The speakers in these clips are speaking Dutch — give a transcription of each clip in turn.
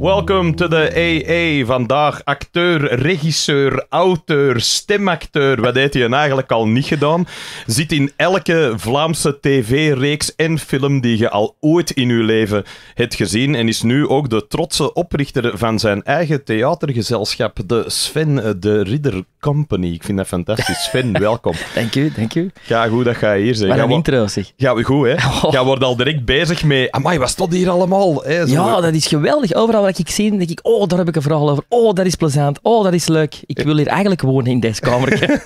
Welkom to the AA. Vandaag acteur, regisseur, auteur, stemacteur. Wat heeft hij nou eigenlijk al niet gedaan? Zit in elke Vlaamse tv-reeks en film die je al ooit in je leven hebt gezien. En is nu ook de trotse oprichter van zijn eigen theatergezelschap, de Sven de Ridder Company. Ik vind dat fantastisch. Sven, welkom. Dank u, dank u. Ja, goed dat ga je hier zijn. Wat een intro zeg. Ja, goed hè. Oh. Jij wordt al direct bezig met, amai, wat dat hier allemaal? Hè? Ja, dat is geweldig. Overal dat ik zie, denk ik, oh, daar heb ik een verhaal over. Oh, dat is plezant. Oh, dat is leuk. Ik wil hier eigenlijk wonen in deze kamer.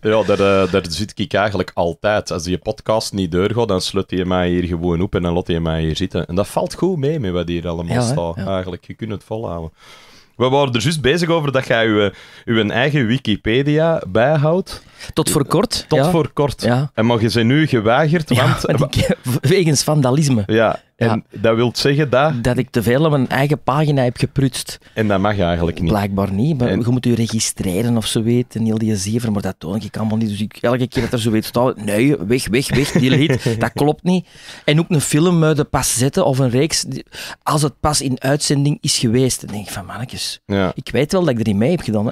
ja, daar, eh, daar zit ik eigenlijk altijd. Als je podcast niet doorgaat, dan sluit je mij hier gewoon op en dan laat je mij hier zitten. En dat valt goed mee met wat hier allemaal staat, eigenlijk. Je kunt het volhouden. We waren er juist bezig over dat jij je, je eigen Wikipedia bijhoudt. Tot voor kort. Tot voor kort. En mag je ze nu geweigerd, want... wegens vandalisme. Ja, en ja. dat wil zeggen dat... Dat ik te veel op mijn eigen pagina heb geprutst. En dat mag eigenlijk niet. Blijkbaar niet. Maar en... Je moet je registreren of zo weet. En heel die zeven, maar dat toon ik allemaal niet. Dus ik, elke keer dat er zo weet staat, nee, weg, weg, weg, lied dat klopt niet. En ook een film uit de pas zetten of een reeks, als het pas in uitzending is geweest, dan denk ik van, mannetjes, ja. ik weet wel dat ik erin mee heb gedaan.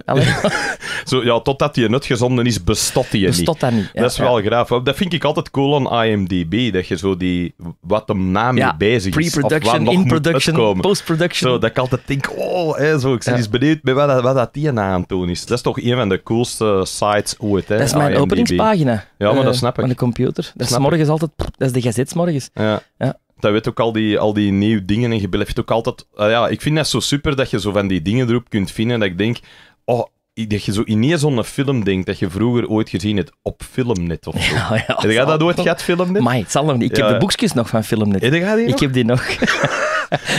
zo, ja, totdat je net gezonden is, bestot je niet. Bestot dat niet. dat is wel graaf. Dat vind ik altijd cool aan IMDb, dat je zo die... Wat een naam Pre-production, in-production, post-production. Zo, dat ik altijd denk, oh, hè, zo, ik ben eens benieuwd bij wat, wat dat die naam toen is. Dat is toch een van de coolste sites ooit, hè? Dat is mijn openingspagina. Ja, maar dat eh, snap ik. Van de computer. Dat is morgens altijd, dat is de gazet morgens. ja. ja dat weet ook al die, al die nieuwe dingen en je blijft ook altijd... Ah ja, ik vind dat zo super dat je zo van die dingen erop kunt vinden dat ik denk... Oh, dat je zo ineens een film denkt dat je vroeger ooit gezien hebt op Filmnet of zo. Ja, ja, heb je dat ooit gehad, Filmnet? Maar het zal nog niet. Ik heb de boekjes nog van Filmnet. Heb je die nog? Ik heb die nog.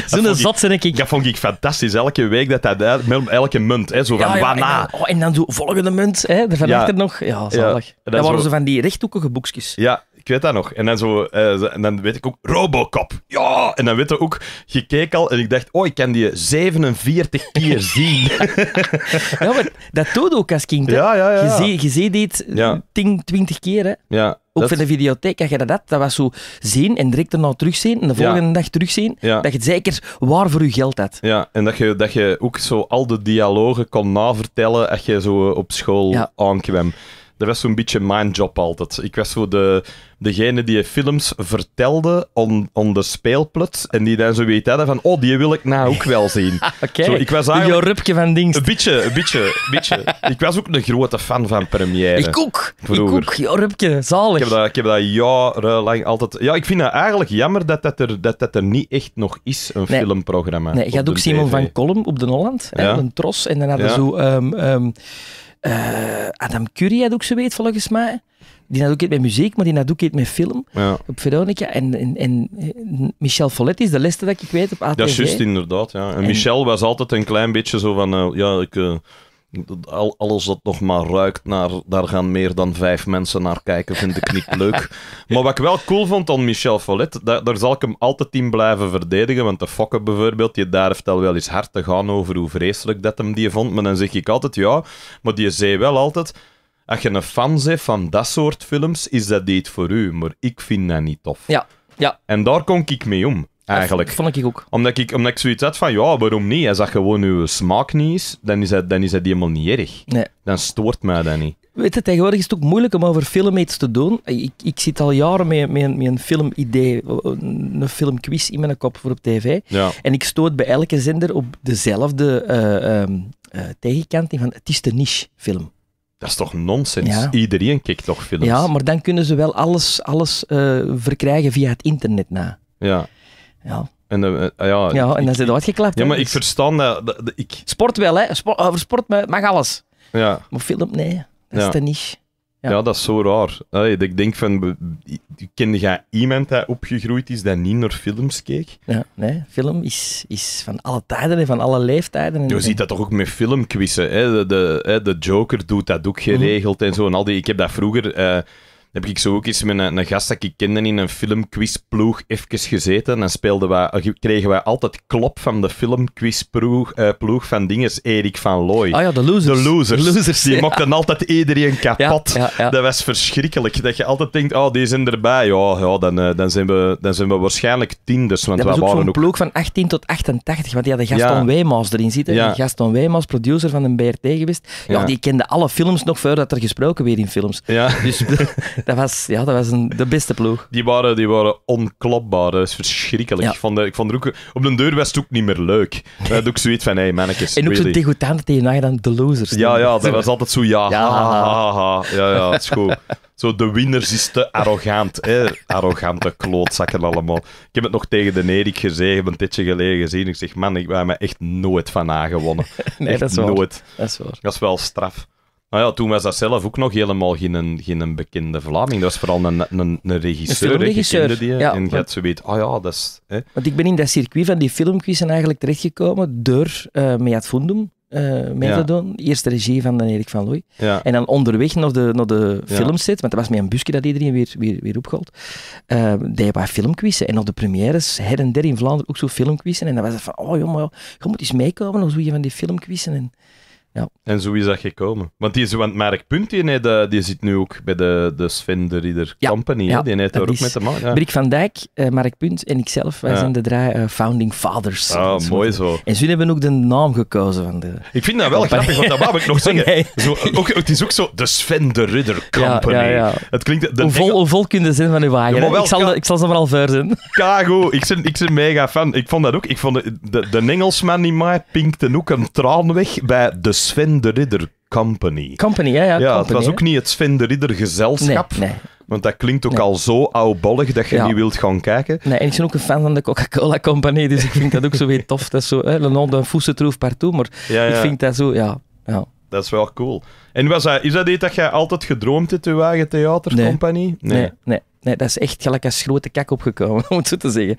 Zo'n zat zijn ik. Dat vond ik fantastisch. Elke week dat dat elke munt. Hè, zo van, ja, en dan, oh, en dan zo volgende munt. Hè, er van achter nog. Ja, zalig. Dat, dat waren zo van die rechthoekige boekjes. Ja, weet dat nog. En dan, zo, eh, en dan weet ik ook, Robocop, ja! En dan weet je ook, je al en ik dacht, oh, ik kan die 47 keer zien. ja, dat doet ook als kind, Ja, ja, ja. Je ziet, dit 10, eh, 20 keer, hè? Ja. Ook in van de videotheek had je dat, dat was zo zien en direct nou terugzien en de volgende dag terugzien, ja. dat je het zeker waar voor je geld had. Ja, en dat je, dat je ook zo al de dialogen kon navertellen als je zo op school aankwam dat was zo'n beetje mijn job altijd. Ik was zo de, degene die films vertelde on, on de speelplaats en die dan zo weet hadden van, oh, die wil ik nou ook wel zien. Oké, ik rupje van dings. Een beetje, een beetje, beetje. ik was ook een grote fan van première. Ik ook, ik ook, jouw zalig. Ik heb, dat, ik heb dat jarenlang altijd... Ja, ik vind het eigenlijk jammer dat dat er, dat dat er niet echt nog is, een filmprogramma. Nee, je had ook Simon van Kolm op de Holland, ja. een tros, en dan hadden zo... Ehm, ehm, eh, Adam Curie, had ook zo weet, volgens mij. Die had ook iets met muziek, maar die had ook iets met film. Op Veronica. En, en, en eh, Michel Follet is de laatste dat ik weet op ATV. Dat is juist, inderdaad. Ja. En, Michel was altijd een klein beetje zo van... Eh, ja, ik, alles dat nog maar ruikt naar, daar gaan meer dan vijf mensen naar kijken, vind ik niet leuk. Maar wat ik wel cool vond aan Michel Follet, daar, zal ik hem altijd in blijven verdedigen, want de Fokke bijvoorbeeld, die daar heeft al wel eens hard te gaan over hoe vreselijk dat hem die vond, maar dan zeg ik altijd, ja, maar die zei wel altijd, als je een fan bent van dat soort films, is dat iets voor u, maar ik vind dat niet tof. Ja. Ja. En daar kon ik mee om. Eigenlijk. vond ik ook. Omdat ik, omdat ik zoiets had van, ja, waarom niet? Als dat gewoon uw smaak niet is, dan is dat, dan is dat helemaal niet erg. Dan stoort mij dat niet. Weet je, tegenwoordig is het ook moeilijk om over film iets te doen. Ik, ik zit al jaren met, met, een, met een filmidee, een filmquiz in mijn kop voor op tv. Ja. En ik stoot bij elke zender op dezelfde uh, tegenkanting van, het is de niche-film. Dat is toch nonsens? Iedereen kijkt toch films? Ja, maar dan kunnen ze wel alles, alles eh, verkrijgen via het internet na. Ja. Ja. En, uh, ja, ja, en dan Ja, maar ik dus- verstaan dat... ik, Sport wel, hè. Sport, sport mag alles. ja. Maar film, nee. Dat Ja. is te niche. Ja. Ja. dat is zo raar. Allee, ik denk van, kende iemand die opgegroeid is dat niet naar films keek? Ja, nee. Film is, is van alle tijden en van alle leeftijden. Je ziet dat toch ook met filmquizzen. Hè? De, de, de Joker doet dat ook geregeld en zo. En al die, ik heb dat vroeger... Eh, heb ik zo ook eens met een, gast dat ik kende in een filmquizploeg even gezeten. En dan speelden wij, eh, kregen wij altijd klop van de filmquizploeg uh, ploeg van dinges Erik van Looy. Ah ja, de losers. De losers. die mochten altijd iedereen kapot. dat was verschrikkelijk. Dat je altijd denkt, oh, die zijn erbij. Ja, ja dan, eh, dan, zijn we, dan zijn we waarschijnlijk tienders. Want dat was ook waren ook... ploeg van 18 tot 88, want die hadden Gaston Weemaas erin zitten. Gaston Weemaas, producer van een BRT geweest. Ja, die kende alle films nog voordat er gesproken werd in films. Ja. Dus dat was, ja, dat was een, de beste ploeg. Die waren, die waren onklopbaar. Dat is verschrikkelijk. Ik, ik vond ook, op de deur was het ook niet meer leuk. Dat ik zoiets van, hé, hey, mannetjes. En ook zo degoutant tegen dan de losers. Ja, ja, dat was altijd zo, ja, ja, ja, ja, het is goed. Zo, de winners is te arrogant. Hè? Arrogante klootzakken allemaal. Ik heb het nog tegen de Erik gezegd, een tijdje geleden gezien. Ik zeg, man, ik ben me echt nooit van aangewonnen. nee, echt dat is nooit. Dat is, waar. dat is wel straf. Nou ja, toen was dat zelf ook nog helemaal geen, geen bekende Vlaming. Dat was vooral een, een, een regisseur. Een regisseur. Die, en je had zo weet, ah oh ja, dat is... Want ik ben in dat circuit van die filmkwissen eigenlijk terechtgekomen door uh, eh, het Fundum. Uh, eh, mee ja. doen. Eerste regie van Erik van Looy. En dan onderweg naar de, naar de filmset, want dat was met een busje dat iedereen weer, weer, weer opgold, uh, eh, deed wat filmquizzen. En op de premières, her en der in Vlaanderen, ook zo filmquizzen. En dan was het van, oh jongen, je moet eens meekomen, of zo je van die filmquizzen. En... Ja. En zo is dat gekomen. Want die is want Mark Punt, die, nee, die zit nu ook bij de, de Sven de Ridder ja, Company. die heeft daar ook met de man. Ja. Brik van Dijk, eh, Mark Punt en ikzelf, wij zijn de drie eh, founding fathers. Ah, oh, mooi zo. En ze hebben ook de naam gekozen van de. Ik vind dat wel grappig, want dat wou ik nog zeggen. Nee. Zo, ook, het is ook zo de Sven de Ridder Company. Het klinkt, de hoe, vol, hoe vol kun je zijn van uw wagen? ik, zal, ik zal ze maar al ver zijn. Kago, ik ben, ik mega fan. Ik vond dat ook. Ik vond de, de, Engelsman in mij pinkte ook een traan weg bij de Sven de Ridder Company. Company, ja, ja. ja het was ook niet het Sven de Ridder Gezelschap. Want dat klinkt ook al zo oudbollig dat je niet wilt gaan kijken. Nee, en ik ben ook een fan van de Coca-Cola Company, dus ik vind dat ook zo weer tof. Dat zo, hè, le nom d'un fou toe, partout, maar ik vind dat zo, ja. ja. Dat is wel cool. En was dat, is dat iets dat jij altijd gedroomd hebt, te wagen theatercompagnie? nee. nee. Nee, dat is echt gelijk als grote kak opgekomen, om het zo te zeggen.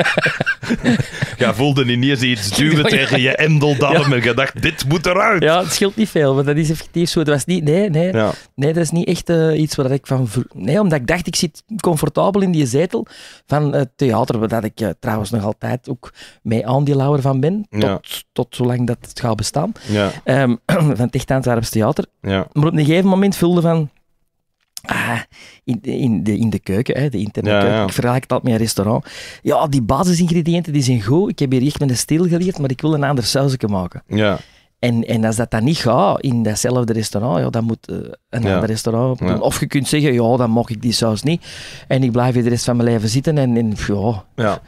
ja, voelde niet eens iets duwen tegen je endeldalm ja. en dacht, dit moet eruit. Ja, het scheelt niet veel, want dat is effectief zo. Dat was niet, nee, nee, nee, dat is niet echt eh, iets waar ik van... Nee, omdat ik dacht, ik zit comfortabel in die zetel van het theater, waar ik eh, trouwens nog altijd ook mee aan die lauwer van ben, tot, tot zolang dat het gaat bestaan, um, van het echt Theater. Maar op een gegeven moment voelde van Ah, in, de, in, de, keuken, hè, de internetkeuken. Ja, Ik vergelijk dat met een restaurant. Ja, die basisingrediënten die zijn goed. Ik heb hier echt met de stil geleerd, maar ik wil een ander sausje maken. Ja. En, en als dat dan niet gaat in datzelfde restaurant, ja, dan moet eh, een ander restaurant Of je kunt zeggen, ja, dan mag ik die saus niet. En ik blijf hier de rest van mijn leven zitten. En, en ja.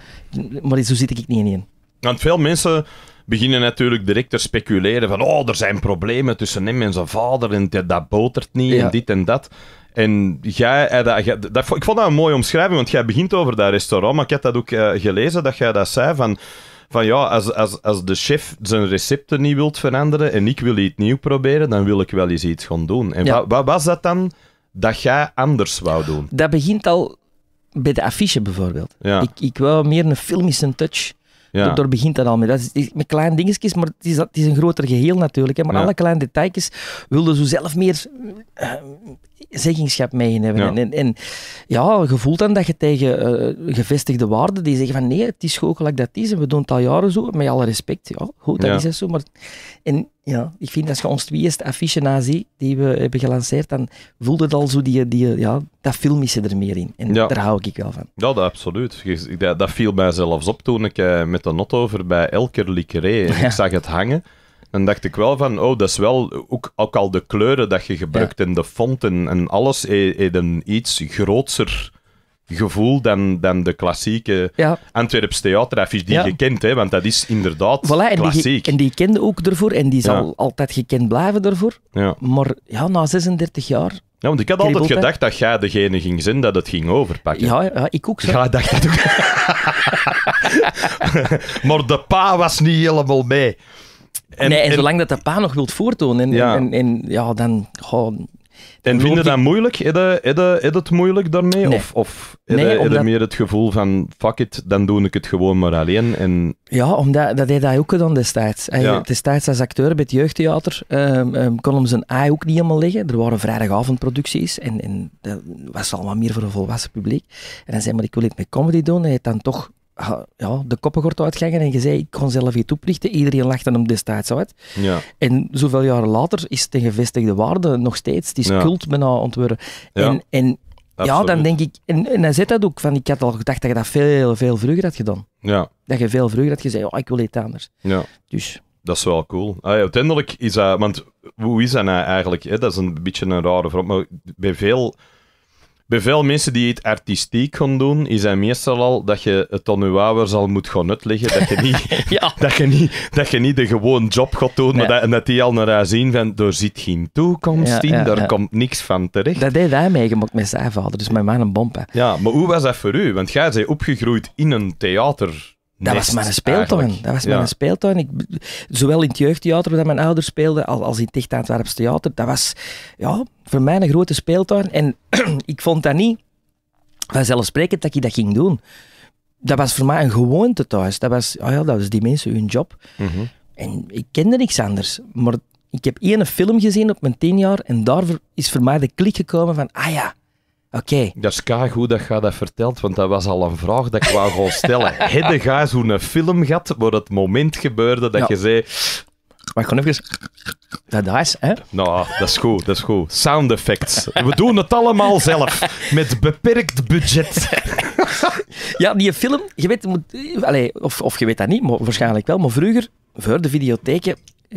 Maar zo zit ik niet in. Want veel mensen beginnen natuurlijk direct te speculeren van oh, er zijn problemen tussen hem en zijn vader en dat botert niet en dit en dat. En jij, eh, dat, ik vond dat een mooie omschrijving, want jij begint over dat restaurant, maar ik had dat ook eh, gelezen, dat jij dat zei van van ja, als, als, als de chef zijn recepten niet wilt veranderen en ik wil iets nieuw proberen, dan wil ik wel eens iets gaan doen. En wat, wat, was dat dan dat jij anders wou doen? Dat begint al bij de affiche bijvoorbeeld. Ik, ik wou meer een filmische touch ja. Daar begint dat al mee. Dat is, met kleine dingetjes, maar het is, is een groter geheel natuurlijk. Hè. Maar alle kleine details wilden zo zelf meer eh, zeggingschap mee hebben. En, en, ja, je voelt dan dat je tegen eh, gevestigde waarden die zeggen van nee, het is gelijk dat is en we doen het al jaren zo, met alle respect. Ja, goed, dat is het zo. Maar, en ja, ik vind als je ons twee eerste affiche die we hebben gelanceerd, dan voelde het al zo die, die ja, dat filmische er meer in. En daar hou ik wel van. Ja, dat absoluut. Dat, dat viel mij zelfs op toen ik eh, met de not over bij elke en ik zag het hangen dan dacht ik wel van, oh, dat is wel ook, ook al de kleuren dat je gebruikt en de font en, alles, eh, heeft een iets groter gevoel dan, dan de klassieke Antwerpse Antwerps die je kent. Hè, want dat is inderdaad en klassiek. Die, en die kende ook ervoor en die zal altijd gekend blijven ervoor. Maar ja, na 36 jaar... Ja, want ik had altijd gedacht dat jij degene ging zijn dat het ging overpakken. Ja, ja ik ook zo. Ja, dacht dat ook. maar de pa was niet helemaal mee. En, nee, en, zolang dat de pa nog wilt voortdoen, en, En, en, ja, dan... en vind je dat moeilijk? Is het moeilijk daarmee? Of, of heb nee, meer het gevoel van, fuck it, dan doe ik het gewoon maar alleen? En... Ja, omdat dat hij ook gedaan destijds. en ja. Destijds als acteur bij het jeugdtheater ehm, ehm, kon hem zijn ei ook niet helemaal liggen. Er waren vrijdagavondproducties en, en dat was allemaal meer voor een volwassen publiek. En dan zei maar ik wil het met comedy doen. Hij heeft dan toch ja, de koppengort uitgegaan en je zei, ik kon zelf iets oprichten. Iedereen lachte hem destijds uit. Ja. En zoveel jaren later is het gevestigde waarde nog steeds. Het is ja. cult bijna ontworpen. En, en ja, dan denk ik, en, en hij zet dat ook van, ik had al gedacht dat je dat veel, veel vroeger had gedaan. Ja. Dat je veel vroeger had gezegd, oh, ik wil iets anders. Ja. Dus... Dat is wel cool. Ah, ja, uiteindelijk is dat, want hoe is dat nou eigenlijk? Hè? Dat is een beetje een rare vraag, maar bij veel bij veel mensen die het artistiek gaan doen, is hij meestal al dat je het annuaar zal moet gaan uitleggen. Dat je niet, ja. dat je niet, dat je niet de gewone job gaat doen, maar dat, en dat die al naar haar zien van, er zit geen toekomst in, daar komt niks van terecht. Dat deed hij meegemaakt met zijn vader, dus mijn man een bompa. Ja, maar hoe was dat voor u? Want jij bent opgegroeid in een theater dat was mijn speeltuin. Dat was mijn speeltuin. Ik, zowel in het jeugdtheater dat mijn ouders speelden, als, in het Echt Antwerpse Theater. Dat was ja, voor mij een grote speeltuin. En ik vond dat niet vanzelfsprekend dat ik dat ging doen. Dat was voor mij een gewoonte thuis. Dat was, oh ja, dat was die mensen hun job. Mhm. En ik kende niks anders. Maar ik heb één film gezien op mijn tien jaar en daar is voor mij de klik gekomen van, ah ja, Oké. Dat is goed dat je dat vertelt, want dat was al een vraag dat ik wou gewoon stellen. Hedde ga zo'n film gehad waar het moment gebeurde dat je zei... Maar gewoon even... Dat, is, hè? Nou, dat is goed, dat is goed. Sound effects. We doen het allemaal zelf. Met beperkt budget. ja, die film, je weet... Moet, allez, of, of je weet dat niet, maar waarschijnlijk wel. Maar vroeger, voor de videotheken,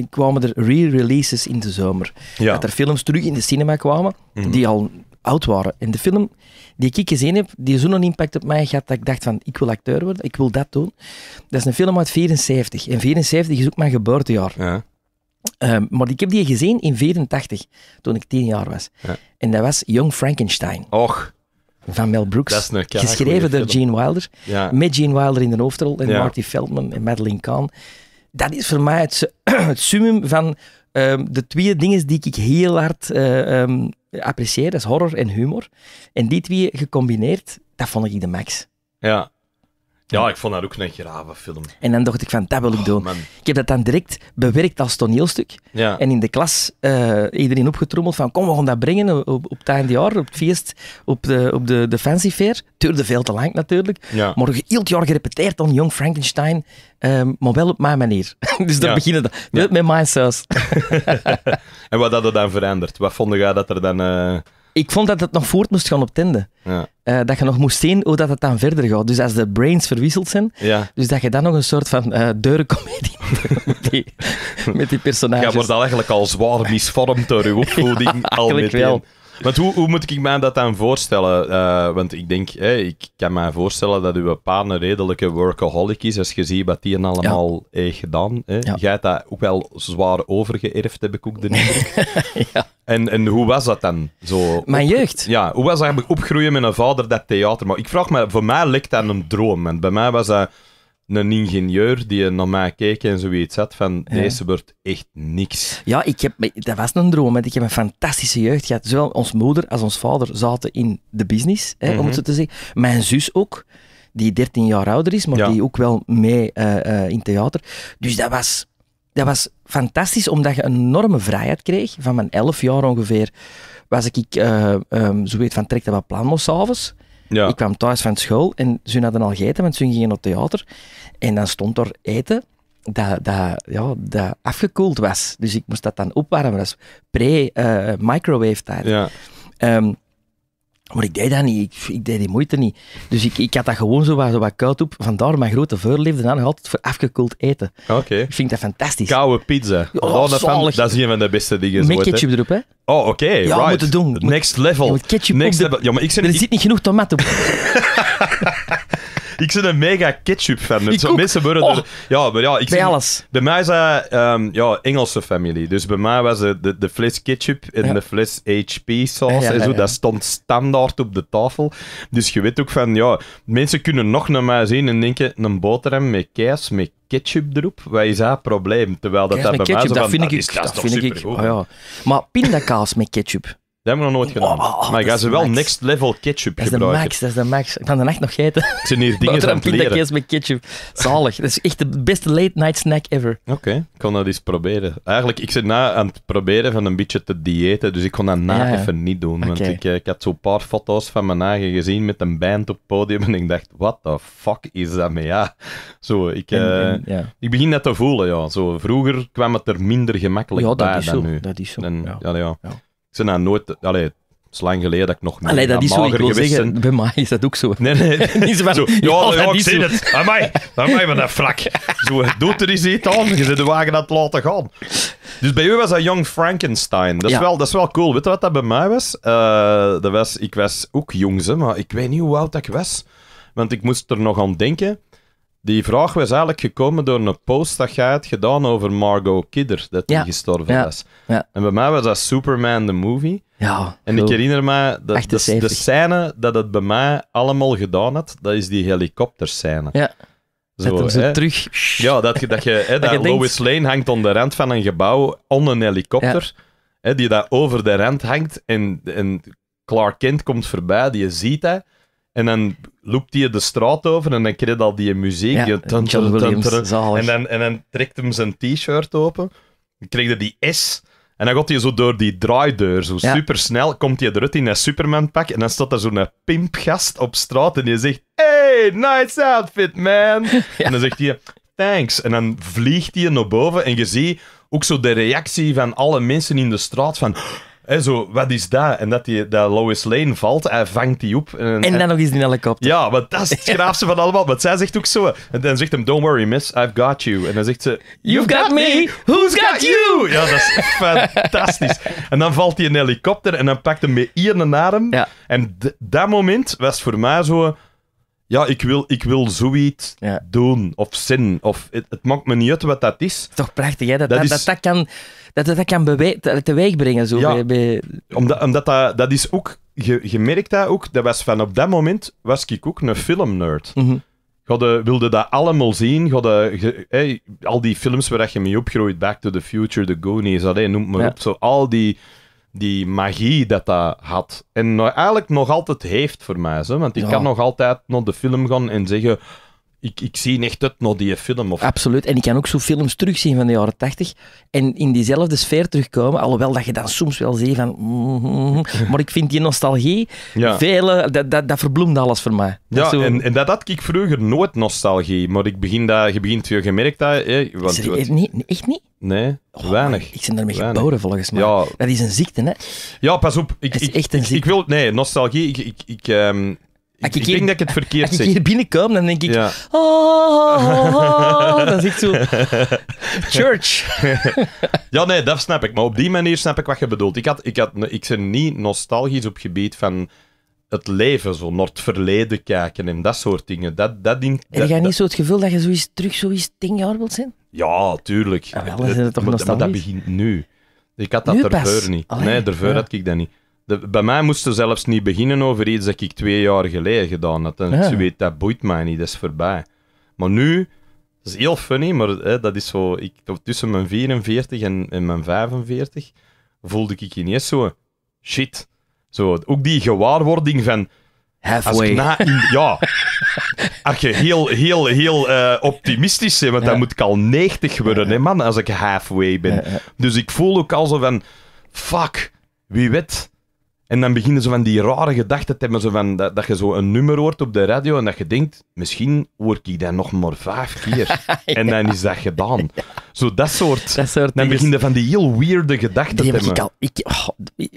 kwamen er re-releases in de zomer. Dat er films terug in de cinema kwamen, mhm. die al oud waren. En de film die ik gezien heb, die zo'n impact op mij had dat ik dacht van, ik wil acteur worden, ik wil dat doen. Dat is een film uit 74. En 74 is ook mijn geboortejaar. Ja. Ehm, maar ik heb die gezien in 84, toen ik 10 jaar was. Ja. En dat was Young Frankenstein. Och. Van Mel Brooks. geschreven door Gene Wilder. Met Gene Wilder in de hoofdrol en Marty Feldman en Madeleine Kahn. Dat is voor mij het, het summum van ehm, de twee dingen die ik heel hard eh, ehm, apprecieer, dat is horror en humor. En die twee gecombineerd, dat vond ik de max. Ja, ja, ik vond dat ook een grave film. En dan dacht ik van, dat wil ik oh, doen. Ik heb dat dan direct bewerkt als toneelstuk. Ja. En in de klas eh, iedereen opgetrommeld van, kom, we gaan dat brengen op, op het einde jaar, op het feest, op de, op de, de fancy fair. Duurde veel te lang natuurlijk. Ja. Maar heel jaar gerepeteerd aan Young Frankenstein, ehm, maar wel op mijn manier. dus dan beginnen dat. Met mijn sales. en wat had er dan veranderd? Wat vond jij dat er dan... Eh, ik vond dat het nog voort moest gaan op tanden. Ja. Eh, dat je nog moest zien hoe dat het dan verder gaat. Dus als de brains verwisseld zijn, ja. dus dat je dan nog een soort van uh, eh, deurencomedie met, die, met die personages... Je wordt dan eigenlijk al zwaar misvormd door je opvoeding. al met Want hoe, hoe moet ik mij dat dan voorstellen? Eh, want ik denk, ik kan me voorstellen dat uw pa een redelijke workaholic is. Als je ziet wat die allemaal heeft gedaan. Hè? Jij dat ook wel zwaar overgeërfd, heb ik ook de ja. En, en hoe was dat dan? Zo Mijn jeugd? Ja, hoe was dat eigenlijk opgroeien met een vader dat theater? Maar ik vraag me, voor mij lijkt dat een droom. En bij mij was dat een ingenieur die naar mij keek en zoiets had van ja. deze wordt echt niks. Ja, ik heb, dat was een droom. Ik heb een fantastische jeugd gehad. Zowel ons moeder als ons vader zaten in de business, hè, om het mhm. zo te zeggen. Mijn zus ook, die 13 jaar ouder is, maar die ook wel mee uh, uh, in theater. Dus dat was, dat was fantastisch, omdat je een enorme vrijheid kreeg. Van mijn 11 jaar ongeveer was ik, eh, ehm, zo weet van trek dat wat plan avonds ik kwam thuis van school en ze hadden al gegeten, want ze gingen naar het theater. En dan stond er eten dat, dat, ja, dat afgekoeld was. Dus ik moest dat dan opwarmen. Dat was pre-microwave eh, uh, tijd. Ja. Ehm, maar ik deed dat niet, ik, deed die moeite niet. Dus ik, ik had dat gewoon zo wat, zo wat koud op. Vandaar mijn grote voorliefde nog altijd voor afgekoeld eten. Oké. Ik vind dat fantastisch. Koude pizza. Oh, oh dat is een van de beste dingen. Met ketchup erop, hè? Oh, oké. right. doen. Next level. Next level. Ja, maar ik zeg... er zit niet genoeg tomaten. op. ik ben een mega ketchup-fan. mensen worden oh. er... Ja, maar ja... Ik bij alles. Bij mij is dat ehm, ja, Engelse familie. Dus bij mij was de, de, fles ketchup en de fles HP-saus en zo. Dat stond standaard op de tafel. Dus je weet ook van... Ja, mensen kunnen nog naar mij zien en denken... Een boterham met kaas, met ketchup erop. Wat is dat probleem? Terwijl dat, bij ketchup, mij zo van, dat vind ik... dat, vind ik... Oh ja. Maar pindakaas met ketchup hebben we nog nooit genomen, oh, oh, oh, maar ik ga ze wel next level ketchup dat gebruiken. Dat is de max, dat is de max. Ik kan de echt nog eten. Ze zijn hier dingen aan het leren. met ketchup. Zalig. Dat is echt de beste late night snack ever. Oké, ik kon dat eens proberen. Eigenlijk, ik zit na aan het proberen van een beetje te diëten, dus ik kon dat na even niet doen. Want eh, ik, had zo'n paar foto's van mijn nagen gezien met een band op podium en ik dacht, what the fuck is dat mee? Ja, zo, ik, eh, ik begin dat te voelen, ja. Zo, vroeger kwam het er minder gemakkelijk ja, bij dan zo. nu. dat is zo. ja. ja. Ik ben nooit... Allee, het is lang geleden dat ik nog meer Allee, dat is zo, ik bij mij is dat ook zo. Nee, nee. niet zo, Ja, ik zie het. bij mij wat een frak. Zo, doet er iets aan, je zit de wagen aan het laten gaan. Dus bij u was dat Young Frankenstein. Dat is, wel, dat is wel cool. Weet je wat dat bij mij was? Eh, dat was ik was ook jong, maar ik weet niet hoe oud ik was. Want ik moest er nog aan denken. Die vraag was eigenlijk gekomen door een post dat jij had gedaan over Margot Kidder, dat die gestorven was. Ja. En bij mij was dat Superman the Movie. Ja, en ik herinner me dat de, de, scène dat het bij mij allemaal gedaan had, dat is die helikopterscène. Ja. Zo, dat zo terug. Ja, dat, dat je, hè, dat, Lois Lane hangt aan de rand van een gebouw on een helikopter, hè, die daar over de rand hangt en, en Clark Kent komt voorbij, die ziet dat. En dan loopt hij de straat over en dan krijg je al die muziek. je en, dan, en dan trekt hem zijn t-shirt open. Dan kreeg je die S. En dan gaat hij zo door die draaideur, zo ja. supersnel, komt hij eruit in een Superman-pak en dan staat er zo'n pimpgast op straat en die zegt Hey, nice outfit, man! En dan zegt hij thanks. En dan vliegt hij naar boven en je ziet ook zo de reactie van alle mensen in de straat van Hè, zo, wat is dat? En dat, die, dat Lois Lane valt, hij vangt die op. En, en dan nog eens die helikopter. Ja, want dat is het graafste van allemaal. Want zij zegt ook zo. En dan zegt hem, don't worry miss, I've got you. En dan zegt ze, you've got, me, who's got you? Ja, dat is fantastisch. En dan valt hij een helikopter en dan pakt hem met hier een adem. Ja. En dat moment was voor mij zo... Ja, ik wil, ik wil zoiets doen of zin. Of, het, het, maakt me niet uit wat dat is. Toch prachtig, hè? Dat dat, dat kan dat dat, dat kan teweeg brengen. Zo, bij, Omdat, omdat dat, dat is ook... Je, je merkt dat ook. Dat was van op dat moment was ik ook een filmnerd. mm wilde dat allemaal zien. Godde, eh, al die films waar je mee opgroeit, Back to the Future, The Goonies, allee, noem maar op. Zo, al die, die magie dat dat had. En nou, eigenlijk nog altijd heeft voor mij. Zo, want ik kan nog altijd naar de film gaan en zeggen ik, ik zie echt het nog die film. Of... Absoluut. En ik kan ook zo films terugzien van de jaren tachtig en in diezelfde sfeer terugkomen. Alhoewel dat je dan soms wel ziet van... Mhm. Maar ik vind die nostalgie, vele, eh, dat, dat, dat verbloemt alles voor mij. ja, en, en dat had ik vroeger nooit nostalgie. Maar ik begin dat, je begint weer gemerkt dat... Hè, want, Is echt niet? Nee, oh, weinig. ik ben ermee weinig. volgens mij. Ja. Dat is een ziekte, hè? Ja, pas op. Ik, is ik, echt een ziekte. wil, nee, nostalgie. Ik, ik, ehm, ik, denk dat ik het verkeerd zeg. Als ik hier binnenkom, dan denk ik... Ja. Oh, oh, oh, zo... Church. ja, nee, dat snap ik. Maar op die manier snap ik wat je bedoelt. Ik, had, ik, had, ik ben niet nostalgisch op het gebied van het leven, zo naar het verleden kijken en dat soort dingen. Dat, dat ding, Heb je niet zo het gevoel dat je zoiets, terug zoiets tien jaar wilt zijn? Ja, tuurlijk. Ja, ah, wel, maar, maar, dat begint nu. Ik had dat ervoor niet. Allee, nee, ervoor ja. had ik dat niet. De, bij mij moest ze zelfs niet beginnen over iets dat ik twee jaar geleden gedaan had. En ah. weet, dat boeit mij niet, dat is voorbij. Maar nu, dat is heel funny, maar hè, dat is zo... Ik, tussen mijn 44 en, mijn 45 voelde ik niet zo... Shit. Zo, ook die gewaarwording van... Halfway. ja. Als je heel, heel, heel eh, optimistisch bent, want dan moet ik al 90 worden, hè, man, als ik halfway ben. dus ik voel ook al zo van... Fuck, wie weet en dan beginnen ze van die rare gedachten te hebben, zo van, dat, dat je zo een nummer hoort op de radio en dat je denkt, misschien hoor ik dat nog maar vijf keer. En dan is dat gedaan. Zo dat soort... Dat soort dan beginnen van die heel weirde gedachten te hebben. Ik al, ik, oh,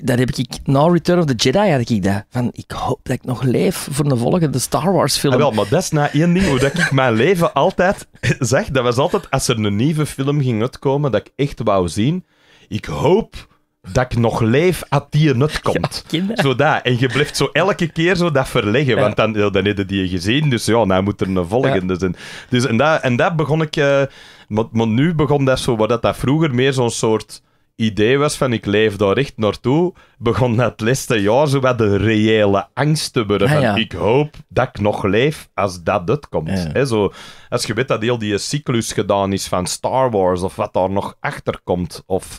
dat heb ik... Na Return of the Jedi had ik dat. Van, ik hoop dat ik nog leef voor de volgende Star Wars film. Ah, wel, maar dat is na één ding, hoe dat ik mijn leven altijd zeg, dat was altijd als er een nieuwe film ging uitkomen dat ik echt wou zien, ik hoop dat ik nog leef als die nut komt. zo dat. En je blijft zo elke keer zo dat verleggen, want dan, dan die je gezien, dus ja, nou moet er een volgende zijn. Dus, en, dat, en dat begon ik... Uh, eh, maar, nu begon dat zo, wat dat, vroeger meer zo'n soort idee was van ik leef daar echt naartoe, begon dat het laatste jaar zo wat de reële angst te worden. Ja, Ik hoop dat ik nog leef als dat het komt. zo, als je weet dat heel die cyclus gedaan is van Star Wars of wat daar nog achter komt. Of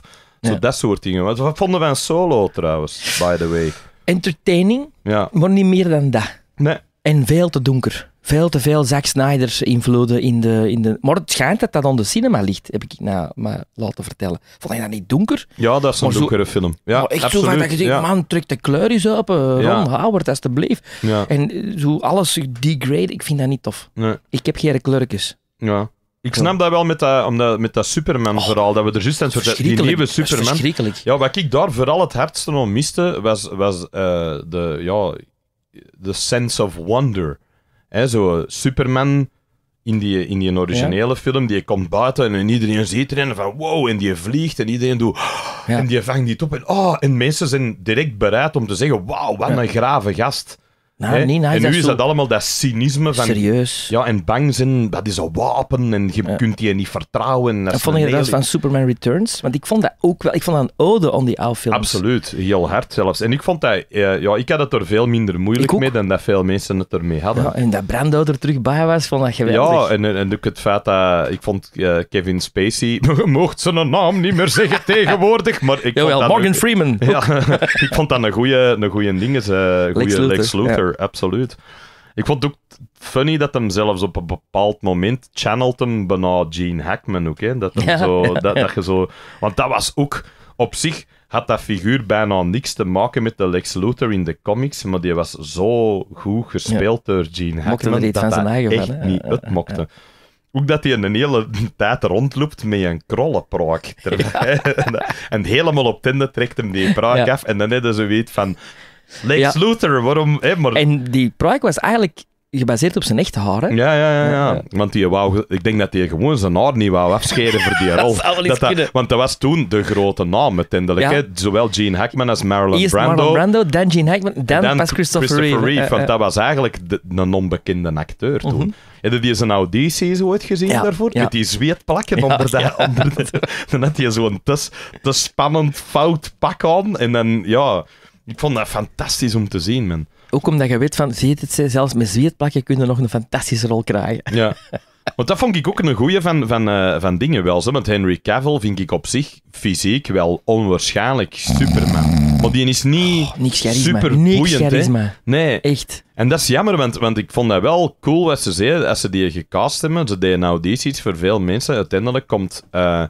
zo dat soort dingen. Wat vonden we een Solo trouwens, by the way? Entertaining, ja. maar niet meer dan dat. Nee. En veel te donker. Veel te veel Zack Snyder's invloeden in de, in de... Maar het schijnt dat dat onder de cinema ligt, heb ik nou maar laten vertellen. Vond je dat niet donker? Ja, dat is een donkere film. Ja, maar echt zo vaak dat je denkt, man, trek de kleur eens op, uh, Ron ja. Howard, alsjeblieft. Ja. En zo alles degrade, ik vind dat niet tof. Nee. Ik heb geen kleurkes. Ja. Ik snap dat wel met dat, omdat, met dat Superman-verhaal, oh, dat we er juist een soort die nieuwe Superman. Ja, wat ik daar vooral het hardste om miste, was, was eh, de, ja, de sense of wonder. Hè, zo Superman in die, in die originele film, die komt buiten en iedereen ziet erin en van wow, en die vliegt en iedereen doet en die vangt die op en oh, en mensen zijn direct bereid om te zeggen, wow wat een grave gast. Nou, nee, niet en nu is allemaal dat cynisme van... Serieus. Ja, en bang zijn, dat is een wapen en je ja. kunt je niet vertrouwen. Dat en vond je dat van Superman Returns? Want ik vond dat ook wel... Ik vond dat een ode aan die oude films. Absoluut, heel hard zelfs. En ik vond dat... Uh, ja, ik had het er veel minder moeilijk mee dan dat veel mensen het ermee hadden. Ja, en dat Brando er terug bij was, vond dat geweldig. Ja, en, en ook het feit dat... Ik vond eh, Kevin Spacey... mocht zijn naam niet meer zeggen tegenwoordig, maar ik Jawel, Morgan Freeman. Ja, ik vond dat een goede een goeie ding. Eh, een goede Lex Luthor. Lex Luthor absoluut. Ik vond het ook funny dat hem zelfs op een bepaald moment channelt bijna Gene Hackman ook. Hè? Dat, zo, dat, dat je zo... Want dat was ook... Op zich had dat figuur bijna niks te maken met de Lex Luthor in de comics, maar die was zo goed gespeeld door Gene Hackman dat dat echt niet het eh, mokte. Ook dat hij een hele tijd rondloopt met een krollenpraak. en helemaal op tinden trekt hem die praak af. En dan hebben ze weet van... Lex ja. Luthor, waarom... En die project was eigenlijk gebaseerd op zijn echte haar, hè? Ja, ja, ja. ja. Want die wou, ik denk dat hij gewoon zijn haar niet wou afscheiden voor die rol. dat dat want dat was toen de grote naam, uiteindelijk. Zowel Gene Hackman als Marilyn Eerst Brando. Marilyn Brando, dan Gene Hackman, dan, pas Christopher, Reeve. want dat was eigenlijk de, een onbekende acteur toen. Mm die zijn audities ooit gezien daarvoor? Met die zweetplakken onder, dat, onder de, Dan had hij zo'n te, te spannend fout pak aan. En dan, ja... Ik vond dat fantastisch om te zien, man. Ook omdat je weet van, zie het, zelfs met zweetplakken kunnen nog een fantastische rol krijgen. Ja. Want dat vond ik ook een goeie van, van, eh, van dingen wel. Zo. Want Henry Cavill vind ik op zich fysiek wel onwaarschijnlijk Superman. Maar die is niet oh, niks charisma. super niks Nee. Echt. En dat is jammer, want, want ik vond dat wel cool wat ze zeiden. Als ze die gecast hebben, ze deden nou iets voor veel mensen. Uiteindelijk komt... Eh,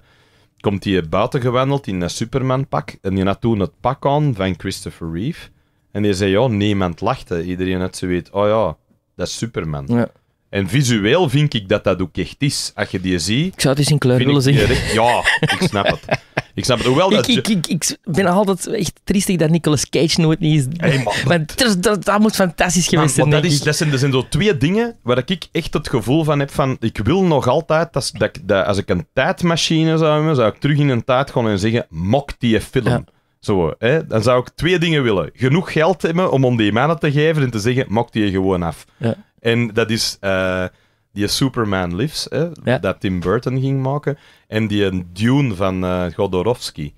komt hij buiten gewendeld in een Superman-pak. En die had toen het pak aan van Christopher Reeve. En die zei, ja, niemand lachte. Iedereen had zo weet, oh ja, dat is Superman. Ja. En visueel vind ik dat dat ook echt is. Als je die ziet... Ik zou het eens in kleur willen zien. Ja, ik snap het. Ik snap het. Hoewel dat... Ik, ik, ik, ben altijd echt triestig dat Nicolas Cage nooit niet is. Hey, man, maar dat, dat, moet fantastisch nou, geweest zijn, dat, is, dat, zijn, dat zijn zo twee dingen waar ik echt het gevoel van heb van... Ik wil nog altijd... Dat, als ik een tijdmachine zou hebben, zou ik terug in een tijd gaan en zeggen... Mok die film. Zo, Dan zou ik twee dingen willen. Genoeg geld hebben om om die mannen te geven en te zeggen, mok die gewoon af. Ja. En dat is eh, die Superman Lives, hè? dat Tim Burton ging maken. En die Dune van uh, eh, Godorowski.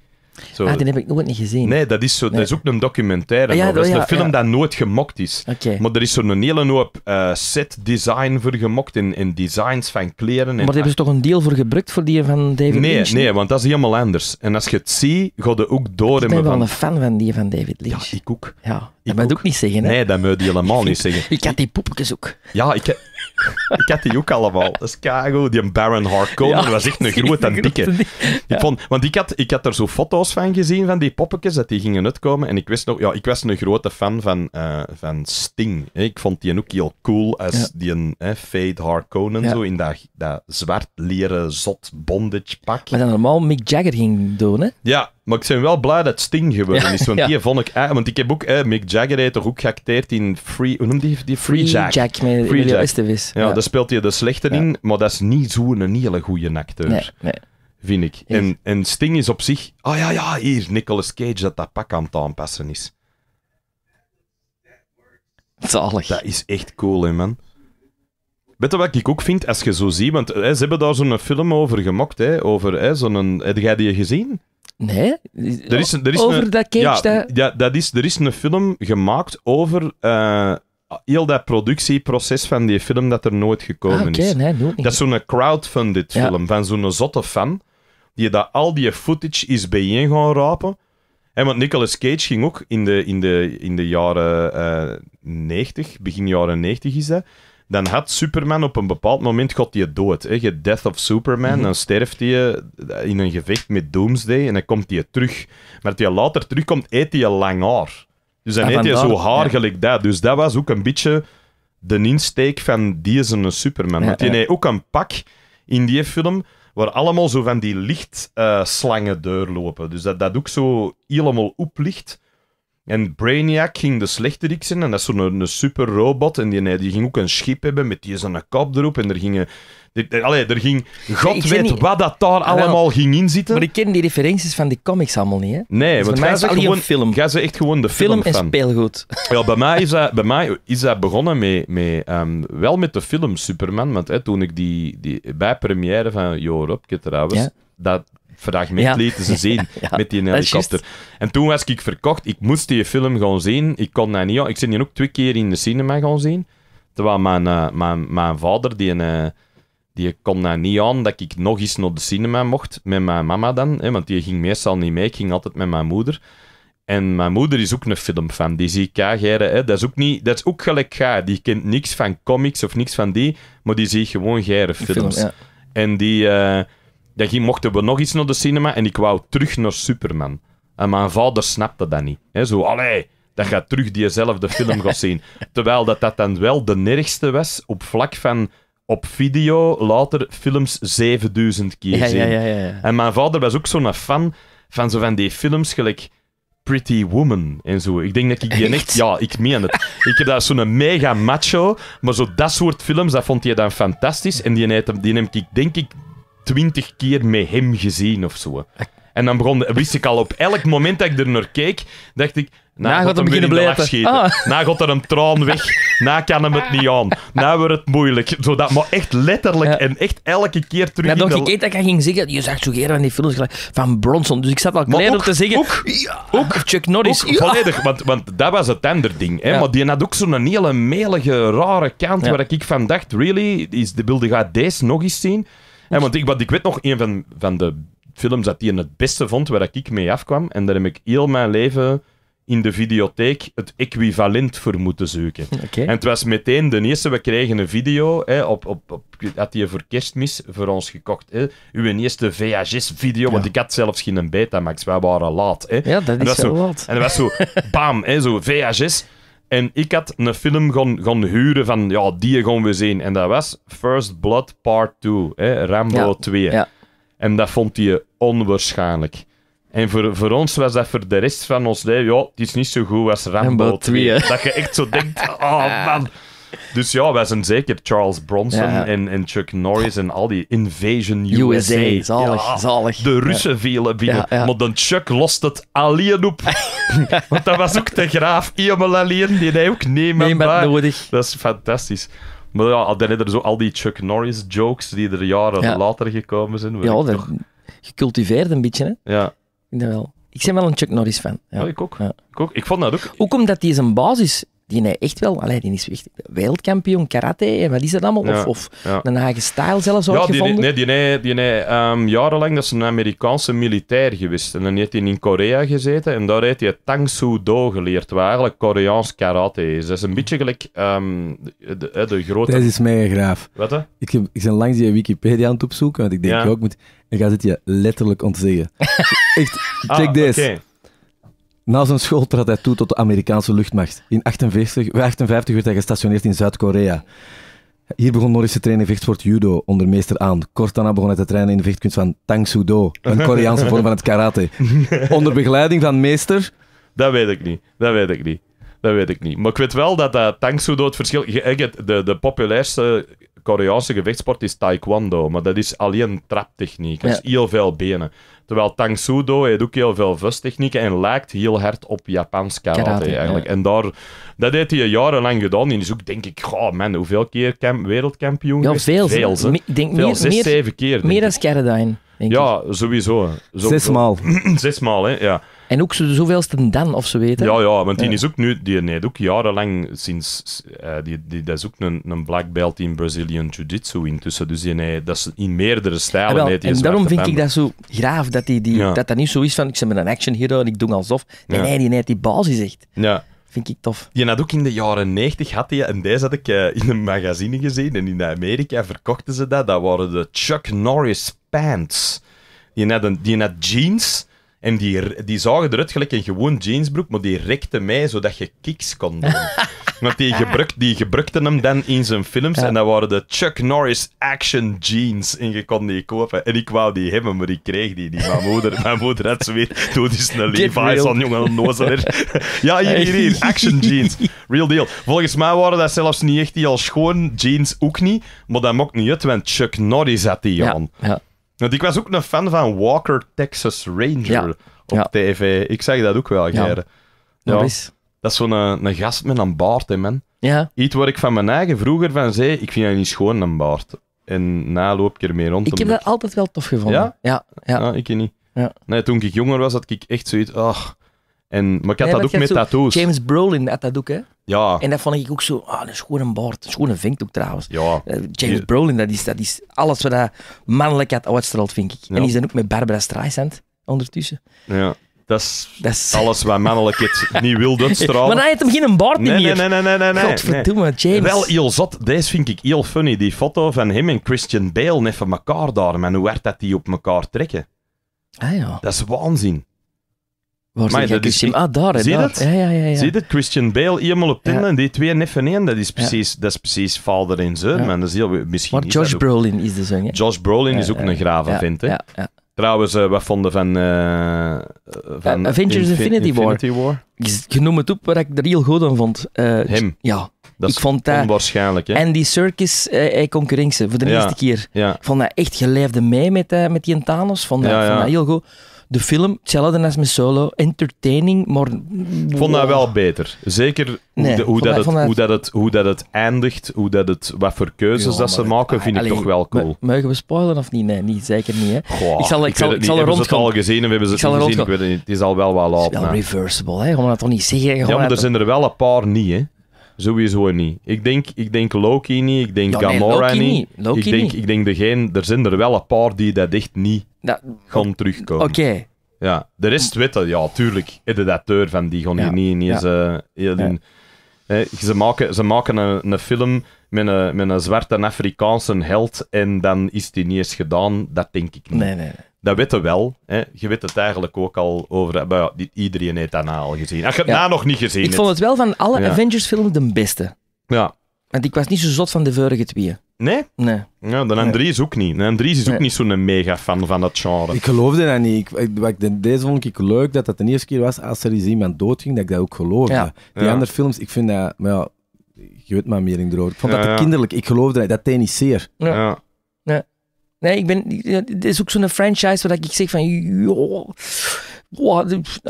Zo. Ah, die heb ik nooit niet gezien. Nee, dat is, zo, Dat is eh. ook een documentaire. Ah, ja, dat is een film ja. dat nooit gemokt is. Maar er is zo'n hele hoop uh, set design voor gemokt. In, in designs van kleren. En maar daar hebben ze toch een deel voor gebruikt voor die van David nee, Lynch? Nee, want dat is helemaal anders. En als je het ziet, ga je ook door. Ik ben wel van... een fan van die van David Lynch. Ja, ik ook. Ja, dat ik moet ook. ook niet zeggen. Hè? Nee, dat moet je helemaal niet zeggen. ik had die poepjes ook. Ja, ik... ik had die ook allemaal. Dat is kago. Die Baron Harkonnen ja, was echt een grote en dikke. Ik vond, want ik had, ik had er zo foto's van gezien, van die poppetjes, dat die gingen uitkomen. En ik wist nog... Ja, ik was een grote fan van, eh, van Sting. Ik vond die ook heel cool als die een Fade Harkonnen, zo in dat, dat zwart leren zot bondage pak. Maar dan normaal Mick Jagger ging doen, hè? Ja, maar ik ben wel blij dat Sting geworden is, want die vond ik... Eh, want ik heb ook... Eh, Mick Jagger heeft toch ook geacteerd in Free... Hoe noemt die? die Free, Jack. met Free Jack. Ja, daar speelt hij de slechte in, maar dat is niet zo'n hele goede acteur, Nee, vind ik. En, en Sting is op zich... Ah ja, ja, hier, Nicolas Cage, dat dat pak aan het aanpassen is. Zalig. Dat is echt cool, hè, man. Weet je wat ik ook vind, als je zo ziet, want hè, eh, ze hebben daar zo'n film over gemokt, hè, over hè, zo'n... Heb jij die gezien? Nee? Er is er is over dat cage? Ja, dat... ja, dat is, er is een film gemaakt over eh, heel dat productieproces van die film dat er nooit gekomen ah, is. dat is zo'n crowdfunded film van zo'n zotte fan, die dat al die footage is bijeen gaan rapen. En want Nicolas Cage ging ook in de, in de, in de jaren 90, eh, begin jaren 90 is dat, dan had Superman op een bepaald moment God die dood. Hè. Je Death of Superman, mhm. dan sterft hij eh, in een gevecht met Doomsday en dan komt hij terug. Maar dat hij later terugkomt, eet hij lang haar. Dus dan ja, eet hij zo haar dat. Dus dat was ook een beetje de insteek van die is een Superman. Ja, Want die ook een pak in die film waar allemaal zo van die lichtslangen eh, doorlopen. Dus dat dat ook zo helemaal oplicht. En Brainiac ging de slechterik zijn. En dat is zo'n een robot. En die, die ging ook een schip hebben met die zijn kop erop. En er gingen... Allee, er ging... God weet wat dat daar ah, allemaal ging inzitten. Maar ik ken die referenties van die comics allemaal niet, hè? Nee, dus want jij zegt gewoon... Jij echt gewoon de film Film en speelgoed. Ja, bij mij is dat, bij mij is dat begonnen met... met ehm, wel met de film Superman. Want hè, toen ik die, die... Bij première van Joe Rob, trouwens... Dat, vandaag met ze zien met die helikopter. En toen was ik verkocht. Ik moest die film gaan zien. Ik kon daar niet. Ik ben die ook twee keer in de cinema gaan zien. Terwijl mijn, eh, mijn, mijn vader, die, eh, die kon daar niet aan dat ik nog eens naar de cinema mocht. Met mijn mama dan. Hè, want die ging meestal niet mee. Ik ging altijd met mijn moeder. En mijn moeder is ook een filmfan. Die zie ik geren. Dat is ook niet... Dat is ook gelijk ga. Die kent niks van comics of niks van die. Maar die ziet gewoon geren films. En die... Eh, dan ging, mochten we nog eens naar de cinema en ik wou terug naar Superman. En mijn vader snapte dat niet. He, zo, allee, dat gaat terug diezelfde film gaan zien. Terwijl dat, dat dan wel de nergste was op vlak van op video later films 7000 keer zien. Ja, ja, en mijn vader was ook zo'n fan van zo van die films gelijk Pretty Woman en zo. Ik denk dat ik die echt? ja, ik meen het. ik heb daar zo'n mega macho, maar zo dat soort films, dat vond hij dan fantastisch. En die, neemt, die neem ik, denk ik, twintig keer met hem gezien of zo. En dan begon, wist ik al op elk moment dat ik er naar keek, dacht ik. Nou, na, ah. na gaat hem beginnen blijven. Na gaat er een traan weg. Na kan hem het niet aan. Na wordt het moeilijk. dat maar echt letterlijk en echt elke keer terug. Ja, dat dacht ik dat ik ging zeggen. Je zag zo aan die films van Bronson. Dus ik zat al om te zeggen. Ook, Chuck Norris. ja. Volledig. Want, want dat was het ander ding. Maar die had ook zo'n hele melige, rare kant waar ik van dacht: really? Is de wilde gaat deze nog eens zien? ja want ik, wat ik weet nog, een van, van de films dat hij het beste vond, waar ik mee afkwam, en daar heb ik heel mijn leven in de videotheek het equivalent voor moeten zoeken. En het was meteen de eerste, we kregen een video, hè, op, op, op, had hij voor kerstmis voor ons gekocht. Hè. Uw eerste VHS-video, want ik had zelfs geen Betamax, wij waren laat. Hè. Ja, dat is en was zo, En dat was zo, bam, hè, zo VHS. En ik had een film gaan, gaan huren van, ja, die gaan we zien. En dat was First Blood Part 2, Rambo 2. Ja. En dat vond hij onwaarschijnlijk. En voor, voor ons was dat voor de rest van ons leven, ja, het is niet zo goed als Rambo, 2. 2. Dat je echt zo denkt, oh man, dus ja, wij zijn zeker Charles Bronson en, en Chuck Norris en al die Invasion USA. USA zalig, zalig. De Russen vielen binnen, maar dan Chuck lost het alleen op. Want dat was ook de graaf helemaal alleen, die hij ook niemand, nodig. Dat is fantastisch. Maar ja, dan hebben er zo al die Chuck Norris-jokes die er jaren later gekomen zijn. Ja, gecultiveerd een beetje, hè? Ja. Ik ben wel. Ik ben wel een Chuck Norris-fan. Oh, ja. ik ook. Ik Ik vond dat ook... Ook omdat hij zijn basis die echt wel, alleen die is echt wereldkampioen karate en wat is dat allemaal? Ja, of, een eigen stijl zelfs ja, gevonden? Nee, die, die, die, die ehm, jarenlang dat is een Amerikaanse militair geweest. En dan heeft hij in Korea gezeten en daar heeft hij Tang Soo Do geleerd, wat eigenlijk Koreaans karate is. Dat is een beetje gelijk um, de, eh, de, grote... Dat is mij graaf. Wat hè? Ik, ik ben langs die Wikipedia aan het opzoeken, want ik denk, ja. ook moet... En ga zit je letterlijk ontzeggen. echt, check this. Ah, okay. Na zijn school trad hij toe tot de Amerikaanse luchtmacht. In 48, 58 eh, werd hij gestationeerd in Zuid-Korea. Hier begon Norris te trainen in vechtsport judo onder meester Aan. Kort daarna begon hij te trainen in de vechtkunst van Tang Do, een Koreaanse vorm van het karate. Onder begeleiding van meester... Dat weet ik niet. Dat weet ik niet. Dat weet ik niet. Maar ik weet wel dat dat Tang Do het verschil... Eh, de, de populairste Koreaanse gevechtsport is taekwondo, maar dat is alleen traptechniek. Dat is heel veel benen. Terwijl Do heeft ook heel veel vustechnieken en lijkt heel hard op Japans karate, eigenlijk. En daar, dat heeft hij jarenlang gedaan. En is ook, denk ik, goh man, hoeveel keer wereldkampioen Ja, veel. Veel, ze. Denk, meer, zes, zeven keer. Meer dan ik. ja, sowieso. Zesmaal. Zesmaal, hè, ja. En ook de zoveelste dan, of ze weten. Ja, ja, want die is ook nu, die heeft ook jarenlang sinds, eh, die, die, dat is ook een, een black belt in Brazilian Jiu-Jitsu intussen. Dus die heeft, dat is in meerdere stijlen. Ja, ah, wel, en daarom vind ik dat zo graaf, dat die, die, dat, dat niet zo is van, ik ben een action hero en ik doe alsof. Nee, nee, die heeft die basis echt. Ja. Vind ik tof. Je had ook in de jaren 90 had hij, en deze had ik eh, in een magazine gezien, en in Amerika verkochten ze dat. Dat waren de Chuck Norris pants. Die had, een, die had jeans en die, die zagen eruit gelijk een gewoon jeansbroek, maar die rekte mij zodat je kicks kon doen. Want die, gebruik, die gebruikten hem dan in zijn films. En dat waren de Chuck Norris Action Jeans. En je kon die kopen. En ik wou die hebben, maar ik kreeg die niet. Mijn moeder, mijn moeder had ze weer. Toen is een Levi's aan jongen nozer. ja, hier, hier, Action Jeans. Real deal. Volgens mij waren dat zelfs niet echt die al schoon. Jeans ook niet. Maar dat mocht niet uit, want Chuck Norris had die ja. aan. Ja. Nou, ik was ook een fan van Walker Texas Ranger op tv. Ik zeg dat ook wel, Gerre. Ja. Dat is zo'n eh, een, gast met een baard, hè, man. Ja. Iets waar ik van mijn eigen vroeger van zei, ik vind dat niet schoon, een baard. En na loop ik ermee rond. Ik heb dat altijd wel tof gevonden. Ja? Ja. ja. Ik ik niet. Ja. Nee, toen ik jonger was, had ik echt zoiets... En, maar ik had dat ook met tattoos. James Brolin had dat ook, hè? Ja. En dat vond ik ook zo, ah, een is gewoon een baard. Dat een vink ook trouwens. Ja. Eh, James Brolin, dat is, dat is alles wat hij mannelijk had uitstraalt, vind ik. En die dan ook met Barbara Streisand ondertussen. Ja. Dat is, dat alles wat mannelijkheid niet wilde uitstralen. Maar hij heeft hem geen baard nee, meer. Nee, nee, nee. nee, nee Godverdomme, James. Wel, heel zot. Deze vind ik heel funny. Die foto van hem en Christian Bale net voor elkaar daar. En hoe werd dat die op elkaar trekken. Ah ja. Dat is waanzin. Waar maar dat is... Ah, daar, Zie je dat? Ja, ja, ja, ja. Zie dat? Christian Bale, iemand op tinnen, en die twee neffen één. Dat is precies, dat is precies vader en zoon, maar Josh Brolin is de zoon, Josh Brolin is ook een graven vent, hè. Trouwens, eh, wat vonden van... Eh, van uh, Avengers Infinity, War. Infinity War. Je noemt het op, waar ik er heel goed aan vond. Hem. Ja. Dat is vond onwaarschijnlijk, hè? En die circus, hij concurrentie, voor de eerste keer. Vond dat echt geleefde mee met, met die Thanos. Vond dat, vond dat heel goed de film, hetzelfde als met Solo, entertaining, maar... Ik vond dat wel beter. Zeker hoe, dat, het, hoe, dat het, hoe dat het eindigt, hoe dat het, wat voor keuzes dat ze maken, vind ik toch wel cool. Mogen we spoilen of niet? Nee, niet, zeker niet. Hè. ik zal, ik, zal, er Hebben ze het al gezien en we hebben ze het gezien? Ik weet het niet. Het is al wel wat laat. Het is wel reversible, hè. dat toch niet zeggen? ja, maar er zijn er wel een paar niet, hè. Sowieso niet. Ik denk, ik denk Loki niet, ik denk Gamora niet. ik, denk, niet. ik denk degene, er zijn er wel een paar die dat echt niet gaan terugkomen. Oké. Ja, de rest weten, ja, tuurlijk. De dateur van die gaan ja. hier niet Ja. Eh, in, ze maken, ze maken een, een, film met een, met een zwarte Afrikaanse held en dan is die niet eens gedaan. Dat denk ik niet. Nee, nee, nee dat weten wel. Hè. Je weet het eigenlijk ook al over. Maar ja, iedereen heeft daarna nou al gezien. Als je het na nog niet gezien Ik vond het wel van alle Avengers-films de beste. Ja. Want ik was niet zo zot van de vorige twee. Nee? Nee. Ja, de Andries nee. ook niet. De Andries is ook niet zo'n mega-fan van dat genre. Ik geloofde dat niet. Ik, deze vond ik leuk, dat dat de eerste keer was als er eens iemand doodging, dat ik dat ook geloofde. Ja. Die andere films, ik vind dat... Maar ja, je weet meer in erover. Ik vond dat kinderlijk. Ik geloofde dat, dat niet zeer. Ja. Nee, ik ben, het is ook zo'n franchise waar ik zeg van, joh,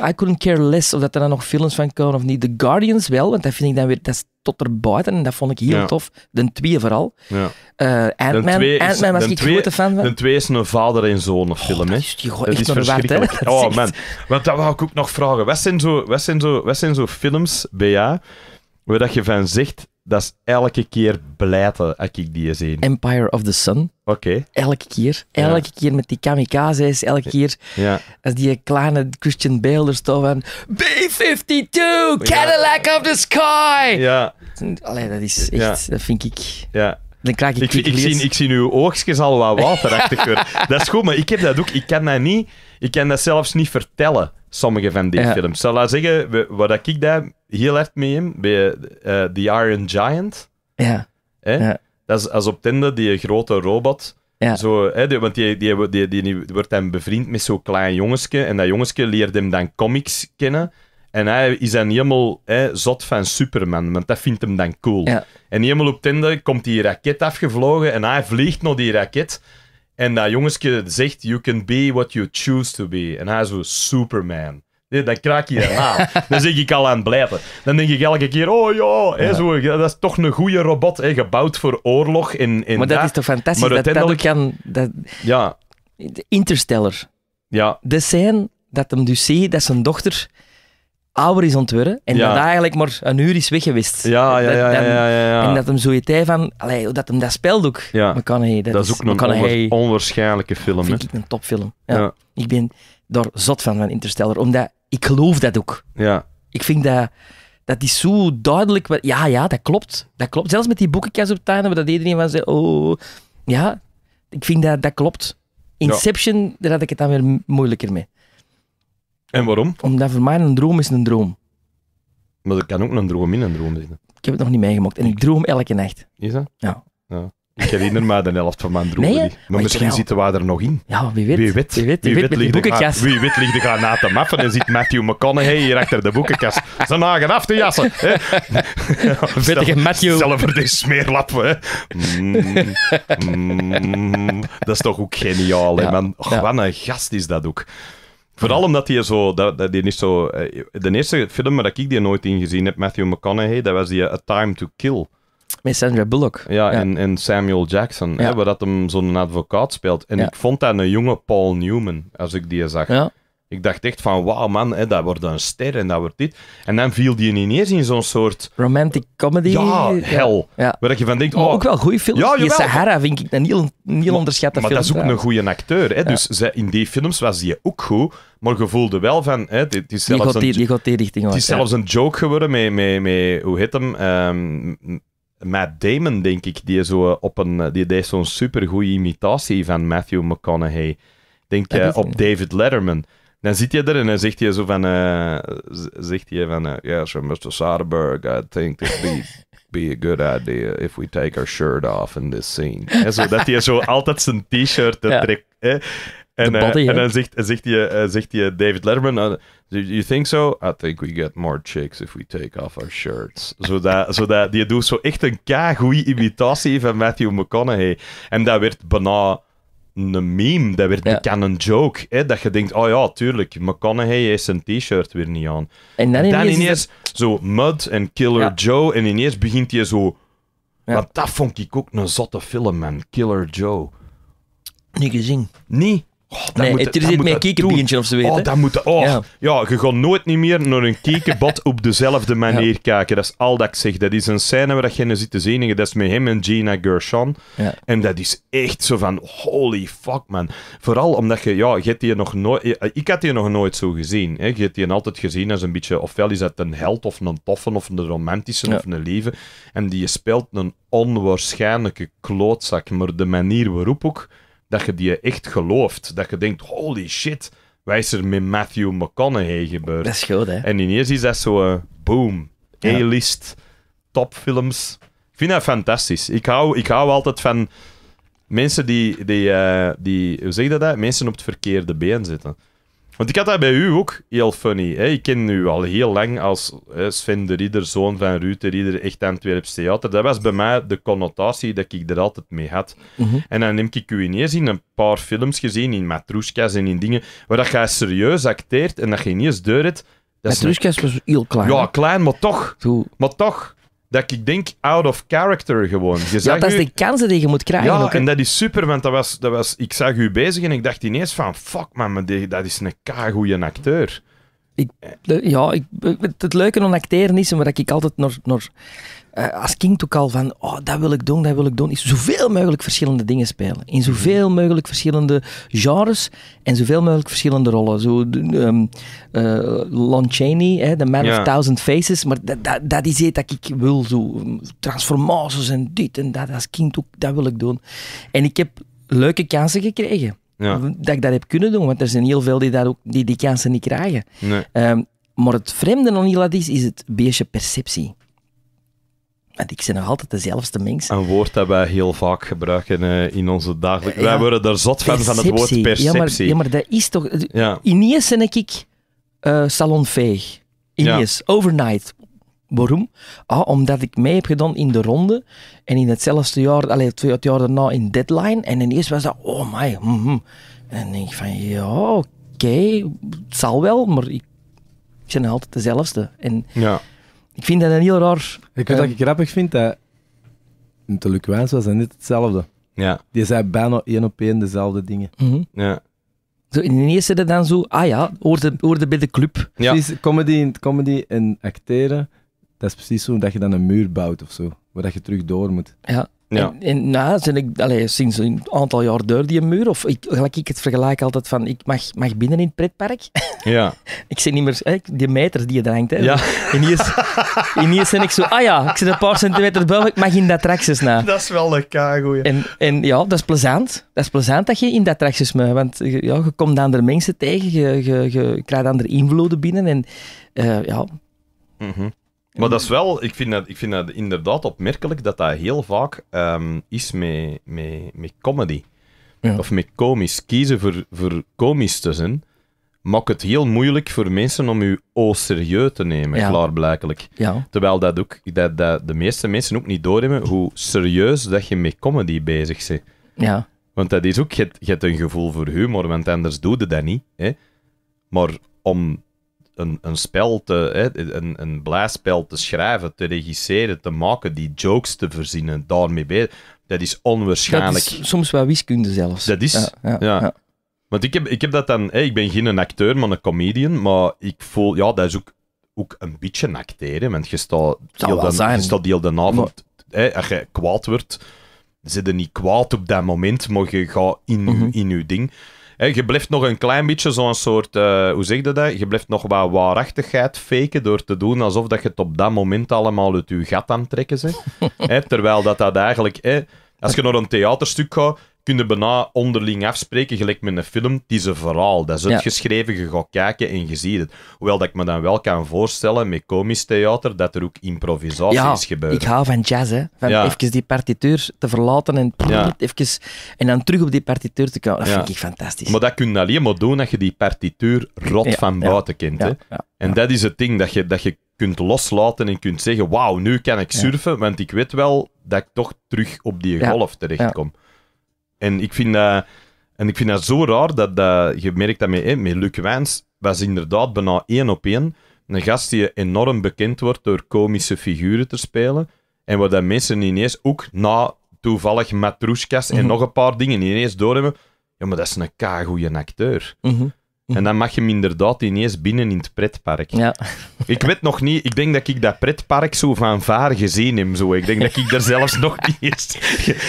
I couldn't care less of dat er dan nog films van komen of niet. The Guardians wel, want dat vind ik dan weer, dat is tot erbuiten en dat vond ik heel tof. De twee vooral. Ja. Uh, Ant-Man, was ik grote fan van. De twee is een vader en zoon of oh, film, hè. dat is verschrikkelijk. oh man, want dat wou ik ook nog vragen. Wat zijn zo, wat zijn zo, wat zijn zo films bij jou waar dat je van zegt, dat is elke keer blijten als ik die zie. Empire of the Sun. Oké. Elke keer. Elke keer met die kamikazes. Elke keer ja. als die kleine Christian Bale er en B-52, Cadillac of the Sky! Ja. Allee, dat is echt... Dat vind ik... Ja. Dan krijg ik, ik, zie, ik zie uw oogstjes al wat waterachtiger. dat is goed, maar ik heb dat ook. Ik kan dat niet... Ik kan dat zelfs niet vertellen sommige van die ja. films. Zal ik zeggen, wat ik daar heel hard mee in, bij eh, The Iron Giant. Ja. Hè? ja. Dat is als op Tinder die grote robot. Ja. Zo, hè, want die, die, die, die, wordt dan bevriend met zo'n klein jongenske En dat jongenske leert hem dan comics kennen. En hij is dan helemaal hè, zot van Superman, want dat vindt hem dan cool. Ja. En helemaal op Tinder komt die raket afgevlogen en hij vliegt naar die raket. En dat jongensje zegt, you can be what you choose to be. En hij is zo, Superman. Dat dan kraak je eraan. dan zeg ik al aan het blijven. Dan denk ik elke keer, oh ja, dat is toch een goede robot, gebouwd voor oorlog. In, in maar dat, is toch fantastisch, maar dat kan... Ja. Interstellar. Ja. De scène dat hem dus ziet, dat zijn dochter ouder is en ja. dat eigenlijk maar een uur is weggewist Ja, ja, ja. ja, ja en dat hem zoiets van, dat hem dat spel ook. Ja. dat, dat is ook een onwaarschijnlijke film. Dat vind ik een topfilm. Ja. Ik ben daar zot van, van Interstellar, omdat ik geloof dat ook. Ja. Ik vind dat, dat is zo duidelijk. Ja, ja, dat klopt. Dat klopt. Zelfs met die boekenkast op tuin, dat iedereen van zei, oh, ja, ik vind dat dat klopt. Inception, daar had ik het dan weer moeilijker mee. En waarom? Omdat voor mij een droom is een droom. Maar er kan ook een droom in een droom zitten. Ik heb het nog niet meegemaakt. En ik droom elke nacht. Is dat? Ja. ja. Ik herinner me de helft van mijn droom, maar, maar misschien zitten we er nog in. Ja, wie weet. Wie weet, wie weet, ligt de boekenkast. Wie weet ligt de granaten maffen en ziet Matthew McConaughey hier achter de boekenkast. Ze nagen af te jassen. Hè? Vettige Matthew. Zelf voor deze smeerlap. Mm, mm. dat is toch ook geniaal, hè, man. Och, Wat een gast is dat ook. Vooral omdat hij zo, dat, die niet zo... Eh, de eerste film waar ik die nooit in gezien heb, Matthew McConaughey, dat was die eh, A Time to Kill. Met Sandra Bullock. Ja, En, Samuel Jackson, hè, waar dat hem zo'n advocaat speelt. En ik vond dat een jonge Paul Newman, als ik die zag. Ja. Ik dacht echt van, wauw man, hè, dat wordt een ster en dat wordt dit. En dan viel die ineens in zo'n soort... Romantic comedy? Ja, hel. Ja. Waar je van denkt... Oh, ook wel goede films. Ja, die Sahara vind ik een heel, heel onderschatte maar, film. Maar dat is ook een goede acteur. Hè. Dus in die films was die ook goed, maar je voelde wel van... Hè, dit, is zelfs die, die, een, die, die richting Het is zelfs een joke geworden met, met, met hoe heet hem... Um, Matt Damon, denk ik, die zo eh, op een... Eh, die deed zo'n supergoeie imitatie van Matthew McConaughey. Denk uh, op David Letterman. Dan zit je er en dan zegt hij zo van... Uh, zegt hij van... Uh, eh, yes, Mr. Soderberg I think it'd be, be a good idea if we take our shirt off in this scene. En zo, dat hij zo altijd zijn t-shirt ja. trekt. En, eh, en, dan zegt, zegt, hij, uh, zegt hij David Letterman, oh, do you think so? I think we get more chicks if we take off our shirts. Zodat, zodat die doet zo echt een goede imitatie van Matthew McConaughey. En dat werd banaal een meme, dat werd een joke. Hè? Dat je denkt, oh ja, tuurlijk, McConaughey heeft zijn t-shirt weer niet aan. En dan, ineens, zo Mud en Killer Joe, en ineens begint hij zo... Ja. Want dat vond ik ook een zotte film, man. Killer Joe. Niet gezien. nee Oh, nee, moet, er zit mijn kiekerbientje of zo weten. Oh, dat moet, oh. Ja. je gaat nooit niet meer naar een kiekerbad op dezelfde manier kijken. Dat is al dat ik zeg. Dat is een scène waar dat je nu zit te zien. Dat is met hem en Gina Gershon. En dat is echt zo van, holy fuck man. Vooral omdat je, ja, je hebt die nog nooit... Eh, eh, ik had die nog nooit zo gezien. Hè. Je hebt die altijd gezien als een beetje, ofwel is dat een held of een toffen of een romantische of een lieve. En die speelt een onwaarschijnlijke klootzak. Maar de manier waarop ook dat je die echt gelooft. Dat je denkt, holy shit, wat is er met Matthew McConaughey gebeurd? Dat is goed, hè? En ineens is dat zo, eh, boom, A-list, topfilms. Ik vind dat fantastisch. Ik hou, ik hou altijd van mensen die, die, eh, die, hoe zeg je dat? Mensen op het verkeerde been zitten. Want ik had dat bij u ook heel funny. Hè? Ik ken u al heel lang als hè, Sven de Rieder, zoon van Ruud de Rieder, echt Antwerps Theater. Dat was bij mij de connotatie dat ik er altijd mee had. Mhm. En dan heb ik u ineens in een paar films gezien, in Matroeskas en in dingen, waar dat jij serieus acteert en dat je ineens deur hebt. Matroeskas was heel klein. Ja, klein, maar toch. Maar toch dat ik denk out of character gewoon. Je ja, dat is de kansen die je moet krijgen. Ja, ook, en dat is super, want dat was, dat was, ik zag u bezig en ik dacht ineens van, fuck man, dat is een goede acteur. Ik, ja, ik, het leuke om acteren is, dat ik altijd nog, naar eh, als kind ook al van, oh, dat wil ik doen, dat wil ik doen, is zoveel mogelijk verschillende dingen spelen. In zoveel mogelijk verschillende genres en zoveel mogelijk verschillende rollen. Zo, um, uh, Lon Chaney, hè, The Man of Thousand Faces, maar dat, dat, is iets dat ik wil, zo, ehm, transformaties en dit en dat, als kind ook, dat wil ik doen. En ik heb leuke kansen gekregen. Dat ik dat heb kunnen doen, want er zijn heel veel die dat ook, die, die kansen niet krijgen. Ehm, maar het vreemde nog niet is, is het beestje perceptie. Want ik ben nog altijd dezelfde mens. Een woord dat wij heel vaak gebruiken eh, in onze dagelijkse... Uh, Wij worden daar zot van, van het woord perceptie. Ja maar, ja, maar dat is toch... In Ineens ben ik eh, salonveeg. In ja. overnight. Waarom? Ah, omdat ik mee heb gedaan in de ronde en in hetzelfde jaar, allee, twee, het jaar daarna in deadline. En in ineens was dat, oh my, mm, mm. En denk ik van, ja, oké, het zal wel, maar ik, ik nog altijd dezelfde. En ja. Ik vind dat een heel raar... Ik vind dat ik grappig vind dat... De Luc was en niet hetzelfde. Ja. Die zei bijna één op één dezelfde dingen. Mm Ja. Zo, in zit dan zo, ah ja, hoorde, hoorde bij de club. Ja. Precies, comedy, comedy en acteren, dat is precies zo dat je dan een muur bouwt of zo, waar dat je terug door moet. Ja. Ja. En, en nou, zijn ik, allez, sinds een aantal jaar door die muur, of ik, gelijk ik het vergelijk altijd van, ik mag, mag binnen in het pretpark. Ja. ik zit niet meer, hè, die meters die je drinkt. Hè. Ja. En hier ben ik zo, ah ja, ik zit een paar centimeter boven, ik mag in dat traxes na. Dat is wel een kagoeie. En, en ja, dat is plezant. Dat is plezant dat je in dat traxes mag, want eh, ja, je komt andere mensen tegen, je, je, krijgt andere invloeden binnen en eh, ja... Mhm. Maar dat is wel, ik vind dat, ik vind dat inderdaad opmerkelijk dat dat heel vaak um, is met, met, met comedy. Of met komisch. Kiezen voor, voor komisch te zijn maakt het heel moeilijk voor mensen om u o serieus te nemen, ja. klaarblijkelijk. Terwijl dat ook, dat, dat de meeste mensen ook niet doorhebben hoe serieus dat je met comedy bezig bent. Ja. Want dat is ook, je hebt een gevoel voor humor, want anders doe je dat niet. Hè? Maar om een, een spel te, hè, een, een blijspel te schrijven, te regisseren, te maken, die jokes te verzinnen, daarmee bezig. Dat is onwaarschijnlijk. soms wel wiskunde zelfs. Dat is, ja. Want ik heb, ik heb dat dan, hè, ik ben geen acteur, maar een comedian, maar ik voel, ja, dat is ook, ook een beetje acteren, want je staat, heel de, je staat heel de avond, hè, als je kwaad wordt, zit er niet kwaad op dat moment, maar je gaat in, mhm. in je ding je blijft nog een klein beetje zo'n soort, eh, hoe zeg je dat? Je blijft nog wat waarachtigheid faken door te doen alsof dat je het op dat moment allemaal uit je gat aan het trekken bent. terwijl dat, dat eigenlijk, als je naar een theaterstuk gaat, kunnen bijna onderling afspreken, gelijk met een film. Het is een verhaal. Dat is het geschreven, je gaat kijken en je ziet het. Hoewel dat ik me dan wel kan voorstellen met komisch theater dat er ook improvisatie ja, is gebeurd. Ik hou van jazz, hè? Van even die partituur te verlaten en, even, en dan terug op die partituur te komen. Dat vind ik fantastisch. Maar dat kun je alleen maar doen als je die partituur rot van buiten kent. Hè? En dat is het ding dat je, dat je kunt loslaten en kunt zeggen: Wauw, nu kan ik surfen, want ik weet wel dat ik toch terug op die golf terechtkom. En ik vind dat, en ik vind dat zo raar dat, dat je merkt dat met, met Luc Wijns was inderdaad bijna één op één een gast die enorm bekend wordt door komische figuren te spelen. En wat dat mensen ineens ook na toevallig Matroeskast en mhm. nog een paar dingen ineens doorhebben. Ja, maar dat is een goede acteur. Mhm. En dan mag je hem inderdaad ineens binnen in het pretpark. Ja. Ik weet nog niet, ik denk dat ik dat pretpark zo van vaar gezien heb. Zo. Ik denk dat ik daar zelfs nog niet eens.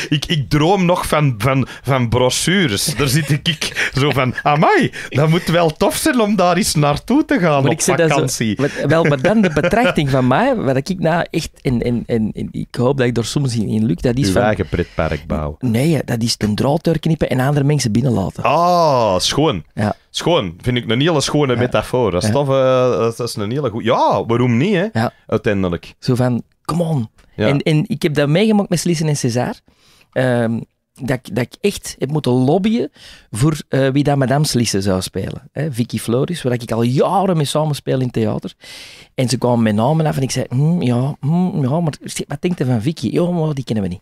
Ik, ik droom nog van, van, van brochures. Daar zit ik zo van. Amai, dat moet wel tof zijn om daar eens naartoe te gaan maar op vakantie. wel, maar dan de betrachting van mij, wat ik nou echt. En, en, en, ik hoop dat ik er soms in luk. Dat is Uw van, eigen pretpark bouwen. Nee, dat is ten draad knippen en andere mensen binnenlaten. Ah, schoon. Ja. Schoon, vind ik een hele schone metafoor. Dat is, ja. Eh, dat is een hele goed. Ja, waarom niet, hè? Uiteindelijk. Zo van, come on. En, en ik heb dat meegemaakt met Slissen en César. Um, dat, dat ik echt heb moeten lobbyen voor eh, wie dat Madame Slissen zou spelen. Hè? Vicky Floris, waar ik al jaren mee speel in theater. En ze kwamen met namen af en ik zei, mm, ja, mm, ja, maar wat denkt er van Vicky? Ja, die kennen we niet.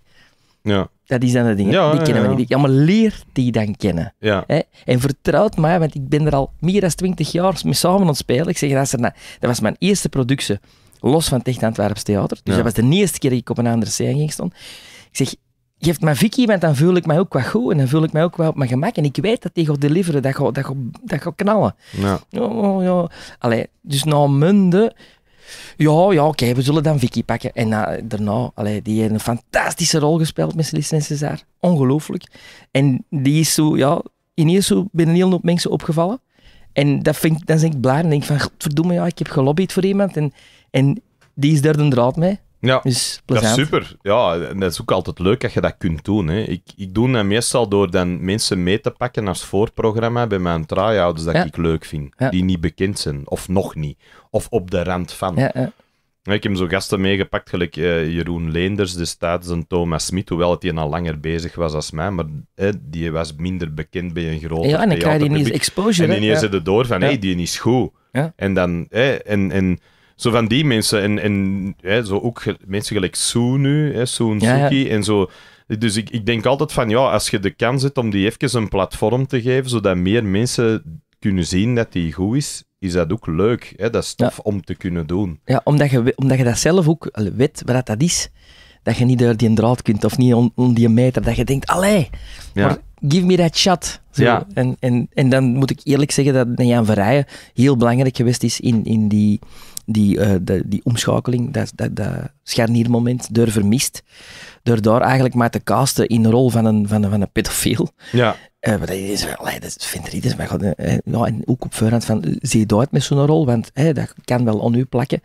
Ja. Dat is de dingen. die kennen we niet. Ja, maar leer die dan kennen. Hè? En vertrouwt mij, want ik ben er al meer dan twintig jaar mee samen aan het spelen. Ik zeg, dat, nou- dat was mijn eerste productie, los van het Echt Antwerps Theater. Dus dat was de eerste keer dat ik op een andere scène ging staan. Ik zeg, geef mij Vicky, want dan voel ik mij ook wat goed en dan voel ik mij ook wel op mijn gemak. En ik weet dat die gaat deliveren, dat gaat, dat dat gaat knallen. Ja. Allee, dus na Munde ja, ja, oké, we zullen dan Vicky pakken. En daarna, allee, die heeft een fantastische rol gespeeld met Celeste en César. Ongelooflijk. En die is zo, ja, ineens zo bij een hele hoop mensen opgevallen. En dat vind, dan ben ik blij en denk van, verdomme, ja, ik heb gelobbyd voor iemand. En, en die is daar draad mee. Ja, dat is super. Ja, en dat is ook altijd leuk dat je dat kunt doen. Hè. Ik, ik doe dat meestal door dan mensen mee te pakken als voorprogramma bij mijn tryouts dat ik leuk vind. Die niet bekend zijn, of nog niet. Of op de rand van. Ja, ik heb zo gasten meegepakt, gelijk eh, Jeroen Leenders destijds en Thomas Smit, hoewel het die al langer bezig was als mij, maar die was minder bekend bij een grote Ja, en dan krijg je niet exposure. En ineens ja. ze door van, hé, hey, die is goed. En dan... hè en, en zo van die mensen. En, en zo ook mensen gelijk Soe nu, hè, Soekie. En zo. Dus ik, ik denk altijd van ja, als je de kans hebt om die even een platform te geven, zodat meer mensen kunnen zien dat die goed is, is dat ook leuk. Hè? Dat is tof om te kunnen doen. Ja, omdat je, omdat je dat zelf ook weet wat dat is. Dat je niet door die draad kunt of niet om, die meter. Dat je denkt, allee, give me that shot. Ja. En, en, en dan moet ik eerlijk zeggen dat Jan Verrijen heel belangrijk geweest is in, in die die, eh, de, die omschakeling, dat, dat, dat scharniermoment, door vermist. Door daar eigenlijk maar te casten in de rol van een, van een, van een pedofiel. Ja. Uh, maar dat, is wel, dat vindt iedereen. Maar, uh, eh, ja, nou, en ook op voorhand van, zie je uit met zo'n rol, want dat kan wel aan plakken.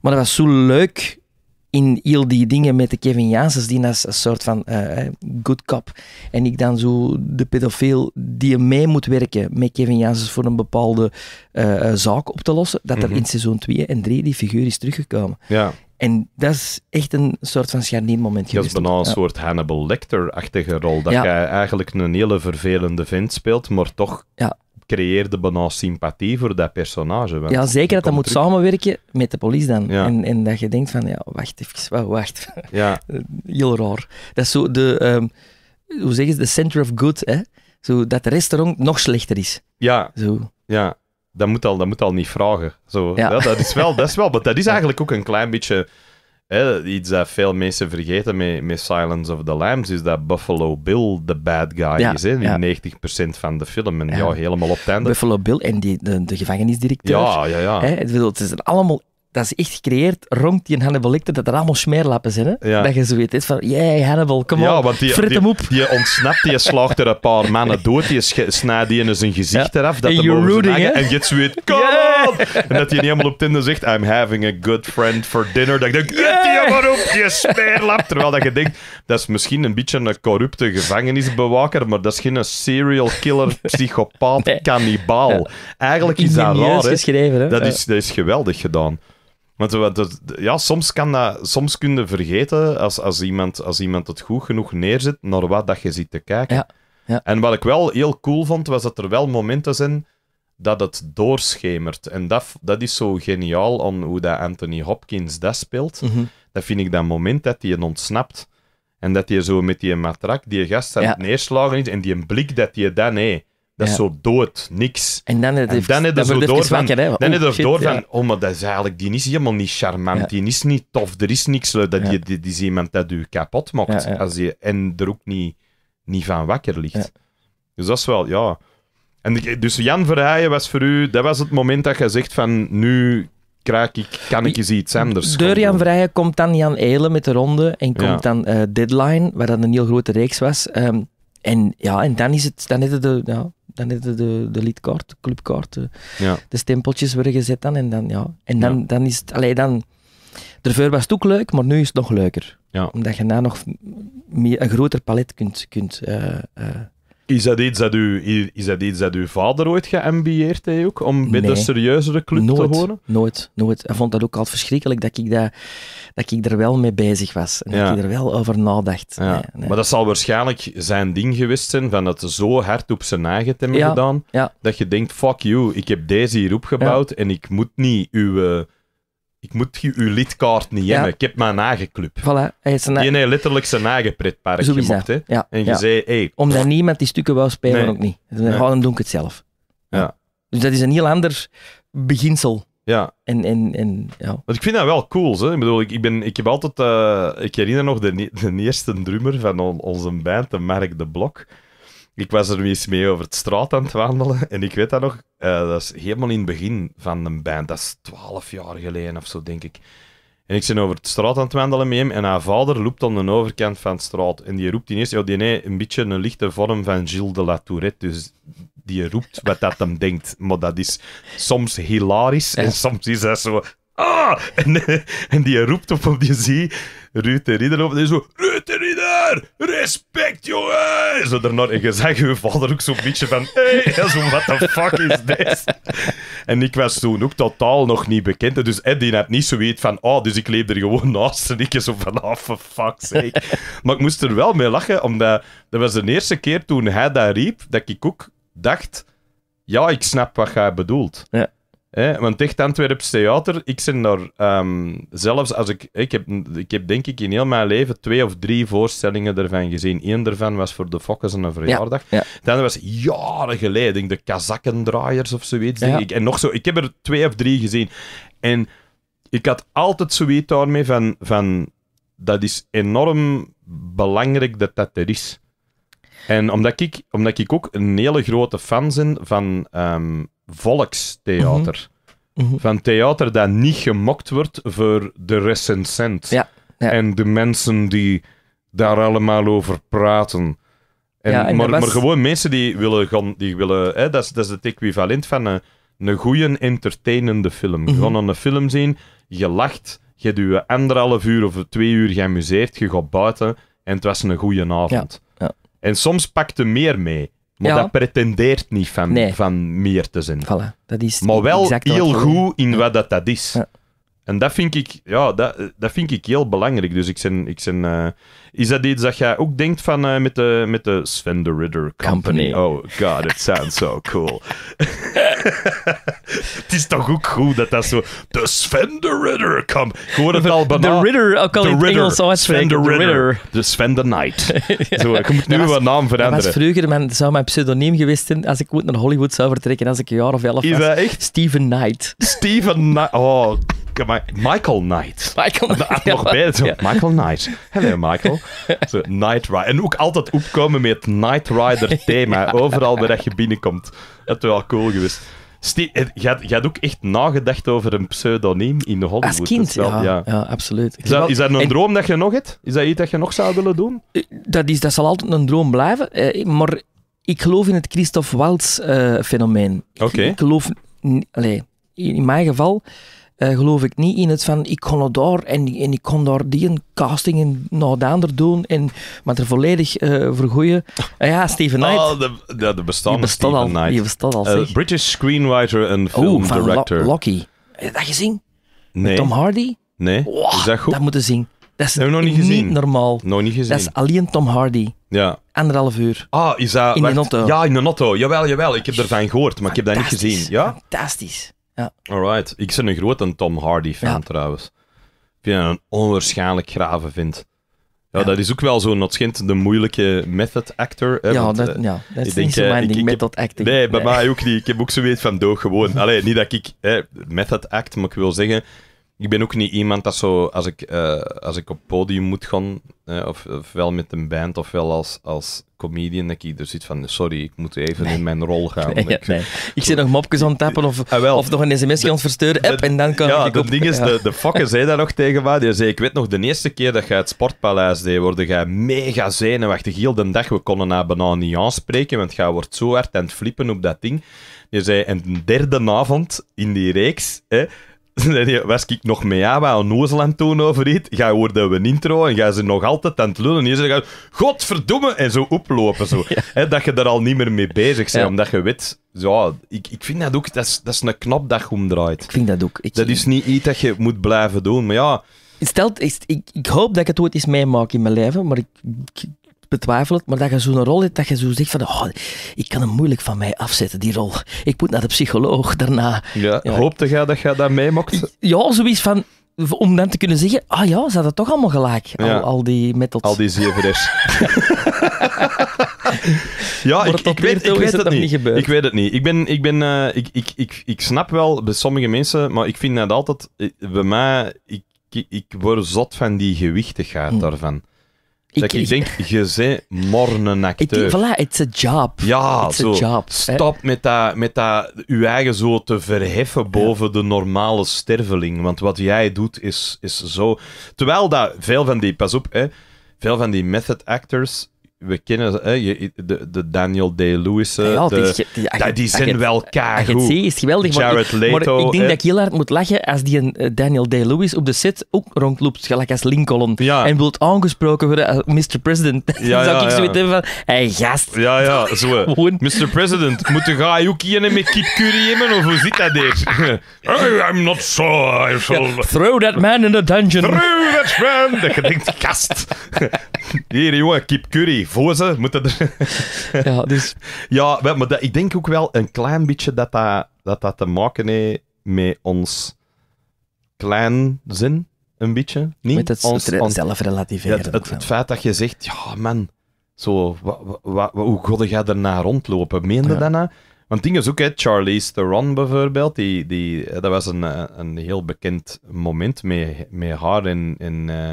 Maar dat was zo leuk in heel die dingen met de Kevin Janssens, die als een soort van eh, eh, good cop. En ik dan zo de pedofiel die mee moet werken met Kevin Janssens voor een bepaalde eh, zaak op te lossen, dat er mhm. in seizoen 2 en 3 die figuur is teruggekomen. Ja. En dat is echt een soort van scharniermoment geweest. Dat is bijna een soort Hannibal Lecter-achtige rol. Dat jij eigenlijk een hele vervelende vent speelt, maar toch ja creëerde bijna sympathie voor dat personage. Ja, zeker dat dat moet samenwerken met de police dan. En, en, dat je denkt van, ja, wacht even, wacht. Ja. Heel raar. Dat is zo de, ehm, hoe zeg je de center of good, hè? Zo, dat de restaurant nog slechter is. Ja, zo. ja. Dat, moet al, dat moet al niet vragen. Zo, ja. dat, dat, is wel, dat is wel, maar dat is eigenlijk ook een klein beetje iets dat veel mensen vergeten met, Silence of the Lambs is dat Buffalo Bill de bad guy is die in 90% van de film. En ja, helemaal op het Buffalo Bill en die, de, gevangenisdirecteur. Ja, ja, ja. het, is het allemaal dat is echt gecreëerd rond die Hannibal Lecter, dat er allemaal smeerlappen zijn. Hè? Dat je zo weet, is van, jij Hannibal, kom op, die, frit die, hem Die ontsnapt, die slaagt er een paar mannen dood, die snijdt die in zijn gezicht eraf. Dat en you're rooting, En je weet, come yeah. on! En dat hij niet helemaal op Tinder zegt, I'm having a good friend for dinner. Dat ik denk, yeah. die maar op, je smeerlap. Terwijl dat je denkt, dat is misschien een beetje een corrupte gevangenisbewaker, maar dat is geen serial killer, psychopaat, kannibaal. Eigenlijk is dat raar, Geschreven, hè? Dat, is, dat is geweldig gedaan. Want ja, soms, kan dat, soms kun je vergeten, als, als, iemand, als iemand het goed genoeg neerzet, naar wat dat je ziet te kijken. Ja, En wat ik wel heel cool vond, was dat er wel momenten zijn dat het doorschemert. En dat, dat is zo geniaal aan hoe dat Anthony Hopkins dat speelt. Mhm. Dat vind ik dat moment dat hij ontsnapt. En dat hij zo met die matrak, die gast aan het neerslagen is, en die blik dat hij dan... Nee. Dat is zo dood, niks. En dan heb je er zo door van, dan oh, door van oh, maar dat is eigenlijk, die is helemaal niet charmant, die is niet tof, er is niks, eh, dat je die, is iemand dat u kapot maakt. Als je, en er ook niet, niet van wakker ligt. Dus dat is wel, ja... En dus Jan Verheijen was voor u, dat was het moment dat je zegt van nu kraak ik, kan ik eens iets anders. Deur Jan Verheijen komt dan Jan Elen met de ronde en komt dan eh, Deadline, waar dat een heel grote reeks was. Ehm, en, ja, en dan is het, dan is het de, ja, dan is de, de lidkaart, de clubkaart, de, ja. de stempeltjes worden gezet dan. En dan, ja. en dan, dan is het, alleen dan, daarvoor was het ook leuk, maar nu is het nog leuker. Ja. Omdat je daar nog meer, een groter palet kunt, kunt eh, eh, is dat iets dat, u, is dat iets dat uw vader ooit geambieerd heeft ook? Om bij een serieuzere club te horen? Nooit, nooit. Hij vond dat ook altijd verschrikkelijk dat ik, dat, dat ik er wel mee bezig was. En dat ik er wel over nadacht. Ja. Maar dat zal waarschijnlijk zijn ding geweest zijn, van dat zo hard op zijn eigen hebben gedaan, dat je denkt, fuck you, ik heb deze hier opgebouwd en ik moet niet uw eh, ik moet je uw lidkaart niet hebben. Ik heb mijn eigen club. Voilà, e- een... letterlijk zijn eigen pretpark Zo Hè? En je zei, hey. Omdat niemand die stukken wou spelen, ook niet. Dan nee. hem doen het zelf. Ja. Dus dat is een heel ander beginsel. Ja. En, en, en, ja. Want ik vind dat wel cool. Hè? Ik bedoel, ik, ben, ik heb altijd... Eh, ik herinner nog de, de eerste drummer van onze band, de Mark de Blok ik was er eens mee over het straat aan het wandelen. En ik weet dat nog, eh, dat is helemaal in het begin van een band. Dat is twaalf jaar geleden of zo, denk ik. En ik ben over het straat aan het wandelen met hem. En haar vader loopt aan de overkant van de straat. En die roept ineens, ja, die nee een beetje een lichte vorm van Gilles de la Tourette. Dus die roept wat dat hem denkt. Maar dat is soms hilarisch. En soms is dat zo... Ah! En, die roept op, op die zie, Ruud de Ridderhoofd. En zo respect jongen! Zo daarna, en je zag je vader ook zo'n beetje van, hey, zo, what the fuck is this? En ik was toen ook totaal nog niet bekend, dus Eddie had niet zo weet van, oh, dus ik leef er gewoon naast en ik zo van, ah, for fuck's sake. Maar ik moest er wel mee lachen, omdat dat was de eerste keer toen hij dat riep, dat ik ook dacht, ja, ik snap wat jij bedoelt. Ja. Eh, want echt Antwerps theater, ik ben daar ehm, zelfs als ik. Ik heb, ik heb denk ik in heel mijn leven twee of drie voorstellingen ervan gezien. Eén daarvan was voor de Fokkers en een verjaardag. Ja, ja. De was jaren geleden, denk de kazakkendraaiers of zoiets. Denk ik. En nog zo, ik heb er twee of drie gezien. En ik had altijd zoiets daarmee van, van dat is enorm belangrijk dat dat er is. En omdat ik, omdat ik ook een hele grote fan ben van ehm, volkstheater. Mhm. Mhm. Van theater dat niet gemokt wordt voor de recensent. Ja, En de mensen die daar allemaal over praten. En, maar, gewoon mensen die willen gaan... Die willen, hè, dat, is, dat is het equivalent van een, een goede, entertainende film. Mm -hmm. Gewoon een film zien, je lacht, je duwt je anderhalf uur of twee uur geamuseerd, je gaat buiten en het was een goede avond. En soms pakte meer mee. Maar dat pretendeert niet van, van meer te zijn. maar wel heel goed in wat dat, dat is. En dat vind ik, ja, dat, eh, dat vind ik heel belangrijk. Dus ik zijn, ik zijn, uh, eh, is dat iets dat jij ook denkt van uh, met, de, met de Sven de Ridder company. Oh god, it sounds so cool. het is toch ook goed dat dat zo... De Sven de Ridder Company. Gewoon het al bijna... De Ridder, ook al in het Engels zou Sven de Ridder. De Sven de Knight. zo, ik moet nu mijn naam veranderen. Dat was vroeger, zou mijn pseudoniem geweest zijn als ik naar Hollywood zou vertrekken als ik een jaar of elf was. Steven Knight. Steven Knight. Oh, Michael Knight. Michael Knight. Nog beter, zo, Michael Knight. Hello, Michael. Zo, Knight Rider. En ook altijd opkomen met het Knight Rider thema. Overal waar je binnenkomt. Dat is wel cool geweest. Steve, jij had ook echt nagedacht over een pseudoniem in de Hollywood. Als kind, ja, ja, absoluut. Is dat, is dat een droom dat je nog hebt? Is dat iets dat je nog zou willen doen? Eh, dat, is, dat zal altijd een droom blijven. Eh, maar ik geloof in het Christophe Waltz eh, fenomeen. Oké. Ik, geloof... in mijn geval eh, geloof ik niet in het van ik kon daar en, en ik kon daar die een casting en nou de ander doen en maar er volledig uh, vergooien. Ah ja, Steven Knight. Oh, de, de, de bestaan Steven al, Knight. Die bestaat al, eh, British screenwriter en oh, film oh, director. Lockie. Heb je dat gezien? Nee. Tom Hardy? Nee. is dat goed? Dat moeten zien. Dat is we nog niet, gezien? normaal. Nog niet gezien. Dat is alleen Tom Hardy. Ja. Anderhalf uur. Ah, is dat... In de auto. Ja, in de notto. Jawel, jawel. Ik heb ervan gehoord, maar ik heb dat niet gezien. Ja? Fantastisch. Ja. Alright. Ik ben een grote Tom Hardy-fan trouwens. Ik vind een onwaarschijnlijk graven vindt. Ja, dat is ook wel zo'n ontschend de moeilijke method actor. Hè, ja, want, dat, eh, ja, is niet zo eh, mijn ding, method acting. Nee, bij mij ook niet. Ik heb ook zo van dood gewoon. Allee, niet dat ik hè, method act, maar ik wil zeggen, ik ben ook niet iemand dat zo, als ik, uh, als ik op podium moet gaan, of, ofwel met een band ofwel als, als comedian, dat ik dus er zit van, sorry, ik moet even in mijn rol gaan. ik, zit nog mopjes aan het tappen of, ah, of nog een sms'je aan versturen, app, en dan kan ja, het ding is, de, de fokken zei dat nog tegen mij, die zei, ik weet nog, de eerste keer dat jij het Sportpaleis deed, worden jij mega zenuwachtig, heel de dag, we konden na bijna niet aanspreken, want jij wordt zo hard aan het flippen op dat ding. Je zei, en de derde avond in die reeks, hè, was ik nog waar Java aan Nozeland toen over iets. Ga worden we een intro en ga ze nog altijd aan het lullen. En je zegt, godverdomme, en zo oplopen. Zo. dat je daar al niet meer mee bezig bent, omdat je weet... Zo, ik, ik vind dat ook, dat is, dat is een knap dat je omdraait. Ik vind dat ook. dat is niet iets dat je moet blijven doen, maar ja... Stelt, ik, ik, hoop dat ik het ooit eens meemaak in mijn leven, maar ik, betwijfel maar dat je zo'n rol hebt dat je zo zegt van oh, ik kan hem moeilijk van mij afzetten, die rol. Ik moet naar de psycholoog daarna. Ja, ja. hoopte jij dat je dat mocht? Ja, zoiets van om dan te kunnen zeggen, ah ja, ze hadden toch allemaal gelijk, al, die methods. Al die zeverers. ja, ik, ik, weet, ik weet het, niet. ik weet het niet. Ik, ben, ik, ben, eh, ik, ik, ik, ik snap wel bij sommige mensen, maar ik vind dat altijd, eh, bij mij, ik, ik, word zot van die gewichtigheid mm. daarvan. Dat ik, denk, je bent morgen acteur. Ik, voilà, it's a job. Ja, it's A job, Stop met dat, met dat je eigen zo te verheffen boven de normale sterveling. Want wat jij doet is, is zo... Terwijl dat veel van die... Pas op, hè. Veel van die method actors we kennen hè, je, de, de, Daniel Day-Lewis. Ja, eh, die, zijn wel wel Ik zie is geweldig. Maar ik, maar ik denk dat ik heel hard moet lachen als die een eh, Daniel Day-Lewis op de set ook rondloopt, gelijk als Lincoln. En wilt aangesproken worden als Mr. President. Dan zou ik zoiets hebben van, hey, gast. Ja, ja, zo. Mr. President, moet je ook hier met Kip Curry hebben? Of hoe zit dat hier? I'm not so... throw that man in the dungeon. Throw that man! Dat je denkt, gast. Hier, jongen, Kip Curry ze moeten er... ja, dus... Ja, maar dat, ik denk ook wel een klein beetje dat dat, dat, te maken heeft met ons klein zin, een beetje. Niet? Met het, ons, zelf relativeren. het, het feit dat je zegt, ja man, zo, wa, wa, hoe godde jij daarna rondlopen? Meende ja. daarna? Nou? Want dingen is ook, hè, The bijvoorbeeld, die, die, dat was een, eh, een heel bekend moment met, met haar en, eh,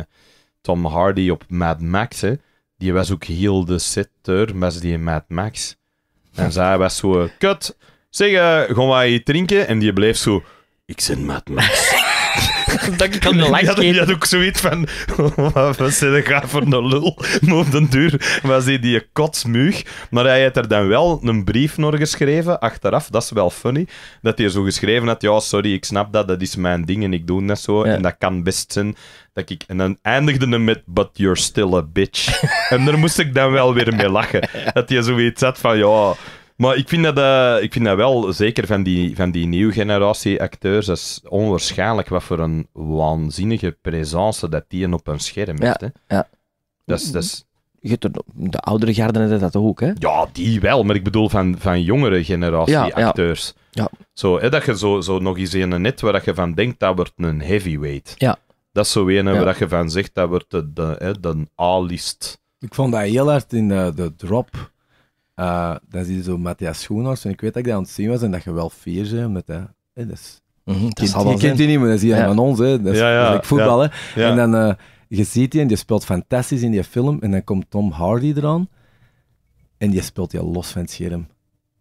Tom Hardy op Mad Max. Hè die was ook heel de setter, maar die Mad Max. En zij was zo, kut, zeg, uh, gaan wij drinken? En die bleef zo, ik zit Mad Max dat ik aan de had ook zoiets van... Wat zijn gaaf voor een lul? Maar op den duur was hij die kotsmuug. Maar hij had er dan wel een brief naar geschreven, achteraf. Dat is wel funny. Dat hij zo geschreven had... Ja, sorry, ik snap dat. Dat is mijn ding en ik doe dat zo. En dat kan best zijn dat ik... En dan eindigde hem met... But you're still a bitch. en daar moest ik dan wel weer mee lachen. Dat hij zoiets had van... Ja... Maar ik vind, dat, eh, ik vind dat wel, zeker van die, van die nieuwe generatie acteurs, dat is onwaarschijnlijk wat voor een waanzinnige presence dat die op een scherm ja, heeft. Hè. Ja. Dat is, dat De oudere garden dat ook, hè? Ja, die wel, maar ik bedoel van, van jongere generatie ja, acteurs. Ja. Zo, hè, dat je zo, zo nog eens een net waar je van denkt, dat wordt een heavyweight. Ja. Dat is zo een ja. waar je van zegt, dat wordt de, de, de, de A-list. Ik vond dat heel hard in de, de drop eh, dan zie je zo Matthias Schoenars. En ik weet dat ik daar aan het zien was en dat je wel fier bent met dat. Hey, dat is, mhm, je, kent die niet, maar dat zie je ja. van ons. Hè. Dat is, ja, voetbal. En dan, eh, je ziet die en die speelt fantastisch in die film. En dan komt Tom Hardy eraan. En die speelt je los van het scherm.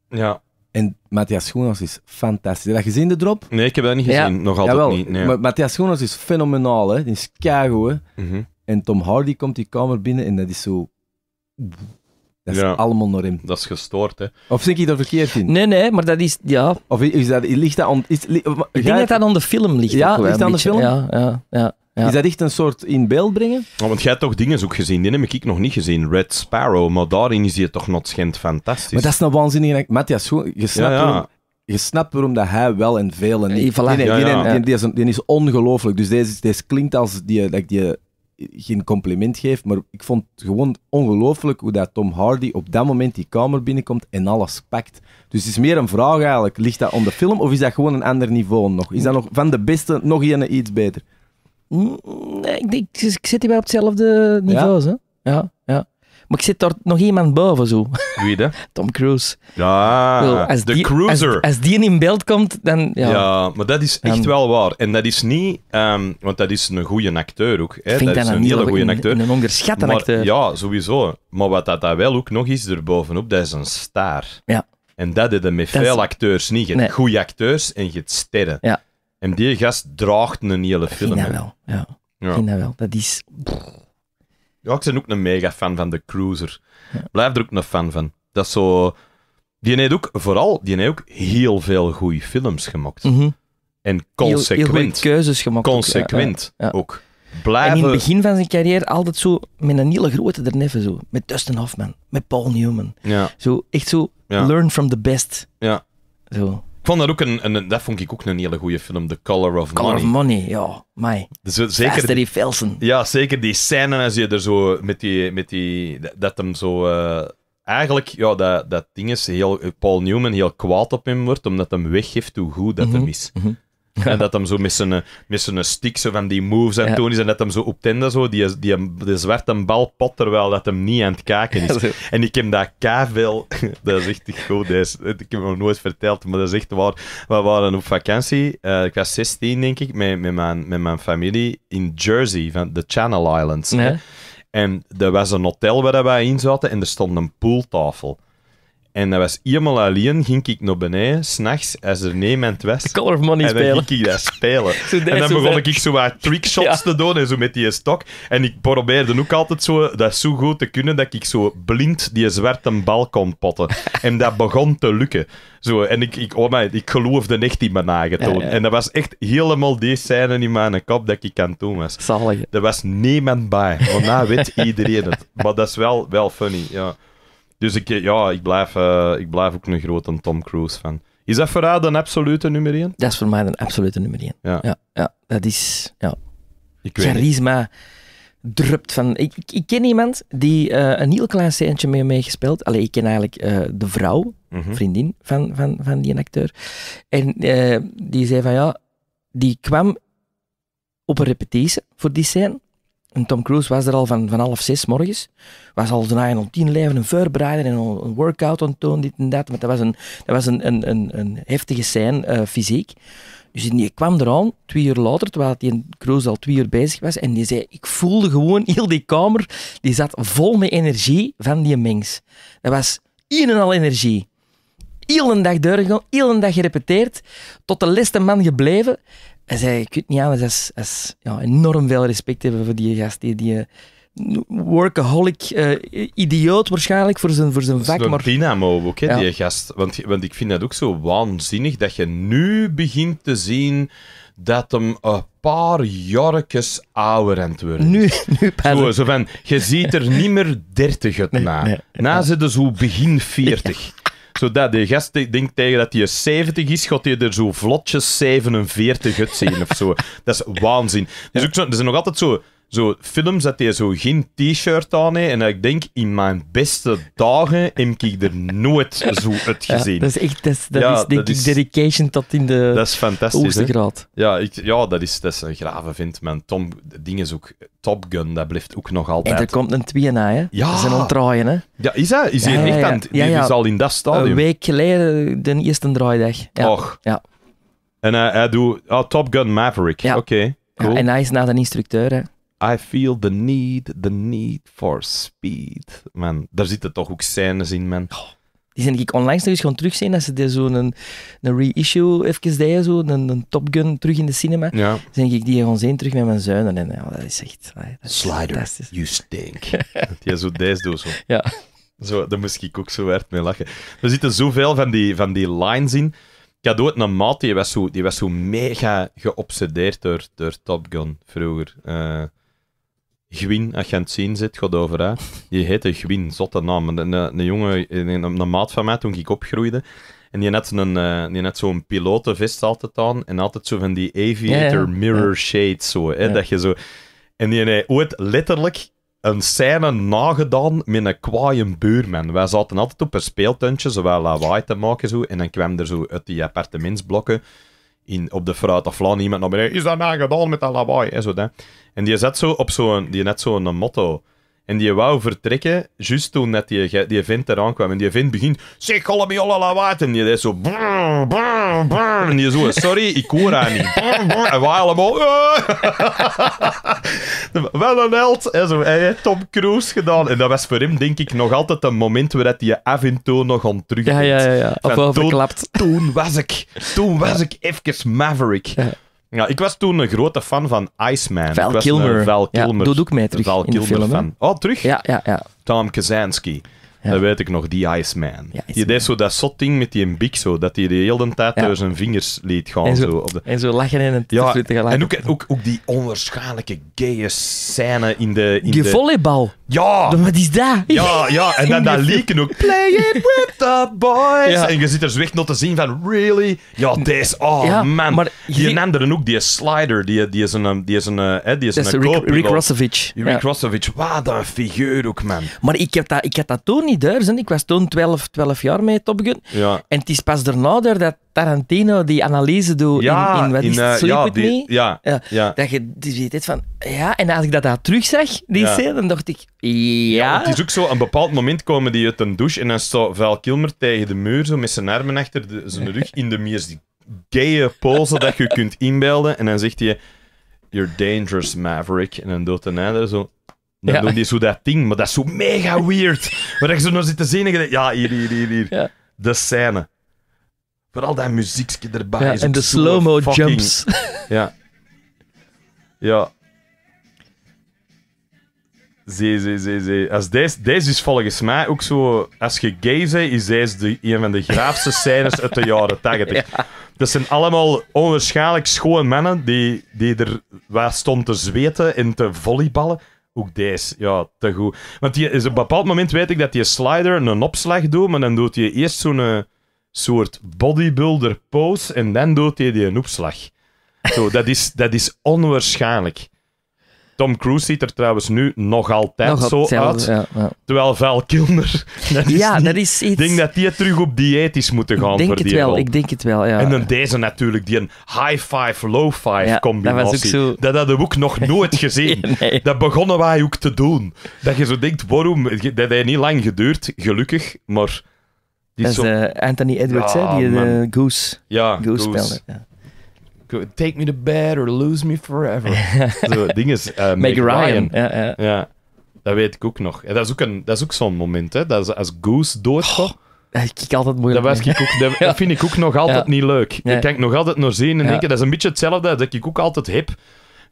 Ja. En Matthias Schoeners is fantastisch. Heb je gezien, de drop? Nee, ik heb dat niet gezien. Nog altijd niet. Maar Matthias Schoeners is fenomenaal, hè. Die is keigoed, mm En Tom Hardy komt die kamer binnen en dat is zo... Dat is allemaal norm. Dat is gestoord, hè. Of zit ik dat verkeerd in? Nee, nee, maar dat is... Ja, Of is dat, ligt dat on, is, li- ik denk dat dat aan de film ligt. Ja, ligt dat aan de beetje. Ja, ja, ja. ja. is dat echt een soort in beeld brengen? want jij hebt toch dingen ook gezien? Die heb ik nog niet gezien. Red Sparrow, maar daarin is hij toch nog schend fantastisch. Maar dat is nou waanzinnig. Matthias, Schoen- je snapt, Waarom, je snapt waarom dat hij wel en vele en nee Die, is, ongelooflijk. Dus deze, deze klinkt als die, die geen compliment geef, maar ik vond het gewoon ongelooflijk hoe dat Tom Hardy op dat moment die kamer binnenkomt en alles pakt. Dus het is meer een vraag eigenlijk. Ligt dat om de film of is dat gewoon een ander niveau nog? Is dat nog van de beste nog een iets beter? Mm, nee, ik, denk, ik zit hier bij op hetzelfde niveau. Hè? ja. Maar ik zit er nog iemand boven zo. Wie dan? Tom Cruise. Ja, als de die, cruiser. Als, die in beeld komt, dan... Ja, ja maar dat is echt wel waar. En dat is niet... Ehm, want dat is een goede acteur ook. Hè? dat is een, een hele goede acteur. Een, onderschatte acteur. Ja, sowieso. Maar wat dat, dat wel ook nog is erbovenop, dat is een star. Ja. En dat deden met veel acteurs niet. Je goede acteurs en je hebt sterren. Ja. En die gast draagt een hele film. Ik vind dat wel. Ja. ja. Ik vind dat wel. Dat is... Ja, ik ben ook een mega fan van The Cruiser. Blijf er ook een fan van. Dat is zo... Die heeft ook, vooral, die heeft ook heel veel goede films gemaakt. Mhm. En consequent. Heel, keuzes gemaakt. Consequent ook. Blijven... En in het begin van zijn carrière altijd zo met een hele grote derneven zo. Met Dustin Hoffman, met Paul Newman. Ja. Zo, echt zo, learn from the best. Ja. Zo. Ik vond dat ook een, een, dat vond ik ook een hele goede film, The Color of Color Money. of Money, ja, mij. Dus, eh, zeker die Felsen. Ja, zeker die scène als je er zo met die, met die dat hem zo eh, eigenlijk, ja, dat, dat ding is heel Paul Newman heel kwaad op hem wordt, omdat hem weggeeft hoe goed dat mm hem mhm, is. Mhm. En dat hem zo met zijn, met zijn stick zo van die moves en tonies en dat hem zo op tende zo, die, die, de zwarte bal pot terwijl dat hem niet aan het kijken is. en ik heb dat kavel, dat is echt goed, dat is, ik heb nog nooit verteld, maar dat is echt waar. We waren op vakantie, eh, ik was 16 denk ik, met, met, mijn, met mijn familie in Jersey, van de Channel Islands. En er was een hotel waar wij in zaten en er stond een pooltafel. En dat was helemaal alleen, ging ik naar beneden, s'nachts, als er niemand was. color of Money spelen. En dan ging ik dat spelen. en dan begon ik zo wat trickshots te doen, en zo met die stok. En ik probeerde ook altijd zo, dat zo goed te kunnen, dat ik zo blind die zwarte bal kon potten. en dat begon te lukken. Zo, en ik, ik, oh my, ik geloofde echt in mijn eigen En dat was echt helemaal die scène in mijn kop dat ik kan doen was. Zalig. Er was niemand bij. Want nou weet iedereen het. Maar dat is wel, wel funny, ja. Dus ik, ja, ik blijf, eh, ik blijf ook een grote Tom Cruise fan. Is dat voor jou een absolute nummer 1? Dat is voor mij een absolute nummer 1. Ja. ja. dat is... Ja. Ik Charisma drupt van... Ik, ik, ken iemand die eh, een heel klein scèntje mee meegespeeld. alleen ik ken eigenlijk eh, de vrouw, mhm. vriendin van, van, van die acteur. En die zei van ja, die kwam op een repetitie voor die scène. En Tom Cruise was er al van, van half zes morgens. Was al zijn eigen tien leven een voorbereider en een workout ontoon, dit en dat. Maar dat was een, dat was een, een, een, een heftige scène, eh, fysiek. Dus die kwam er al. twee uur later, terwijl die Cruise al twee uur bezig was. En die zei, ik voelde gewoon heel die kamer, die zat vol met energie van die mengs. Dat was één en al energie. Heel een dag doorgegaan, heel een dag gerepeteerd, tot de laatste man gebleven. Hij zei, ik weet niet anders als, als ja, enorm veel respect hebben voor die gast. Die, die eh, workaholic, eh, idioot waarschijnlijk voor zijn, voor zijn vak. maar... dynamo ook, hè, ja. die gast. Want, want ik vind dat ook zo waanzinnig dat je nu begint te zien dat hem een paar jorkjes ouder aan het worden Nu, nu zo, zo, van, je ziet er niet meer 30 uit na. Na ze dus hoe begin 40 zo dat, die gast denkt tegen dat hij 70 is, gaat hij er zo vlotjes 47 uitzien zien of zo. Dat is waanzin. Dus ook zo, er zijn nog altijd zo zo films dat hij zo geen t-shirt aan En ik denk, in mijn beste dagen heb ik er nooit zo het gezien. dat is echt, dat is, ja, denk dat ik, is, dedication tot in de dat is fantastisch, graad. Ja, ik, ja dat, is, dat is een grave vind, man. Tom, ding is ook Top Gun, dat blijft ook nog altijd. En er komt een 2 na, hè? Ja. Dat is een ontdraaien, hè? Ja, is dat? Is hij echt aan het... Die is al in dat stadium. Een week geleden, de eerste draaidag. Ja. Ja. En hij, doet... Ah, Top Gun Maverick. Oké, cool. en hij is na de instructeur, hè? I feel the need, the need for speed. Man, daar zitten toch ook scènes in, man. die zijn ik onlangs nog eens gewoon terugzien. Als ze zo een, een reissue even deden, zo, een, een Top Gun terug in de cinema. Ja. Zijn ik die gewoon zien terug met mijn zuinen. En ja, dat is echt Slider, you stink. dat jij zo deze doos Ja. Zo, daar moest ik ook zo hard mee lachen. Er zitten zoveel van die, van die lines in. Ik had ooit een maat, die was zo, die was zo mega geobsedeerd door, door Top Gun vroeger. Uh, Gwin als je aan het zien zit, gaat over uit. Die heette Gwin, zotte naam. Een, jongen, een, maat van mij toen ik opgroeide. En die had, een, eh, had zo'n pilotenvest altijd aan. En altijd zo van die aviator mirror shades. Zo, hè, dat je zo... En die heeft ooit letterlijk een scène nagedaan met een kwaaie buurman. Wij zaten altijd op een speeltuintje zowel lawaai te maken zo, en dan kwam er zo uit die appartementsblokken in, op de fruit of Vlaan iemand naar beneden. Is dat nou gedaan met dat lawaai? En, zo, hè. en die zet zo op zo'n, die net zo'n motto. En die wou vertrekken, juist toen net die, die vent eraan kwam. En die event begint, zeg En die deed zo... En die zo, sorry, ik hoor haar niet. En wij allemaal... Eh. Wel een held. En zo, hij heeft Tom Cruise gedaan. En dat was voor hem, denk ik, nog altijd een moment waar hij af en toe nog aan terug Ja, ja, ja. ja. Of wel verklapt. Toen, toen was ik... Toen was ik even Maverick. Ja. Ja, ik was toen een grote fan van Iceman. Val Val Kilmer. Ja, doe ook mee terug in de film, Oh, terug? Ja, ja, ja. Tom Kazanski dat weet ik nog, die Iceman. Ja, die deed zo dat zot ding met die Big bik, zo, dat hij de hele tijd door zijn vingers liet gaan. En zo, zo op de... en zo lachen in het ja, lachen En ook, ook, ook die onwaarschijnlijke gaye scène in de... In die de... volleybal. Ja! wat is dat? Ja, ja. En dan dat leken ook. Play it with the boys. Ja. En je zit er zo echt nog te zien van, really? Ja, deze, oh man. Maar die er ook, die slider, die, die is een... Eh, die is een, eh, hè, die is een, Rick, Rick Rossovich. Rick Rossovich, wat een figuur ook, man. Maar ik, heb dat, ik heb dat toen zijn. Ik was toen 12, 12 jaar mee Top Gun. Ja. En het is pas daarna door dat Tarantino die analyse doet in, in wat is eh, Sleep ja, With Me. Ja, ja, Dat je weet het van... Ja, en als ik dat daar terug zag, die scène, dan dacht ik... Ja. het is ook zo, een bepaald moment komen die uit een douche en dan staat Val Kilmer tegen de muur, zo met zijn armen achter de, zijn rug, in de meest gaye pose dat je kunt inbeelden. En dan zegt hij... You're dangerous, Maverick. En dan doet hij ander zo... Dan ja. doen die zo dat ding, maar dat is zo mega weird. Waar ik zo naar zit te zien en ja, hier, hier, hier, hier. De scène. Vooral dat muziekje erbij. en de slow-mo jumps. Ja. Ja. Zie zie zie zee. Als deze, deze is volgens mij ook zo... Als je gay bent, is deze de, een van de graafste scènes uit de jaren 80. Dat zijn allemaal onwaarschijnlijk schone mannen die, die er waar stonden te zweten en te volleyballen ook deze, ja, te goed. Want die, is op een bepaald moment weet ik dat die slider een opslag doet, maar dan doet hij eerst zo'n eh, soort bodybuilder pose en dan doet hij die een opslag. Zo, dat, is, dat is onwaarschijnlijk. Tom Cruise ziet er trouwens nu nog altijd zo uit. Terwijl Val Kilmer. ja, is iets. Ik denk dat die terug op dieet is moeten gaan. Ik denk het wel, ik denk het wel. Ja. En dan deze natuurlijk, die een high five, low five combinatie. Dat, dat hadden we ook nog nooit gezien. Dat begonnen wij ook te doen. Dat je zo denkt, waarom? Dat heeft niet lang geduurd, gelukkig, maar. dat is eh, Anthony Edwards, die de eh, Goose, ja, Goose, Goose. Take me to bed or lose me forever. Zo, ding is... Uh, Ryan. Ja, ja. Ja, dat weet ik ook nog. dat is ook, dat ook zo'n moment, hè. Dat is als Goose doodgaat... Oh, dat vind ik altijd moeilijk. Dat, ik ook, dat vind ik ook nog altijd niet leuk. Ik kan ik nog altijd nog zien en denken, dat is een beetje hetzelfde dat ik ook altijd heb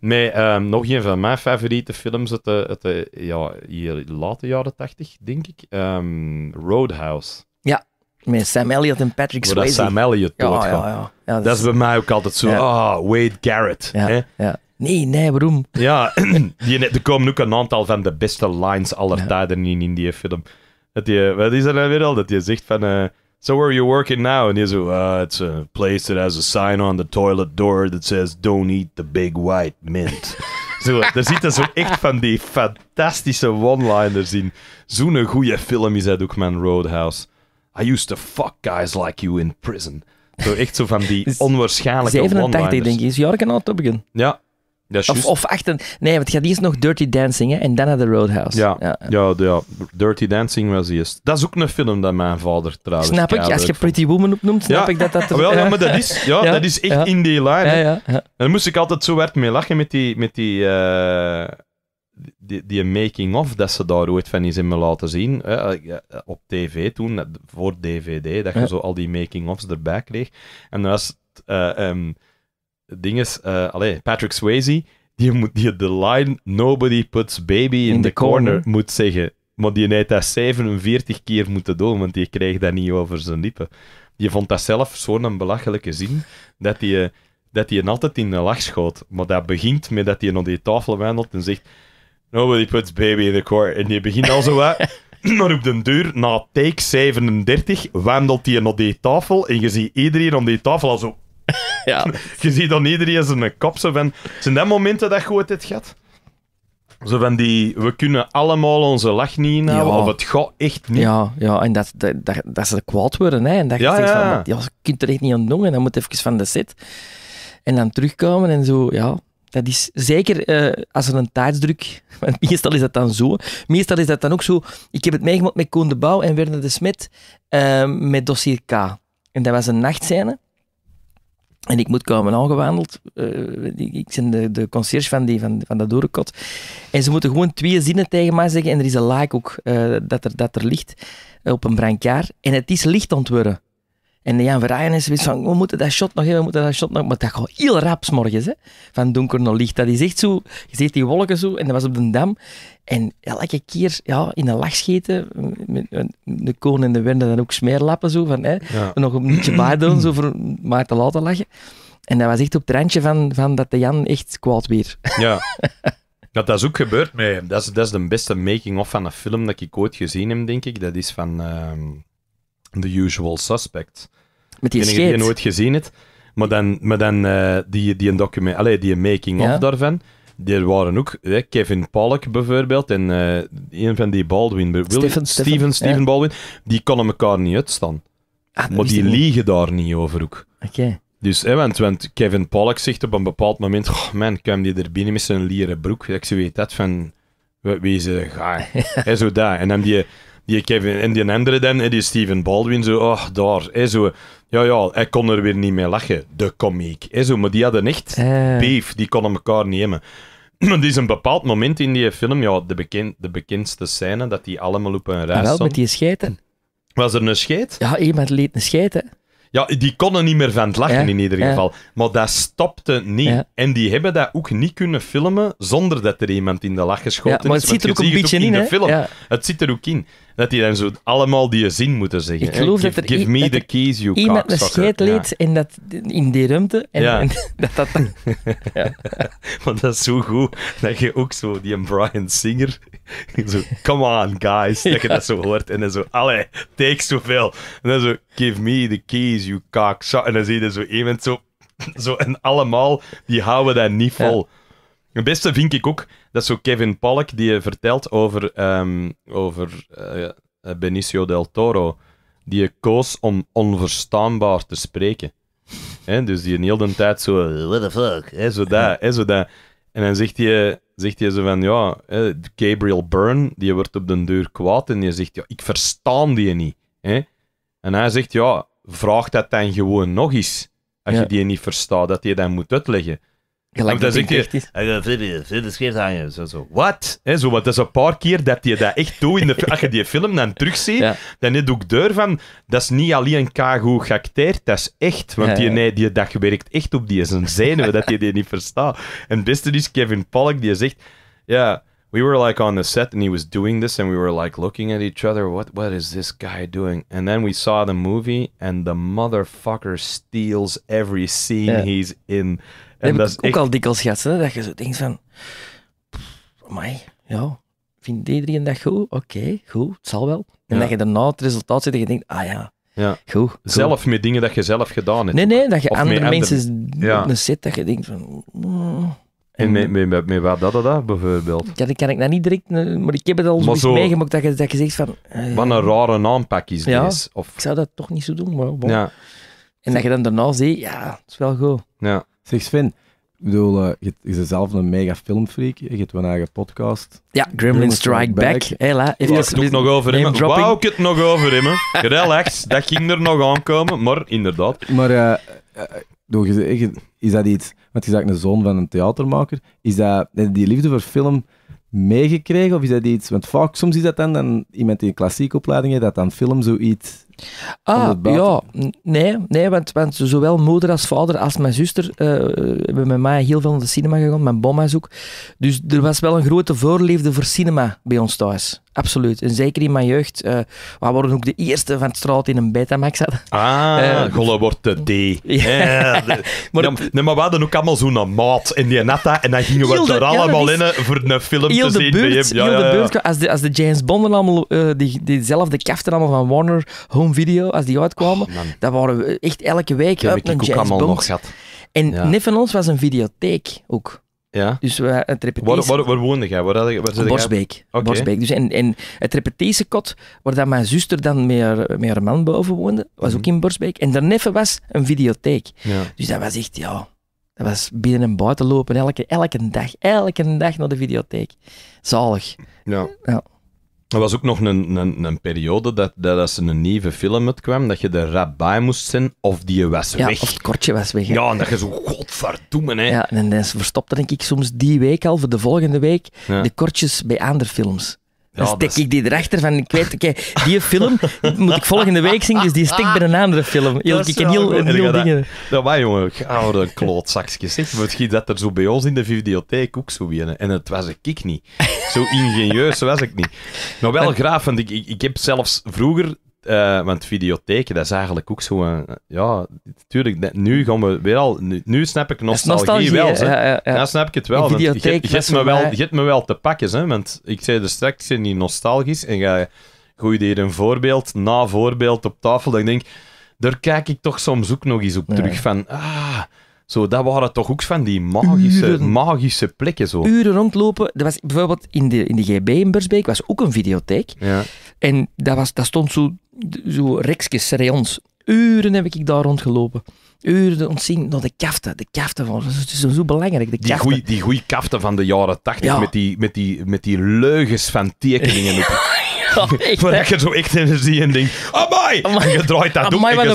met ehm, nog een van mijn favoriete films uit de, uit de ja, hier, late jaren tachtig, denk ik. Ehm, Roadhouse. Met Sam Elliott en Patrick Swayze. Dat Sam Elliott doodgaat. Ja, ja, ja. dat, is bij mij ook altijd zo. Ah, oh, Wade Garrett. Hè? Nee, nee, waarom? Ja, die, er komen ook een aantal van de beste lines aller tijden in, in die film. Dat die, wat is dat nou weer al? Dat je zegt van... Eh, so where are you working now? En je zo, ah, it's a place that has a sign on the toilet door that says, don't eat the big white mint. zo, daar zitten zo echt van die fantastische one-liners in. Zo'n goede film is dat ook, man, Roadhouse. I used to fuck guys like you in prison. Zo echt zo van die onwaarschijnlijke 87 denk ik, is Jorgen al te begin. Ja. of, echt 8, nee, want die is nog Dirty Dancing hè, en dan naar de Roadhouse. Ja. Ja. ja, Dirty Dancing was eerst. Dat is ook een film dat mijn vader trouwens Snap ik, als je Pretty Woman opnoemt, snap ik dat dat... Er, ah, wel, ja, maar dat is, ja, dat is echt in die lijn. Daar moest ik altijd zo hard mee lachen met die... Met die eh, die, making-of dat ze daar ooit van eens hebben laten zien, hè, eh, eh, op tv toen, eh, voor DVD, dat je zo al die making-ofs erbij kreeg. En dan was het uh, ding allez, Patrick Swayze, die moet die de line Nobody puts baby in, the, corner, moet zeggen. Maar die net dat 47 keer moeten doen, want die kreeg dat niet over zijn lippen. Je vond dat zelf zo'n belachelijke zin, dat hij dat altijd in de lach schoot. Maar dat begint met dat hij naar die tafel wandelt en zegt... Nobody puts baby in the court. En die begint al zo wat. Maar op den duur, na take 37, wandelt hij naar die tafel en je ziet iedereen om die tafel al zo... Ja. Je ziet dan iedereen zijn kop zo van... Zijn dat momenten dat je goed dit gaat? Zo van die, we kunnen allemaal onze lach niet inhouden, ja. of het gaat echt niet. Ja, ja en dat, dat, dat, ze kwaad worden. Hè, en dat ja, je Van, ja, kunt er echt niet aan doen, dan moet even van de set. En dan terugkomen en zo, ja dat is zeker eh, als er een tijdsdruk... Want meestal is dat dan zo. Meestal is dat dan ook zo... Ik heb het meegemaakt met Koen de Bouw en Werner de Smet ehm, met dossier K. En dat was een nachtscène. En ik moet komen aangewandeld. Uh, ik ben de, de conciërge van, die, van, van dat dorenkot. En ze moeten gewoon twee zinnen tegen mij zeggen. En er is een like ook eh, dat, er, dat er ligt op een brancard. En het is licht ontworpen. En de Jan Verraaien is zoiets van, we moeten dat shot nog hebben, we moeten dat shot nog... Maar dat gaat heel raps morgens, hè. Van donker naar licht. Dat is echt zo... Je ziet die wolken zo, en dat was op de Dam. En elke keer ja, in de lach scheten, de koning en de werden dan ook smerlappen zo, van hè, nog een beetje baarden zo voor maar te laten lachen. En dat was echt op het randje van, van dat de Jan echt kwaad weer. Ja. Dat, dat is ook gebeurd met hem. Dat is, dat is de beste making-of van een film dat ik ooit gezien heb, denk ik. Dat is van... Ehm, The Usual Suspect. Met die die je nooit gezien hebt. Maar dan, maar dan eh, die, die, een document, allee, die making-of daarvan. die waren ook hè, Kevin Pollock bijvoorbeeld en eh, een van die Baldwin, Steven, Stephen Baldwin, die konden elkaar niet uitstaan. Ah, maar die liegen daar niet over ook. Oké. Dus, hè, want, want, Kevin Pollock zegt op een bepaald moment, man, kwam die er binnen met zijn leren broek. Ik zie weet dat, van, wie ze, ga, zo daar. En dan die, die Kevin en die andere dan, die Steven Baldwin, zo, oh, daar, zo. Ja, ja, hij kon er weer niet mee lachen, de komiek. zo, maar die hadden echt eh. beef, die konden elkaar niet hebben. Maar is een bepaald moment in die film, ja, de, bekend, de bekendste scène, dat die allemaal op een rij ah, wel, met die scheiten. Was er een scheid? Ja, iemand liet een hè. Ja, die konden niet meer van het lachen in ieder geval. Maar dat stopte niet. En die hebben dat ook niet kunnen filmen zonder dat er iemand in de lach geschoten ja, maar het is. Zit ook een beetje in, in de film. Het zit er ook in dat die dan zo allemaal die zin moeten zeggen. Ik geloof Give, dat er give me the keys, you iemand een scheet leed in, dat, in die ruimte. En, dat dat... ja. Want dat is zo goed dat je ook zo die Brian Singer... Zo, come on, guys. Dat je dat zo hoort. En dan zo, allee, take zoveel. En dan zo, give me the keys, you cock. En dan zie je zo iemand zo... zo en allemaal, die houden dat niet vol. Het beste vind ik ook dat is zo Kevin Pollak die je vertelt over, ehm, over eh, eh, Benicio del Toro. Die je koos om onverstaanbaar te spreken. dus die een heel de tijd zo, what the fuck, Is zo dat, Is zo dat. En dan zegt hij, zegt hij zo van, ja, Gabriel Byrne, die wordt op den deur kwaad en je zegt, ja, ik verstaan die niet. En hij zegt, ja, vraag dat dan gewoon nog eens. Als je die niet verstaat, dat je dat moet uitleggen. Gelijk dat is echt Dit aan je. Zo, zo. Wat? zo, wat? Dat is een paar keer dat je dat echt doet. In de, als je die film dan terugziet, ja. dan doe ik deur van... Dat is niet alleen kago geacteerd, dat is echt. Want die, nee, die, dat werkt echt op die zijn zenuwen, dat je die niet verstaat. En het beste is Kevin Pollock, die zegt... Ja, we were like on the set and he was doing this and we were like looking at each other what what is this guy doing and then we saw the movie and the motherfucker steals every scene he's in en dat heb ik ook echt... al dikwijls gehad, hè, dat je zo denkt van... mij ja, vind D3 een dag goed? Oké, okay, goed, het zal wel. En dat je daarna het resultaat ziet en je denkt, ah ja, ja. Goed, Zelf met dingen dat je zelf gedaan hebt. Nee, nee, dat je andere mensen ja. op een set, dat je denkt van... Mm. En met, met, met, met wat dat, dat, dat bijvoorbeeld? Kan, kan ik dat nou niet direct, eh, maar ik heb het al meegemaakt dat je, dat je zegt van... Eh, wat een rare aanpak is ja, deze. Of... Ik zou dat toch niet zo doen, maar ja. En dat je dan daarna ziet, ja, het is wel goed. Ja. Zeg Sven, ik bedoel, eh, je bent zelf een mega filmfreak. Je hebt een eigen podcast. Ja, Gremlin, Strike, Back. Back. Hela, even het nog over hem. Wou ik het nog over hem. Relax, dat ging er nog aankomen, maar inderdaad. Maar eh, eh, is dat iets, want je zegt een zoon van een theatermaker, is dat die liefde voor film meegekregen of is dat iets, want vaak soms is dat dan, iemand die een klassieke opleiding dat dan film zoiets Ah, ja. Nee, nee want, want zowel moeder als vader als mijn zuster uh, hebben met mij heel veel naar de cinema gegaan. Mijn bomma is ook. Dus er was wel een grote voorliefde voor cinema bij ons thuis. Absoluut. En zeker in mijn jeugd. Uh, we worden ook de eerste van het straat in een Betamax hadden. Ah, uh, wordt de D. Ja. maar, we hadden ook allemaal zo'n maat in die natta En dan gingen we er allemaal in voor een film te zien. Beurt, ja, de als de, als de James Bond allemaal, uh, die, diezelfde kaften allemaal van Warner, Video, als die uitkwamen, dat waren we echt elke week uit een jazzband. En ja. net van ons was een videotheek ook. Ja. Dus we, Waar, waar, waar woonde jij? Waar, waar, Okay. Dus en, en het repetitiekot, waar dat mijn zuster dan met haar, met haar man boven woonde, was ook mhm. in Borsbeek. En daar Neffen was een videotheek. Ja. Dus dat was echt, ja... Dat was binnen en buiten lopen, elke, elke dag. Elke dag naar de videotheek. Zalig. Ja. ja. Er was ook nog een, een, een periode dat, dat als er een nieuwe film uitkwam, dat je de rap moest zijn, of die je was ja, weg. of het kortje was weg. Ja, en dat je zo, godverdomme, hè. Ja, en dan verstopte ik soms die week al, voor de volgende week, de kortjes bij andere films dan stek dus- ik die erachter van, ik weet, kijk, die film moet ik volgende week zien, dus die stek bij een andere film. ik heb heel, veel dingen. Dat maar jongen, oude klootzakjes. Zeg, misschien dat er zo bij ons in de videotheek ook zo binnen. En het was ik niet. Zo ingenieus was ik niet. Maar wel graaf, want ik, ik heb zelfs vroeger eh, want videotheken, dat is eigenlijk ook zo een, eh, Ja, natuurlijk, nu gaan we weer al... Nu, snap ik nostalgie, nostalgie wel. Ja, snap ik het wel. Want je me, wel, me wel te pakken, hè. Want ik zei er straks, in die nostalgisch. En ga je hier een voorbeeld, na voorbeeld op tafel, dat ik denk... Daar kijk ik toch soms ook nog eens op terug van... Ah, zo, dat waren toch ook van die magische, magische plekken. Zo. Uren rondlopen. Dat was bijvoorbeeld in de, in de GB in Bursbeek was ook een videotheek. Ja. En dat, was, dat stond zo zo reksjes, rayons. Uren heb ik daar rondgelopen. Uren ontzien naar de kaften. De kaften van, het is zo, belangrijk. De die goeie, die goeie kaften van de jaren tachtig met, die, met, die, met die leugens van tekeningen. Voor maar ik zo echt in zie en denk... Amai! amai. je draait dat doek en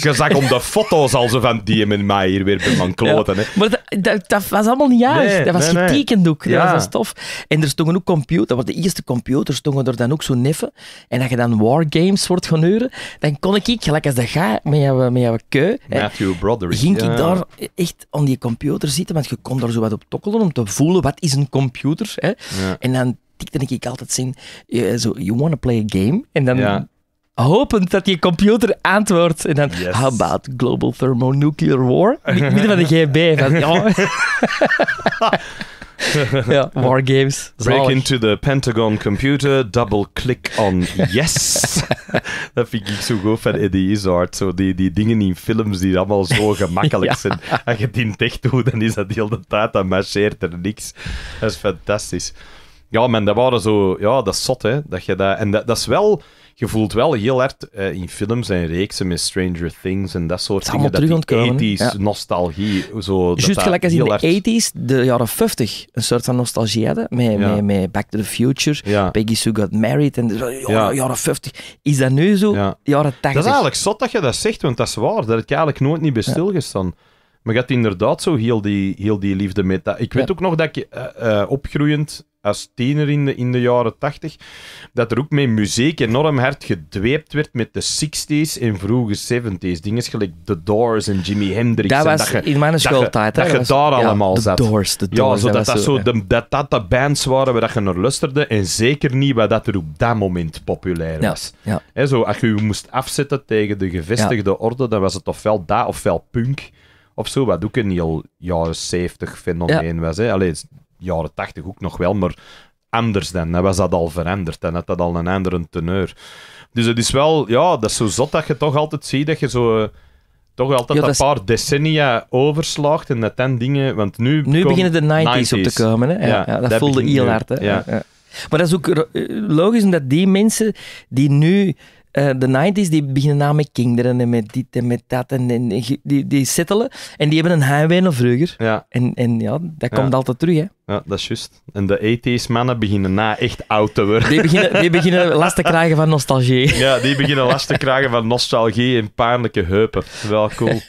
je zag, je om de foto's al zo van die met mij hier weer bij van kloten. Hè. Maar dat, dat, was allemaal niet juist. dat was nee, tekendoek, Dat was tof. En er stonden ook computers. De eerste computers stonden er dan ook zo neffen. En als je dan wargames wordt gaan huren, dan kon ik, gelijk als dat ga met jouw, met jouw keu... Matthew Broderick. Ging ik daar echt aan die computer zitten, want je kon daar zo wat op tokkelen om te voelen wat is een computer. Hè. En dan tikte ik altijd zien. uh, eh, zo, you play a game? En dan... hopend dat je computer antwoordt. En dan, how about global thermonuclear war? Midden van de GB. Van, ja. ja, war games. Break into the Pentagon computer, double click on yes. dat vind ik zo goed van Eddie Izzard. Zo die, die dingen in films die allemaal zo gemakkelijk zijn. Als je het in echt doet, dan is dat heel de hele tijd, dan marcheert er niks. Dat is fantastisch. Ja, man, dat waren zo... Ja, dat is zot, hè. Dat je dat, en dat, dat is wel... Je voelt wel heel hard eh, in films en reeksen met Stranger Things en dat soort dingen. Dat 80s ja. nostalgie. Zo, Juist gelijk als in de 80s, de jaren 50, een soort van nostalgie Met, met, met, Back to the Future, ja. Peggy Sue Got Married en de, ja, jaren 50. Is dat nu zo? Jaren 80. Dat is eigenlijk zot dat je dat zegt, want dat is waar. dat heb ik eigenlijk nooit niet bij stilgestaan. Maar je had inderdaad zo heel die, heel die liefde met dat. Ik weet ook nog dat ik uh, opgroeiend als tiener in de, in de jaren tachtig, dat er ook met muziek enorm hard gedweept werd met de 60s en vroege 70s. Dingen gelijk The Doors en Jimi Hendrix. Dat was dat ge, in mijn schooltijd. Dat, je daar ja, allemaal the zat. Doors, the doors, ja, dat, dat, zo, de, dat, dat de bands waren waar je naar lusterde. en zeker niet waar dat er op dat moment populair was. Ja, ja. zo, als je je moest afzetten tegen de gevestigde orde, dan was het ofwel dat ofwel punk of zo, wat ook een heel jaren 70 fenomeen was. Alleen jaren tachtig ook nog wel, maar anders dan. Dat was dat al veranderd en had dat al een andere teneur. Dus het is wel, ja, dat is zo zot dat je toch altijd ziet dat je zo. Eh, toch altijd een paar decennia overslaagt en dat dan dingen. Want nu, nu beginnen de 90s, op te komen. Hè? Ja, ja, dat, voelde heel hard. Hè? Ja. Maar dat is ook eh, logisch, omdat die mensen die nu. Eh, de 90s, die beginnen na met kinderen en met dit en met dat. En, die, die settelen. En die hebben een heimwee naar vroeger. En, en ja, dat komt altijd terug. Hè. Ja, dat is juist. En de 80s mannen beginnen na echt oud te worden. Die beginnen, die beginnen last te krijgen van nostalgie. Ja, die beginnen last te krijgen van nostalgie en pijnlijke heupen. Wel cool.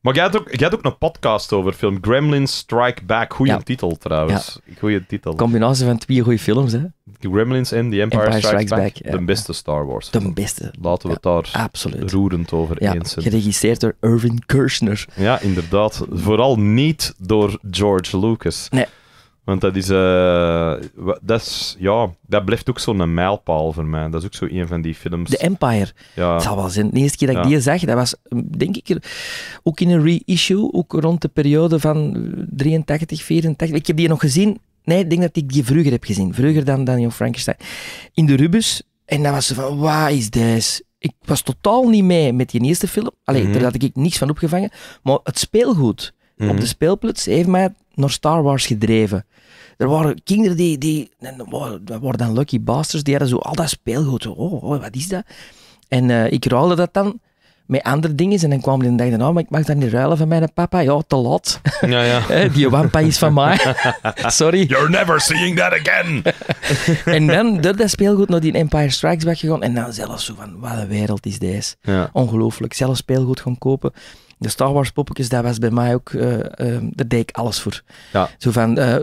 Maar jij hebt ook, jij ook een podcast over film. Gremlins Strike Back. Goeie titel trouwens. Ja. Goeie titel. Combinatie van twee goede films, hè? Gremlins en The Empire, Strikes, Back. De beste Star Wars. De beste. Laten we het daar absoluut. roerend over eens zijn. Geregisseerd door Irvin Kershner. Ja, inderdaad. Vooral niet door George Lucas. Nee. Want dat is, eh, dat is, ja, dat blijft ook zo'n mijlpaal voor mij. Dat is ook zo een van die films. The Empire. Ja. Dat zal wel zijn. De eerste keer dat ik die zag, dat was, mm, denk ik, ook in een reissue, ook rond de periode van 83, 84. Ik heb die nog gezien. Nee, ik denk dat ik die vroeger heb gezien. Vroeger dan Daniel Frankenstein. In de Rubus. En dat was van, wat is dit? Ik was totaal niet mee met die eerste film. Alleen, mhm. daar had ik niks van opgevangen. Maar het speelgoed op de mhm. speelplaats heeft mij naar Star Wars gedreven. Er waren kinderen die, die dat waren dan lucky bastards, die hadden zo al dat speelgoed. Oh, oh, wat is dat? En eh, ik ruilde dat dan met andere dingen. En dan kwam er en dacht: maar ik mag dat niet ruilen van mijn papa. Ja, te laat. Ja, ja. Eh, die wampa is van mij. Sorry. You're never seeing that again. en dan door dat speelgoed naar die Empire Strikes Back gegaan. En dan zelfs zo van, wat een wereld is deze. Ongelooflijk. Zelf speelgoed gaan kopen de Star Wars poppetjes, dat was bij mij ook, uh, daar deed ik alles voor. Ja. Zo van, uh,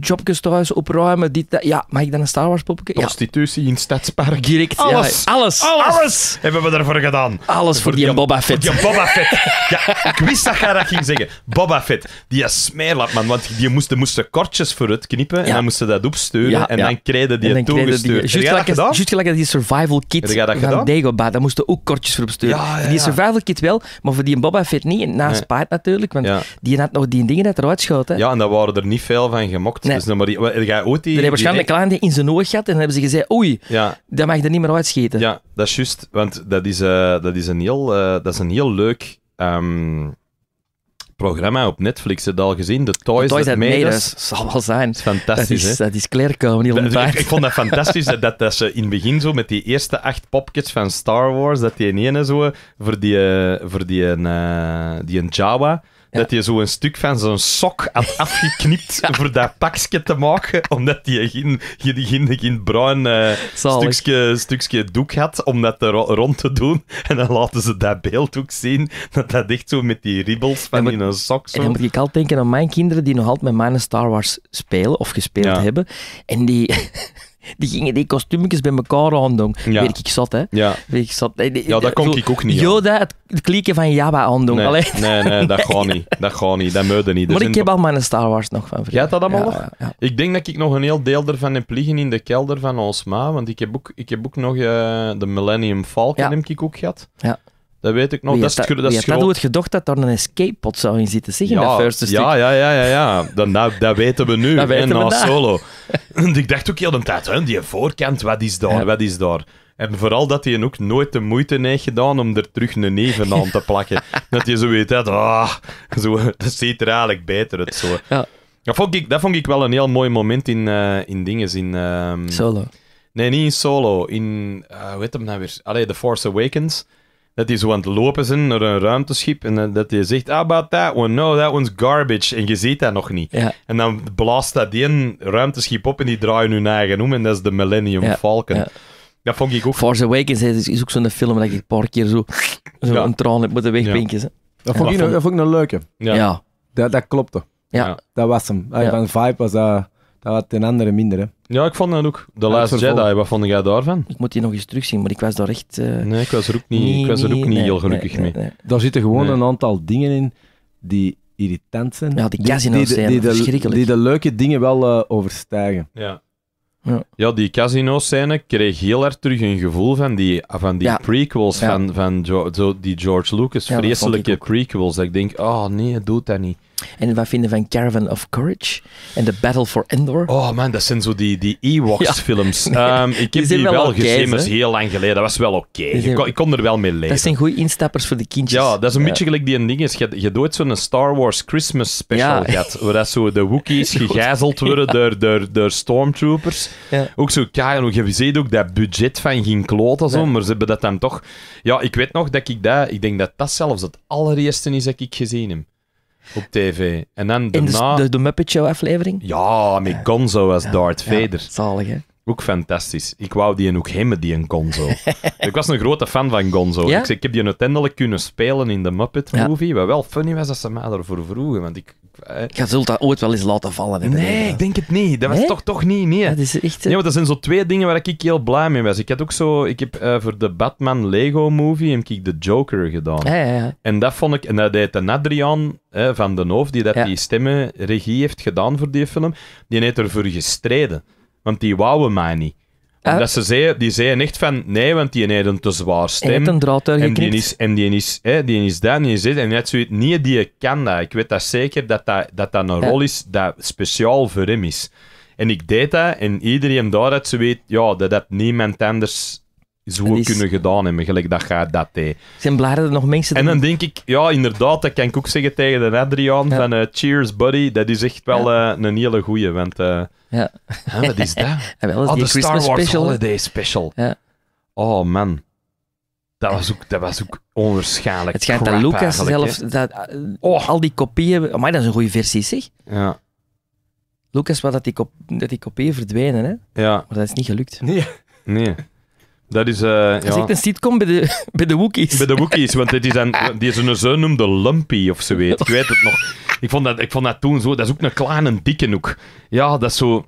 jobjes thuis opruimen, dit, dat. Ja, mag ik dan een Star Wars poppetje? Prostitutie ja. in Stadspark. Direct, alles. alles. alles. Alles. Hebben we daarvoor gedaan. Alles voor, die, Boba Fett. Voor die Boba Fett. ja, ik wist dat jij dat ging zeggen. Boba Fett. Die smeerlap, man. Want die moesten, moesten kortjes voor het knippen en dan moesten dat opsturen en dan kregen die het toegestuurd. Juist gelijk dat, die survival kit van gedaan? Dagobah, daar moesten ook kortjes voor opsturen. Die survival kit wel, maar voor die Baba Boba niet. naast nee. Paard natuurlijk, want die had nog die dingen dat eruit schoten. Ja, en daar waren er niet veel van gemokt. Nee. Dus dan maar die, jij ooit die... Er hebben waarschijnlijk een die in zijn oog gehad en dan hebben ze gezegd, oei, dat mag er niet meer uitschieten. Ja, dat is juist, want dat is, eh, dat is, een, heel, eh, dat is een heel leuk... Ehm, programma op Netflix, het al gezien? de Toys, Toys That, Made, Us. Zal wel zijn. Fantastisch, Dat is, hè? dat is ik, vond dat fantastisch, dat, dat, ze in het begin zo met die eerste acht popjes van Star Wars, dat die ene zo voor die, eh, voor die, eh, die een Jawa dat zo zo'n stuk van zo'n sok had afgeknipt voor dat pakje te maken, omdat hij geen, geen, geen, geen bruin eh, stukje, stukje doek had om dat er rond te doen. En dan laten ze dat beeld ook zien, dat dat echt zo met die ribbels van in een sok zo. En dan moet ik altijd denken aan mijn kinderen die nog altijd met mijn Star Wars spelen of gespeeld hebben. En die die gingen die kostuumjes bij elkaar aan Ja. Weet ik zat, hè. Ja. Weet ik zat. ja, dat kon ik ook niet. Yoda, het, van Jabba aan Nee, nee, nee, dat gaat niet. Dat gaat niet. Dat meurde niet. Maar dus ik heb al mijn Star Wars nog van Jij dat allemaal Ik denk dat ik nog een heel deel ervan heb liggen in de kelder van ons ma, want ik heb ook, ik heb ook nog uh, de Millennium Falcon heb ik ook gehad. Ja. Dat weet ik nog. Wie dat is het, dat, dat, het gedacht dat er een escape pod zou in zitten, zeg, ja, dat eerste stuk. Ja, ja, ja, ja. ja. Dan, dat, weten we nu, dat weten en we na Solo. ik dacht ook heel de tijd, hè, die voorkant, wat is daar, wat is daar? En vooral dat hij ook nooit de moeite heeft gedaan om er terug een neven aan te plakken. dat je zo weet, dat, ah, zo, dat ziet er eigenlijk beter uit. Zo. Ja. Dat, vond ik, dat vond ik wel een heel mooi moment in, uh, in dingen. In, ehm, Solo. Nee, niet in Solo. In, uh, hoe heet hem nou weer? Allee, The Force Awakens. Dat die zo aan het lopen zijn naar een ruimteschip en dat je zegt, ah, about that one? No, that one's garbage. En je ziet dat nog niet. En dan blaast dat één ruimteschip op en die draaien hun eigen om en dat is de Millennium Falcon. ja. Dat vond ik ook Force Awakens is, ook zo'n film dat ik een paar keer zo, zo een traan heb moeten wegwinken. hè. Dat vond ik, dat vond ik een leuke. Ja. Dat, dat klopte. Ja. Dat was hem. Ja. Van vibe was dat... Dat had een andere minder, hè. Ja, ik vond dat ook. The Last Jedi, wat vond jij daarvan? Ik moet die nog eens terugzien, maar ik was daar echt... Eh, nee, ik was er ook niet, ik was er ook niet heel gelukkig mee. Daar zitten gewoon een aantal dingen in die irritant zijn. Ja, die casino's die, die, verschrikkelijk. Die de leuke dingen wel uh, overstijgen. Ja. Ja. ja, die casino-scène kreeg heel erg terug een gevoel van die, van die prequels, van, van zo, die George Lucas, vreselijke prequels. Dat ik denk, oh nee, doe dat niet. En wat vinden van Caravan of Courage en The Battle for Endor? Oh man, dat zijn zo die, die Ewoks-films. Ehm, ik heb die, wel, wel gezien, dus heel lang geleden. Dat was wel oké. Ik, kon er wel mee leven. Dat zijn goede instappers voor de kindjes. Ja, dat is een beetje gelijk die een ding is. Je, je doet zo'n Star Wars Christmas special ja. waar dat zo de Wookiees gegijzeld worden door, door, door Stormtroopers. Ook zo Kajan, je ziet ook dat budget van geen kloten, zo, maar ze hebben dat dan toch... Ja, ik weet nog dat ik dat... Ik denk dat dat zelfs het allereerste is dat ik gezien heb op tv. En dan daarna... de, Muppet Show aflevering? Ja, met Gonzo als Darth Vader. zalig, hè? Ook fantastisch. Ik wou die ook hebben, die een Gonzo. ik was een grote fan van Gonzo. Ik, zei, ik, heb die uiteindelijk kunnen spelen in de Muppet Movie. Wat wel funny was dat ze mij daarvoor vroegen. Want ik eh. Je zult dat ooit wel eens laten vallen. nee, ik denk het niet. Dat was toch, toch niet. Nee. Dat is echt... nee, dat zijn zo twee dingen waar ik heel blij mee was. Ik had ook zo, ik heb eh, voor de Batman Lego movie heb ik de Joker gedaan. Ja, ja, En dat vond ik, en dat deed de Nadrian hè, van den Hoofd, die dat die stemmenregie heeft gedaan voor die film, die heeft ervoor gestreden. Want die wouden mij niet dat ze zeiden, die zeiden echt van nee, want die heeft te zwaar stem. Een draad en die is, en die is, hè, die is dat, die is dit. En net zoiets, niet die kan dat. Ik weet dat zeker dat dat, dat, een rol is dat speciaal voor hem is. En ik deed dat en iedereen ze weet ja, dat had niemand anders zo is... kunnen gedaan hebben, gelijk dat gaat dat deed. zijn blaren er nog mensen... En dan denk ik, ja, inderdaad, dat kan ik ook zeggen tegen de Adriaan, ja. van eh, cheers buddy, dat is echt wel ja. Eh, een hele goede, want... Uh, ja. Hè, wat is dat? Al wel, oh, de Christmas Star Wars special. Holiday Special. Ja. Oh, man. Dat was ook, dat was ook onwaarschijnlijk Het gaat dat Lucas zelf... Dat, oh. Al die kopieën... Maar dat is een goede versie, zeg. Ja. Lucas, wou dat die, die kopieën verdwijnen, hè? Ja. Maar dat is niet gelukt. Nee. Nee. Dat is... eh een sitcom bij de, bij de Wookiees. Bij de Wookiees, want dit is een, die is een zoon noemde Lumpy of zo weet. Ik weet het nog. Ik vond, dat, ik vond dat toen zo... Dat is ook een kleine, dikke hoek. Ja, dat is zo...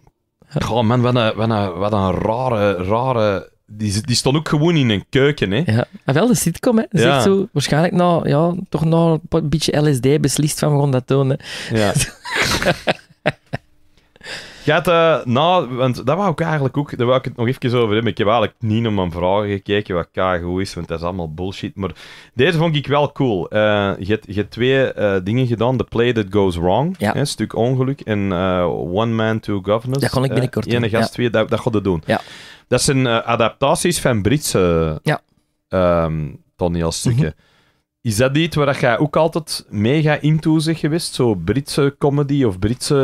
Goh man, wat een, wat een, wat een rare, rare... Die, die stond ook gewoon in een keuken, hè. Ja, en wel de sitcom, hè. Dat is ja. zo... Waarschijnlijk ja, toch nog een beetje LSD beslist van we gaan dat doen, hè. Ja. Je hebt, eh, nou, want dat wou ik eigenlijk ook, daar wou ik het nog even over hebben. Ik heb eigenlijk niet naar mijn vragen gekeken, wat goed is, want dat is allemaal bullshit. Maar deze vond ik wel cool. Eh, je, hebt, je twee eh, dingen gedaan, The Play That Goes Wrong, stuk ongeluk, en One Man, Two Governors. Dat kon ik binnenkort Ene gast, twee, dat, dat gaat doen. Ja. Dat zijn adaptaties van Britse ja. um, ehm, toneelstukken. Is dat iets waar jij ook altijd mega into zegt geweest? Zo Britse comedy of Britse...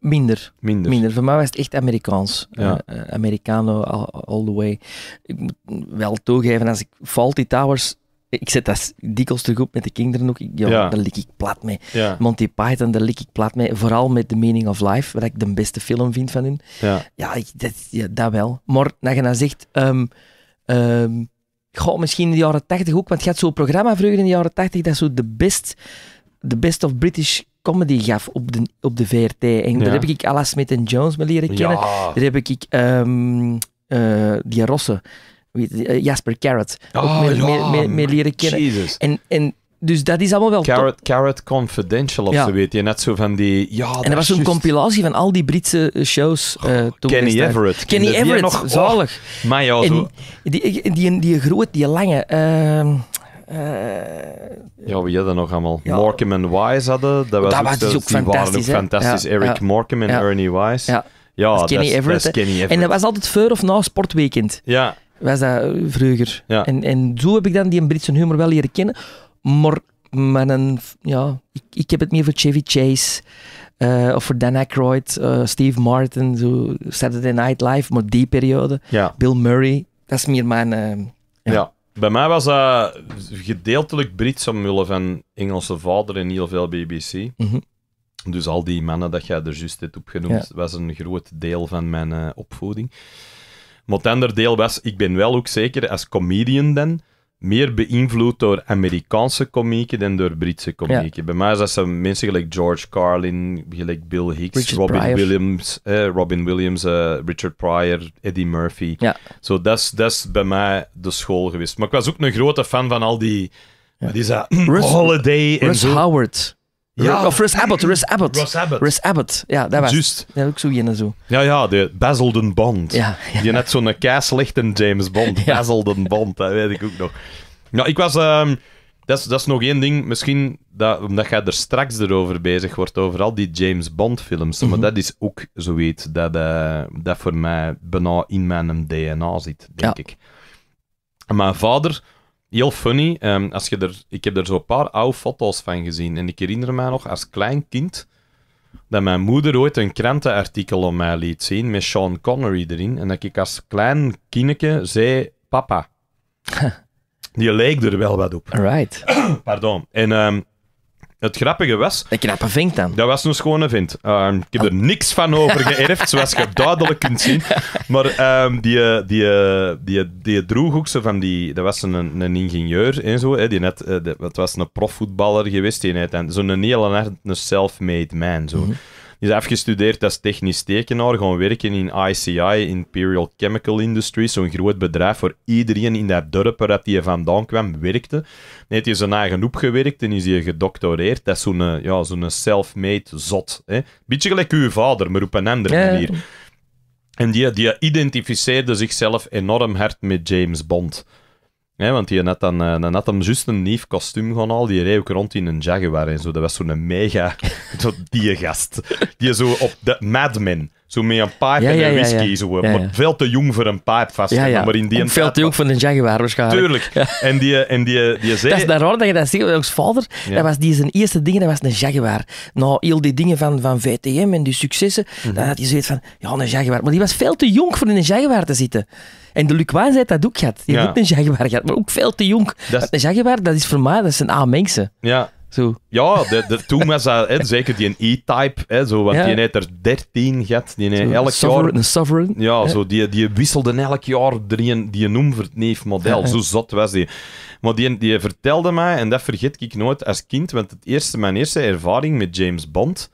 Minder. Minder. Minder. Voor mij was het echt Amerikaans. Ja. Eh, eh, Americano all, the way. Ik moet wel toegeven, als ik Faulty Towers... Ik zet dat dikwijls terug op met de kinderen ook. Ja, Daar lik ik plat mee. Monty Python, daar lik ik plat mee. Vooral met The Meaning of Life, wat ik de beste film vind van hun. Ja, ja, ik, dat, dat, wel. Maar dat je dan zegt... Ehm, ehm, goh, misschien in de jaren 80 ook, want je had zo'n programma vroeger in de jaren 80 dat zo de best, de best of British comedy gaf op de, op de VRT. En daar heb ik Alas Smith en Jones me leren kennen. Daar heb ik um, uh, die Rosse eh, Jasper Carrot. Oh, mee, ja. me leren kennen. En, en dus dat is allemaal wel Carrot, Carrot Confidential of zo weet je. Net zo van die... Ja, en dat was een compilatie van al die Britse eh, shows. Uh, toen Kenny Everett. Kenny Everett, nog, oh, zalig. maar ja, zo. Die, die, die, die, groot, die lange... Uh, uh, ja, wie hadden nog allemaal? Ja. Morkum en Wise hadden. Dat was, ook, dus ook die fantastisch. Waren ook fantastisch. Eric Morkum en Ernie Wise. Ja, ja dat, is Kenny, Everett, En dat was altijd voor of na sportweekend. Ja. Was dat vroeger. En, en zo heb ik dan die Britse humor wel leren kennen ja, ik, ik heb het meer voor Chevy Chase uh, of voor Dan Aykroyd, eh, Steve Martin, zo Saturday Night Live, maar die periode. Ja. Bill Murray, dat is meer mijn. Eh, ja. bij mij was dat gedeeltelijk Brits omwille van Engelse vader en heel veel BBC. Mhm. Dus al die mannen dat jij er juist hebt opgenoemd, genoemd was een groot deel van mijn opvoeding. Maar het andere deel was, ik ben wel ook zeker als comedian dan meer beïnvloed door Amerikaanse komieken dan door Britse komieken. Bij mij zijn ze mensen gelijk George Carlin, gelijk Bill Hicks, Robin Williams, eh, Robin Williams Richard Pryor, Eddie Murphy. Ja. Zo, dat is bij mij de school geweest. Maar ik was ook een grote fan van al die... Ja. Die dat? Holiday en Howard. Ja. Of Russ Abbott, Russ Abbott. Russ Abbott. ja, dat was Juist. Ja, ook zo en zo. Ja, ja, de Basilden Bond. Ja, Die net zo'n kaas James Bond. ja. Bond, dat weet ik ook nog. nou ik was... Ehm, dat, is, nog één ding, misschien dat, omdat jij er straks erover bezig wordt, over al die James Bond-films. Maar mhm. dat is ook zoiets dat, eh, dat voor mij bijna in mijn DNA zit, denk ik. Mijn vader heel funny. Ehm, als je er, ik heb er zo'n paar oude foto's van gezien. En ik herinner me nog als klein kind dat mijn moeder ooit een krantenartikel om mij liet zien met Sean Connery erin. En dat ik als klein kindje zei: Papa. Die leek er wel wat op. Right. Pardon. En ehm, het grappige was... Een knappe vink dan. Dat was een schone vent. Ehm, ik heb er ah. niks van over geërfd, zoals je duidelijk kunt zien. Maar ehm, eh, eh, die, die, die, die, droeg ook ze van die... Dat was een, een ingenieur en zo. Hè, die net, eh, dat was een profvoetballer geweest. zo'n hele heel een self-made man. Zo. Mhm is afgestudeerd als technisch tekenaar, gaan werken in ICI, Imperial Chemical Industries, zo'n groot bedrijf Voor iedereen in dat dorp waar hij vandaan kwam werkte. Dan heeft hij zijn eigen opgewerkt en is hij gedoctoreerd. Dat is zo'n eh, ja, self-made zot. Hè? Beetje gelijk uw vader, maar op een andere manier. En die, die identificeerde zichzelf enorm hard met James Bond want die had, dan, eh, dan had hem juist een nieuw kostuum gewoon al. Die reed ook rond in een Jaguar en zo. Dat was zo'n mega... die gast. Die zo op de Mad Men. Zo met een paard en een whisky. Zo, Maar veel te jong voor een paard vast. Maar in die veel te jong voor een Jaguar waarschijnlijk. Tuurlijk. En die, en die, die zei... Dat is raar dat je dat zegt. Ons vader, dat was die zijn eerste ding, dat was een Jaguar. Nou, heel die dingen van, van VTM en die successen, mhm. dan had je zoiets van, ja, een Jaguar. Maar die was veel te jong voor in een Jaguar te zitten. En de Lucquaan zei dat ook gehad. Die heeft een Jaguar gehad, maar ook veel te jong. Een Jaguar, dat is voor mij, dat is een a Mengse. Ja, zo. Ja, de, de, toen was dat, hè, zeker die E-type, zo, want die heeft er 13 had Die zo, elk sovereign, jaar, sovereign. Ja, zo, die, die wisselde elk jaar die, die noem voor het neefmodel. model. zo zot was die. Maar die, die vertelde mij, en dat vergeet ik nooit als kind, want het eerste, mijn eerste ervaring met James Bond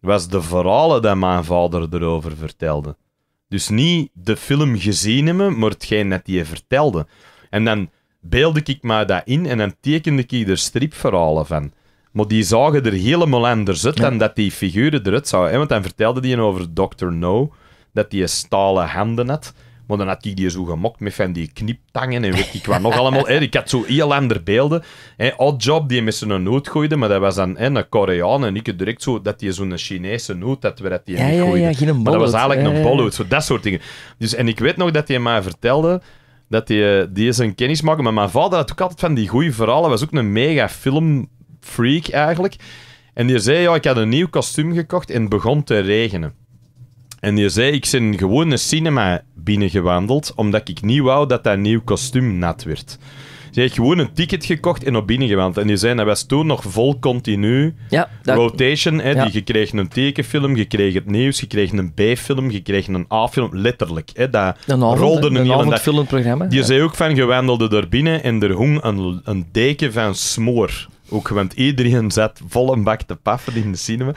was de verhalen dat mijn vader erover vertelde. Dus niet de film gezien hebben, maar hetgeen dat hij vertelde. En dan beelde ik mij dat in en dan tekende ik er stripverhalen van. Maar die zagen er helemaal anders uit en dat die figuren eruit zouden. Want dan vertelde die over Dr. No, dat die stalen handen had. Maar dan had hij die zo gemokt met van die kniptangen en weet ik wat nog allemaal. Hè. Ik had zo heel ander beelden. Hè. Job die met zijn noot gooide, maar dat was dan hè, een Koreaan. En ik direct zo dat die zo'n Chinese noot dat we dat die gooide. Ja, maar dat was eigenlijk een bolloot, zo dat soort dingen. Dus, en ik weet nog dat hij mij vertelde dat eh, die, die zijn kennis maakte Maar mijn vader had ook altijd van die goede verhalen. was ook een mega film freak eigenlijk. En die zei, ja, ik had een nieuw kostuum gekocht en het begon te regenen. En die zei, ik ben gewoon een cinema binnengewandeld, omdat ik niet wou dat dat nieuw kostuum nat werd. Ze heeft gewoon een ticket gekocht en op binnengewand. En die zei: dat was toen nog vol continu ja, dat... rotation. Hè, die, je kreeg een tekenfilm, je kreeg het nieuws, je kreeg een B-film, je kreeg een A-film. Letterlijk. Hè, dat een avond, rolde een, filmprogramma. Die zei ook van, je wandelde er binnen en er hong een, een deken van smoor ook gewend iedereen zat vol een bak te paffen in de cinema. En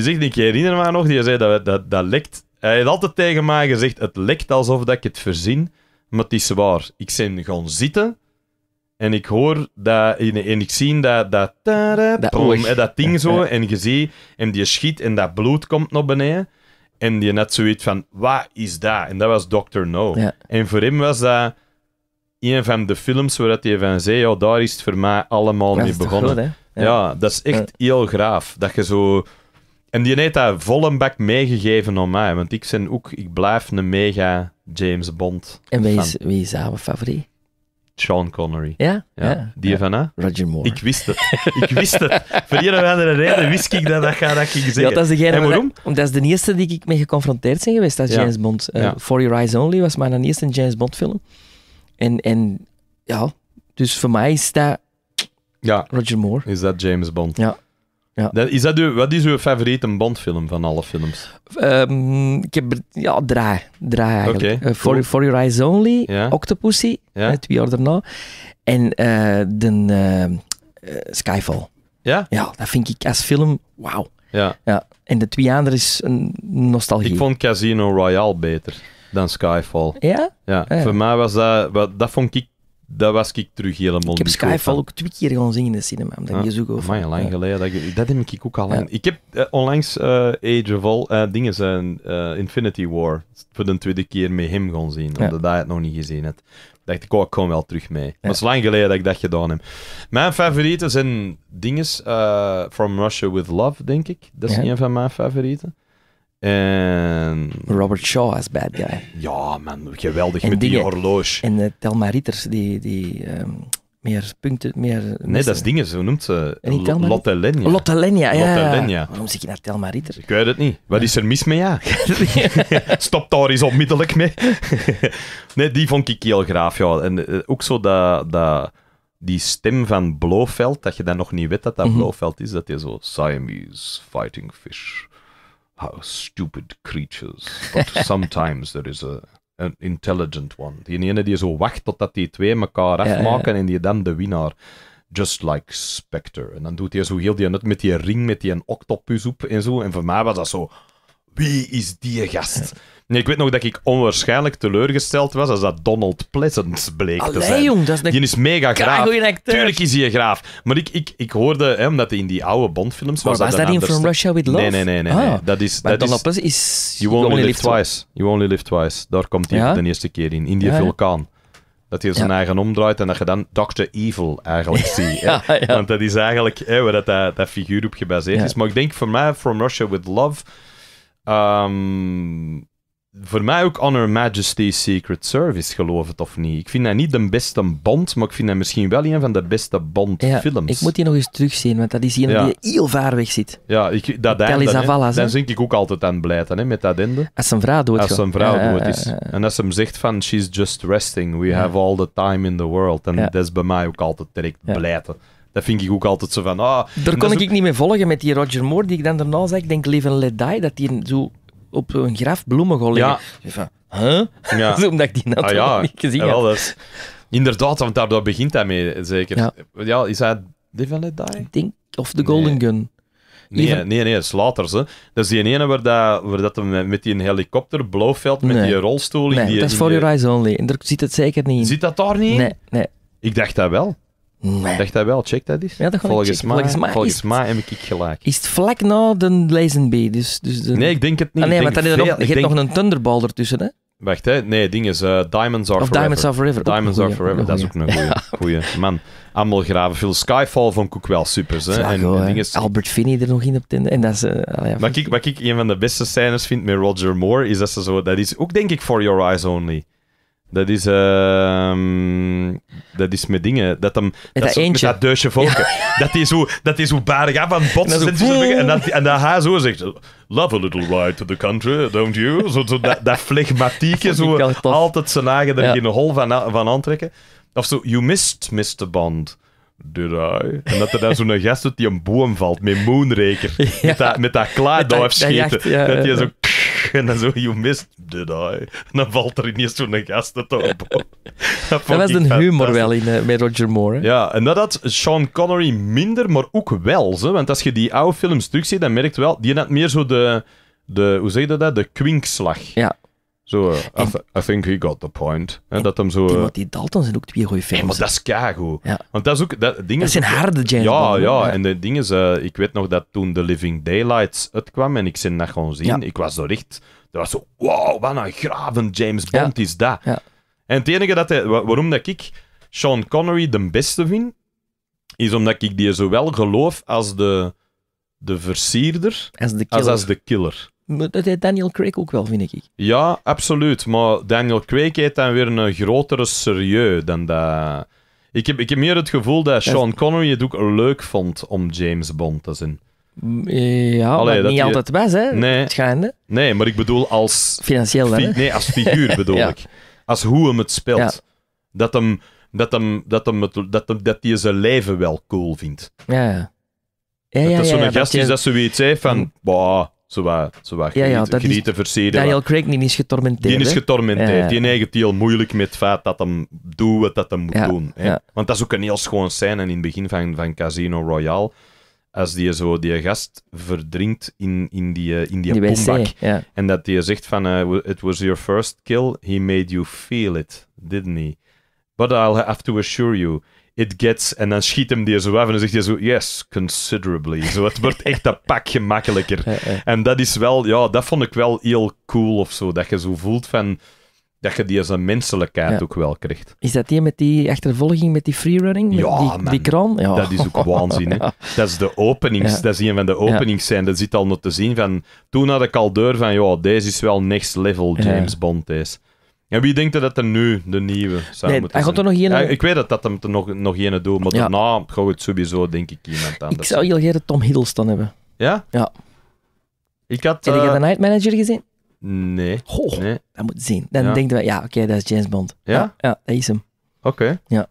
die zegt, ik herinner me nog, die zei dat dat, dat lekt. Hij had altijd tegen mij gezegd, het lekt alsof dat ik het verzin, maar het is waar. Ik ben gaan zitten en ik hoor dat, en, ik zie dat, dat, dat, eh, dat ding zo, en je ziet, en die schiet en dat bloed komt naar beneden. En die net zoiets van, wat is dat? En dat was Dr. No. En voor hem was dat een van de films waar hij van zei, ja, daar is het voor mij allemaal dat mee begonnen. ja. dat is echt heel graaf. Dat je zo... En die heeft dat volle bak meegegeven aan mij, want ik, ben ook, ik blijf een mega James Bond En wie is, wie is jouw favoriet? Sean Connery. Ja? Die ja. van, Roger Moore. Ik wist het. ik wist het. Voor een of andere reden wist ik dat dat ga dat ik zeggen. Ja, dat is degene en waarom? Omdat dat is de eerste die ik mee geconfronteerd ben geweest, dat James Bond. Eh, For Your Eyes Only was mijn eerste James Bond film. En, en ja, dus voor mij is dat ja. Roger Moore. Is dat James Bond? Ja. ja. Dat, is dat uw, wat is uw favoriete Bondfilm van alle films? Ehm, ik heb ja, draai. Draai eigenlijk. Eh, for, Your Eyes Only, Octopussy, ja. twee jaar daarna. En eh, de ehm, eh, Skyfall. Ja? Ja, dat vind ik als film wauw. Ja. ja. En de twee andere is een nostalgie. Ik vond Casino Royale beter dan Skyfall. Ja? Ah, ja. Voor mij was dat... dat vond ik... Dat was ik terug helemaal Ik heb Skyfall ook twee keer gaan zien in de cinema, omdat je ah, zo over... Amai, lang geleden. Dat, dat heb ik ook al Ik heb eh, onlangs eh, Age of All... Eh, dingen zijn Infinity War voor de tweede keer met hem gaan zien, omdat hij het nog niet gezien had dacht ik, ook oh, gewoon wel terug mee. Maar het is lang geleden dat ik dat gedaan heb. Mijn favorieten zijn Dingen From Russia With Love, denk ik. Dat is ja. een van mijn favorieten. En... Ehm, Robert Shaw als bad guy. Ja, man, geweldig met die, horloge. En uh, eh, Telma Ritters, die, die ehm, meer punten, meer... Eh, nee, dat is dingen, zo noemt ze. Lotte Lenja. Lotte Lenja. ja. Waarom zit je naar Telma Ritters? Ik weet het niet. Wat is er mis mee, ja? Stop daar eens onmiddellijk mee. nee, die vond ik heel graaf, ja. En eh, ook zo dat... dat die stem van Blofeld, dat je dan nog niet weet dat dat mm Blofeld is, dat je zo Siamese fighting fish how stupid creatures. But sometimes there is a, an intelligent one. Die ene die zo wacht totdat die twee elkaar afmaken en die dan de winnaar. Just like Spectre. En dan doet hij zo heel die nut met die ring, met die een octopus op en zo. En voor mij was dat zo... Wie is die gast? Nee, ik weet nog dat ik onwaarschijnlijk teleurgesteld was als dat Donald Pleasant bleek te zijn. Jong, dat is Die is mega graaf. Tuurlijk is hij graaf. Maar ik, ik, ik hoorde, hè, omdat hij in die oude Bondfilms was... Maar was dat in From Russia With Love? Nee, nee, nee. nee, ah. Dat is, dat Donald Pleasant is... You Only, Live Twice. You Only Live Twice. Daar komt hij de eerste keer in. In vulkaan. Dat hij zijn eigen omdraait en dat je dan Dr. Evil eigenlijk ziet. ja, ja. Want dat is eigenlijk hè, waar dat, dat, figuur op gebaseerd is. Maar ik denk voor mij, From Russia with Love. Ehm, voor mij ook Honor Majesty's Secret Service, geloof het of niet. Ik vind dat niet de beste Bond, maar ik vind hij misschien wel een van de beste Bond-films. Ja, ik moet die nog eens terugzien, want dat is iemand die heel ver weg zit. Ja, ik, dat einde, Zavala, dan denk ik ook altijd aan blijten, hè, met dat ende. Als zijn vrouw doet. Als zijn vrouw ja, is. En als hem zegt van, she's just resting, we have all the time in the world. En dat is bij mij ook altijd direct blijten. Dat vind ik ook altijd zo van... Ah, Daar kon ik niet mee volgen met die Roger Moore, die ik dan daarna zeg Ik denk Live and Let Die, dat die zo op een graf bloemen Ja. huh? ja. Omdat ik die net ah, niet gezien ja, Inderdaad, want daar, begint hij mee, zeker. Ja, ja is hij Let Die? Think of the Golden Gun. Nee, nee, nee, dat is later. Dat is die ene waar, dat, waar dat met die helikopter Blofeld met die rolstoel... In nee, die, dat is For Your Eyes Only. En daar zit het zeker niet in. Ziet dat daar niet in? Nee, nee. Ik dacht dat wel dacht dat wel, check dat is. volgens, mij, volgens mij volgens heb ik gelijk. Is het vlak na de Lazenby? Dus, dus de... Nee, ik denk het niet. Ah, nee, want dan nog, je hebt nog een Thunderball ertussen, hè? Wacht, hè? Nee, ding is eh, Diamonds Are of Forever. Diamonds Are Forever. Diamonds Are Forever, dat is ook een goede goeie. Man, allemaal graven veel. Skyfall vond ik ook wel super. Hè? En, is... Albert Finney er nog in op tinder. En dat is, eh, ah, ja, wat, ik, wat ik een van de beste scènes vind met Roger Moore, is dat ze zo... Dat is ook, denk ik, For Your Eyes Only. Dat is, ehm, dat is met dingen. Dat hem, dat, dat zo- met dat deusje volken. Dat is hoe, dat is hoe barig af aan botsen. En En, dat, en dat haar zo zegt. Love a little ride to the country, don't you? Zo, zo dat, dat flegmatieke, zo altijd zijn eigen er Ja. een hol van, van aantrekken. Of zo, you missed Mr. Bond. Did I? En dat er dan zo'n gast doet die een boom valt met moonraker. Met dat, met dat dat- dat hij zo En dan zo, you missed, did I? En dan valt er ineens zo'n gast op. Dat, dat was een humor wel in, uh, Roger Moore. Ja, en dat had Sean Connery minder, maar ook wel. Zo, want als je die oude films ziet dan merkt wel, die had meer zo de, de hoe zeg je dat, de kwinkslag. Ja. Zo, uh, en, I, th I, think he got the point. En, dat hem zo... Dalton zijn ook twee goede films. maar dat is keigoed. Ja. Want dat is ook... Dat, ding dat zijn harde James Bond. Ja, ja. En de ding is, eh, ik weet nog dat toen The Living Daylights uitkwam en ik ze dat gewoon zien, ik was zo recht. Dat was zo, wow, wat een graven James Bond is dat. En het enige dat hij... Waarom dat ik Sean Connery de beste vind, is omdat ik die zowel geloof als de, de versierder... Als, als de killer. Dat deed Daniel Craig ook wel, vind ik. Ja, absoluut. Maar Daniel Craig heeft dan weer een grotere serieus dan dat... Ik heb, ik heb meer het gevoel dat Sean Connery het ook leuk vond om James Bond te zijn. Mm, eh, ja, niet altijd was, hè? Nee. Het gaande. Nee, maar ik bedoel als... Financieel dan, Nee, als figuur bedoel ja. ik. Als hoe hem het speelt. Ja. Dat hem... Dat hem, dat hem, dat hem, dat hij zijn leven wel cool vindt. Ja, ja. ja dat dat zo'n gast is dat ze weet, heeft van... Mm. Boah. Zowat, zowat ja, ja, genieten, versieren. Daniel Craig die is getormenteerd. Die is getormenteerd. Ja. Die neigt heel moeilijk met het feit dat hem doet wat dat hem moet doen. Hè? Want dat is ook een heel schoon scène in het begin van, Casino Royale. Als die zo die gast verdrinkt in, in die, eh, in die, en dat die zegt van, eh, it was your first kill, he made you feel it, didn't he? But I'll have to assure you, it gets. En dan schiet hem die zo af en dan zegt hij zo, yes, considerably. Zo, het wordt echt een pak gemakkelijker. En dat is wel, ja, dat vond ik wel heel cool of zo. Dat je zo voelt van, dat je die als een menselijkheid ook wel krijgt. Is dat die met die achtervolging, met die freerunning? ja, die, man, die Ja. Dat is ook waanzin. Hè? Dat is de openings. Dat is een van de openings zijn. Dat zit al nog te zien van... Toen had ik al deur van, ja, deze is wel next level James Bond. Deze. En wie denkt dat er nu de nieuwe zou nee, moeten hij gaat er nog hier. ik weet dat dat hem er nog, nog geen doet, maar ja. daarna gaat het sowieso, denk ik, iemand anders. Ik zou heel graag Tom Hiddleston hebben. Ja? Ja. Ik had... Uh... Heb je eh, de Night Manager gezien? Nee. Goh, nee. dat moet zien. Dan ja. denken we, ja, oké, dat is James Bond. Ja? Ja, dat is hem. Oké. Ja.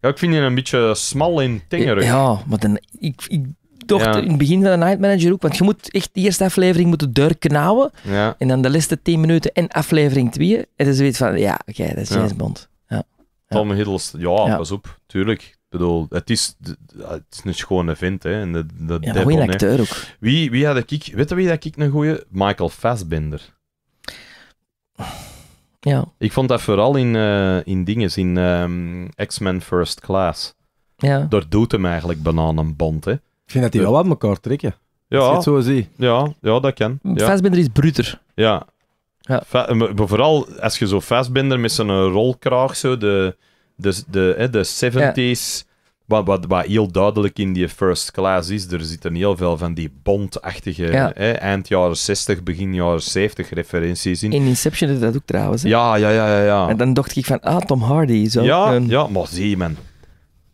Ja, ik vind je een beetje smal in tengerig. Ja, maar dan, ik toch in het begin van de Night Manager ook. Want je moet echt de eerste aflevering moeten durken Ja. En dan de laatste 10 minuten en aflevering 2. En dan is zoiets van, ja, oké, dat is James Bond. Tom Hiddleston, ja, pas op, tuurlijk. Ik bedoel, het is, het is een schone vent, hè. En de, ja, goede acteur ook. Wie, wie had ik... Weet je wie dat ik een goeie? Michael Fassbender. Ja. Ik vond dat vooral in, uh, in dingen, in um, X-Men First Class. Ja. Daar doet hem eigenlijk bananenbond, hè. Ik vind dat die wel aan elkaar trekken. Ja. Als je het zo zie. Ja, ja dat kan. Ja. Fassbinder is bruter. Ja. ja. Eh, vooral als je zo Fassbinder met zijn rolkraag, zo, de, de, de, hè, de 70s, wat, wat, wat heel duidelijk in die first class is, er zitten heel veel van die bondachtige ja. hè, eind jaren 60, begin jaren 70 referenties in. In Inception is dat ook trouwens. Ja, ja, ja, ja, ja. En dan dacht ik van, ah, Tom Hardy. Zo ja, ja, maar zie man.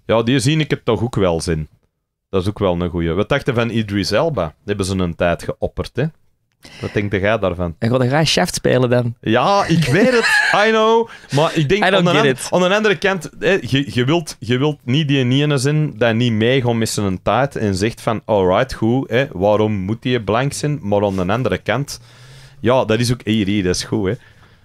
Ja, die zie ik het toch ook wel zin. Dat is ook wel een goeie. Wat dachten van Idris Elba? Dat hebben ze een tijd geopperd, hè? Wat denk jij daarvan? En gaat een chef spelen dan? Ja, ik weet het. I know. Maar ik denk, aan de, aan de andere kant, je, je, wilt, je wilt niet die ene zin dat niet meegaat met zijn tijd en zegt van, alright, goed, hè, waarom moet die blank zijn? Maar aan de andere kant, ja, dat is ook... Hier, dat is goed, hè.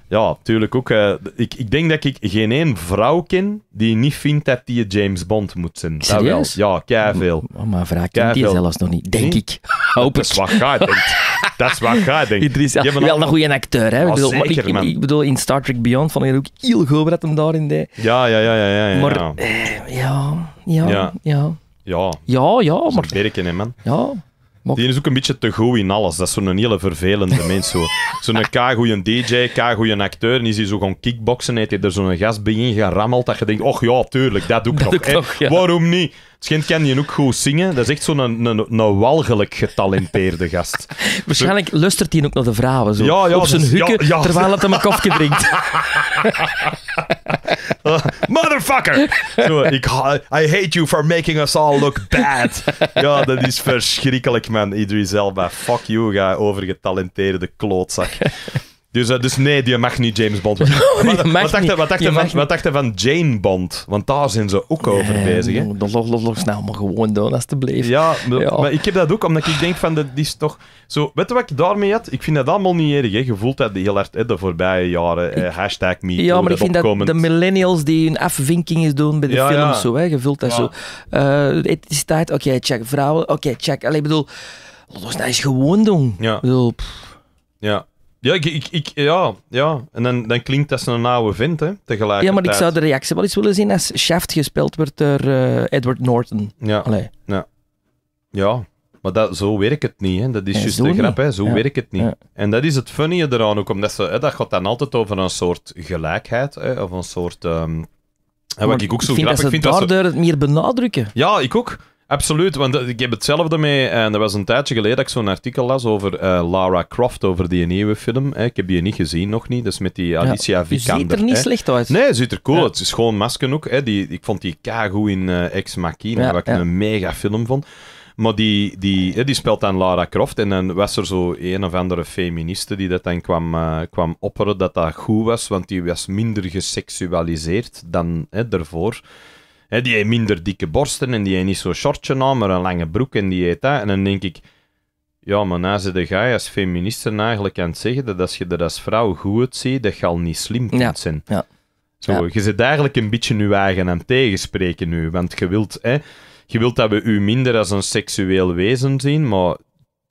Ja, tuurlijk ook. Eh, ik, ik denk dat ik geen één vrouw ken die niet vindt dat die James Bond moet zijn. Serieus? Ja, keiveel. Oh, oh, maar vraag kent die zelfs nog niet, denk ik. Hoop dat is wat ga ik Dat is wat ga ik. ik ja, wel een goede acteur, hè? ik, oh, bedoel, ik, bedoel, in Star Trek Beyond vond ik ook heel goed dat hem daarin deed. Ja, ja, ja. ja, ja maar, ja. Eh, ja, ja. ja. ja. Ja, ja, maar... Werken, hè, man. Ja, die is ook een beetje te goed in alles. Dat is zo'n hele vervelende mens. Zo'n zo k-goeie DJ, k-goeie acteur. En is hij zo gaan kickboksen. Heeft hij er zo'n gast bij in gerammeld dat je denkt, oh ja, tuurlijk, dat doe ik dat nog. Waarom niet? Schijnt kan je ook goed zingen. Dat is echt zo'n een, een, walgelijk getalenteerde gast. Waarschijnlijk zo... lustert hij ook naar de vrouwen. Zo. Ja, ja, Op zijn dus- hukken, terwijl het hem een kopje drinkt. motherfucker! ik, I hate you for making us all look bad. Ja, dat is verschrikkelijk, man. Idris Elba. Fuck you, guy. Overgetalenteerde klootzak. Dus, eh, dus, nee, die mag niet James Bond worden. Oh, wat, dacht, je van, Jane Bond? Want daar zijn ze ook over bezig. Hè? Dat los, los, maar gewoon doen, alstublieft. Ja, maar, ja, maar ik heb dat ook, omdat ik denk van, die is toch... Zo, weet je wat ik daarmee had? Ik vind dat allemaal niet erg. Hè. Je voelt dat heel hard hè, de voorbije jaren. Eh, ik, hashtag me. Ja, maar ik vind opkomend. dat de millennials die hun afwinking is doen bij de films. Zo, Je voelt dat zo. Uh, het tijd. Oké, check. Vrouwen. Oké, check. Allee, ik bedoel... Los, dat is gewoon doen. Ja. ja. Ja, ik, ik, ja, ja, en dan, dan klinkt dat ze een oude vent, hè, tegelijkertijd. Ja, maar ik zou de reactie wel eens willen zien als Shaft gespeeld wordt door uh, Edward Norton. Ja. ja. Ja, maar dat, zo werkt het niet. Hè. Dat is ja, juist de grap, hè. zo werkt het niet. En dat is het funny eraan ook, omdat ze, hè, dat gaat dan altijd over een soort gelijkheid, hè, of een soort... Um, wat ik ook zo ik vind grappig dat ze vind. Daardoor dat ze... het meer benadrukken. Ja, ik ook. Absoluut, want eh, ik heb hetzelfde mee. En er was een tijdje geleden dat ik zo'n artikel las over eh, Lara Croft, over die nieuwe film. Ik heb die niet gezien, nog niet. Dus met die Alicia ja, Vikander. ziet er niet slecht uit. Nee, ziet er cool uit. Het is gewoon masken ook. Die, ik vond die kago in uh, Ex Machina, wat ik een mega film vond. Maar die, die, die speelt dan Lara Croft. En dan was er zo een of andere feministe die dat dan kwam, kwam opperen dat dat goed was, want die was minder geseksualiseerd dan hè, daarvoor die heeft minder dikke borsten en die heeft niet zo'n shortje aan, maar een lange broek en die heeft dat. En dan denk ik, ja, maar nou ze de jij als feministen eigenlijk aan het zeggen dat als je er als vrouw goed ziet, dat je al niet slim kunt zijn. Ja. Zo, Je zit eigenlijk een beetje je eigen aan het tegenspreken nu, want je wilt, je wilt dat we u minder als een seksueel wezen zien, maar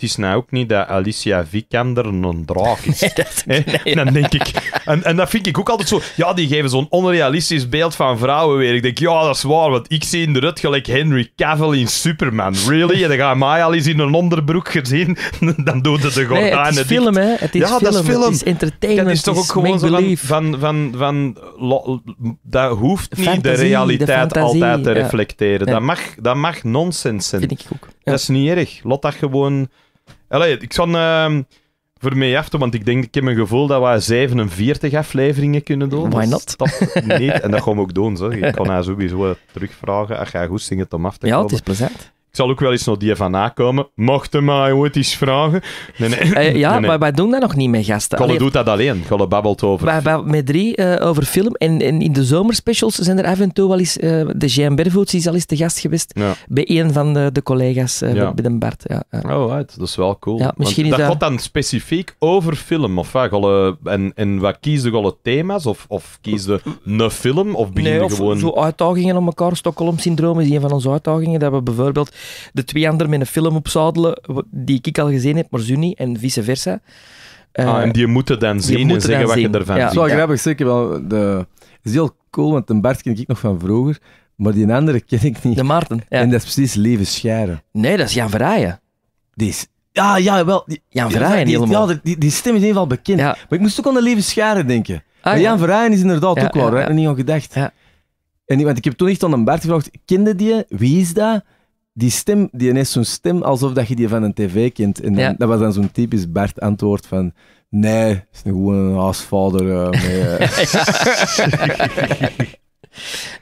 is nou ook niet dat Alicia Vikander een draak is. Nee, dat, Dan denk ik... En, en dat vind ik ook altijd zo... Ja, die geven zo'n onrealistisch beeld van vrouwen weer. Ik denk, ja, dat is waar, want ik zie in inderdaad gelijk Henry Cavill in Superman. Really? En dan ga je mij al eens in een onderbroek gezien, dan doet het de gordijnen nee, het is film, hè. Het is ja, film. Dat is film. entertainment. Dat is toch ook gewoon zo van... van, van, dat hoeft niet de realiteit altijd te reflecteren. Dat mag, dat mag nonsens zijn. Vind ik ook. Dat is niet erg. Lot dat gewoon Allee, ik zou uh, ehm, voor mij afdoen, want ik denk, ik heb een gevoel dat we 47 afleveringen kunnen doen. Why not? niet. En dat gaan we ook doen. Zo. Ik kan haar sowieso eh, terugvragen als jij goed zingen om af te komen. Ja, het is plezant ik zal ook wel eens nog die van komen. Mochten mij ooit eens vragen. Nee, nee. Eh, ja, maar wij doen dat nog niet met gasten. Golle doet dat alleen. Golle babbelt over. wij bij, met drie eh, over film. En, in de zomerspecials zijn er af en toe wel eens. Eh, de GM Bervoets is al eens te gast geweest. Bij een van de, de collega's bij de Bart. Ja, Oh, right. dat is wel cool. dat, dat dan specifiek over film. Of wat? Golle, en, en wat kiezen Golle thema's? Of, of kiezen een film? Of beginnen gewoon. Zo uitdagingen om elkaar. Stockholm-syndroom is een van onze uitdagingen. Dat we bijvoorbeeld de twee anderen met een film opzadelen die ik al gezien heb, maar ze niet, en vice versa. Eh, ah, en die moeten dan zien en zeggen wat je ervan ja. vindt. Dat is wel grappig, zeker wel. De... Het is heel cool, want een Bart ken ik nog van vroeger, maar die andere ken ik niet. De Maarten. Ja. En dat is precies Leven Schijren. Nee, dat is Jan Verraaien. Die is... Ja, ja, wel. Die, Jan Verraaien die, helemaal. die, die stem is in ieder geval bekend. Ja. Maar ik moest ook aan de Leven Schijren denken. Ah, maar Jan Verraaien is inderdaad ook wel, Ja. heb niet aan gedacht. En, want ik heb toen echt aan een Bart gevraagd, kende die? je? Wie is dat? die stem, die is zo'n stem alsof dat je die van een tv kent. En dat was dan zo'n typisch Bart antwoord van... Nee, is een goede eh, eh.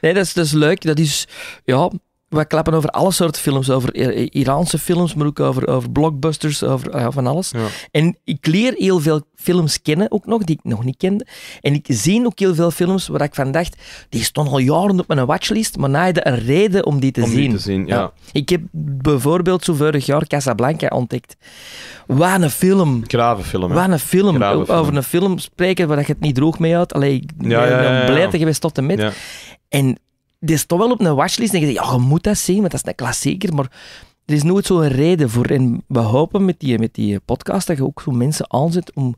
nee, dat is, dat is leuk. Dat is... Ja, we klappen over alle soorten films. Over Iraanse films, maar ook over, over blockbusters, over eh, van alles. En ik leer heel veel films kennen, ook nog, die ik nog niet kende. En ik zie ook heel veel films waar ik van dacht, die stonden al jaren op mijn watchlist, maar na nou een reden om die te zien. te zien ja. Ik heb bijvoorbeeld zo vorig jaar Casablanca ontdekt. Wat een film. Gravenfilm. Wat een film. Over een film spreken waar je het niet droog mee houdt. Alleen ik ja, ben blij dat je tot en met. En is toch wel op een watchlist en je zegt, ja, je moet dat zien, want dat is een klassieker, maar er is nooit zo'n reden voor. En we hopen met die, met die podcast dat je ook zo mensen aanzet om,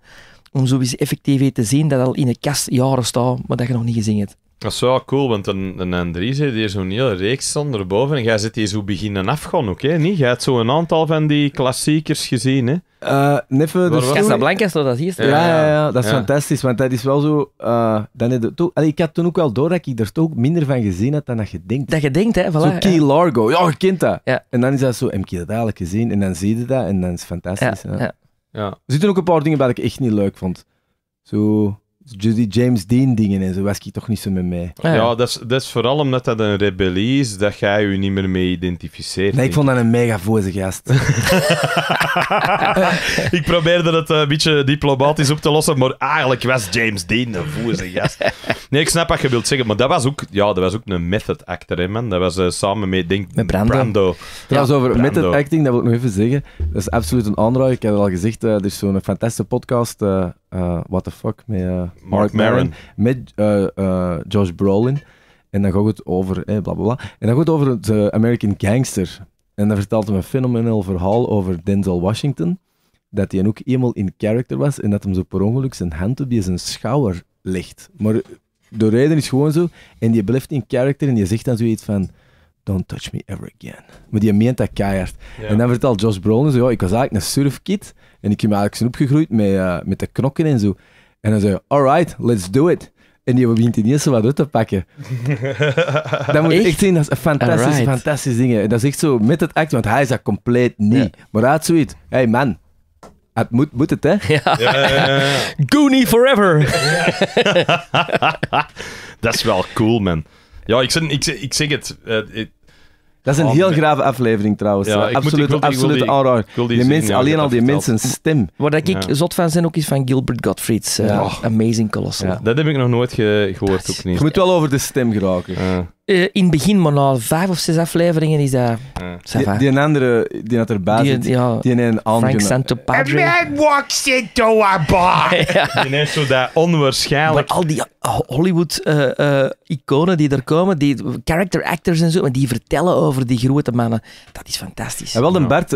om zoiets effectief te zien dat al in een kast jaren staat, maar dat je nog niet gezien hebt. Dat is wel cool, want een, een 3 zit hier zo'n hele reeks zonder boven. En jij zit hier zo beginnen afgaan ook, hè? Niet? Jij hebt een aantal van die klassiekers gezien, hè? Uh, neffen, dus Casablanca is dat hier. Ja, ja, ja, dat is fantastisch, want dat is wel zo... Uh, dan toch, ik had toen ook wel door dat ik er toch minder van gezien had dan dat je denkt. Dat je denkt, hè? Voilà, zo Key Largo, ja, je kent dat. En dan is dat zo, heb je dat eigenlijk gezien? En dan zie je dat en dan is het fantastisch. Ja, Er zitten ook een paar dingen bij dat ik echt niet leuk vond. Zo... Die James Dean dingen en zo was ik toch niet zo met mij. Ja, dat, is, dat is vooral omdat dat een rebellie is, dat jij je niet meer mee identificeert. Nee, ik vond dat een mega voze gast. ik probeerde het eh, een beetje diplomatisch op te lossen, maar eigenlijk was James Dean een voze gast. Nee, ik snap wat je wilt zeggen, maar dat was ook, ja, dat was ook een method actor, hè, man. Dat was eh, samen met, denk, Brando. Trouwens, over Brando. method acting, dat wil ik nog even zeggen. Dat is absoluut een aanrader. Ik heb het al gezegd, uh, eh, er is zo'n fantastische podcast, uh, What the Fuck, met... Mark Maron. Met eh, eh, Josh Brolin. En dan gaat het over, eh, bla, bla, bla. En dan gaat het over het eh, American Gangster. En dan vertelt hij een fenomenaal verhaal over Denzel Washington. Dat hij ook eenmaal in character was en dat hem zo per ongeluk zijn hand op die zijn schouder legt. Maar de reden is gewoon zo. En die blijft in character en je zegt dan zoiets van... Don't touch me ever again. Maar die meent dat keihard. En dan vertelt Josh Brolin zo... ik was eigenlijk een surfkid. En ik heb me eigenlijk zijn opgegroeid met, met de knokken en zo. En dan zei je, alright, let's do it. En die begint in eerste wat uit te pakken. dat moet je echt? zien, dat is een fantastisch, fantastisch ding. En dat is echt zo met het act, want hij is dat compleet niet. Maar hij had zoiets, hé hey man, het moet, moet het hè? Ja. Goonie forever! Dat is wel cool, man. Ja, ik, zeg- ik, het- eh, dat is een oh, heel grave aflevering trouwens. Ja, absoluut, absoluut alleen al die mensen stem. Waar ik zot van zijn ook is van Gilbert Gottfried's eh, Amazing Colossal. dat heb ik nog nooit gehoord. Ook niet. Je moet wel over de stem geraken. Eh, in het begin, maar na vijf of zes afleveringen is dat... Die, die, andere, die had erbij die, zit, ja, die een Frank Santopadre. A man walks into a bar. ja. Die zo dat onwaarschijnlijk... Maar al die Hollywood-iconen eh, eh, die er komen, die character actors en zo, maar die vertellen over die grote mannen. Dat is fantastisch. En wel, de Bert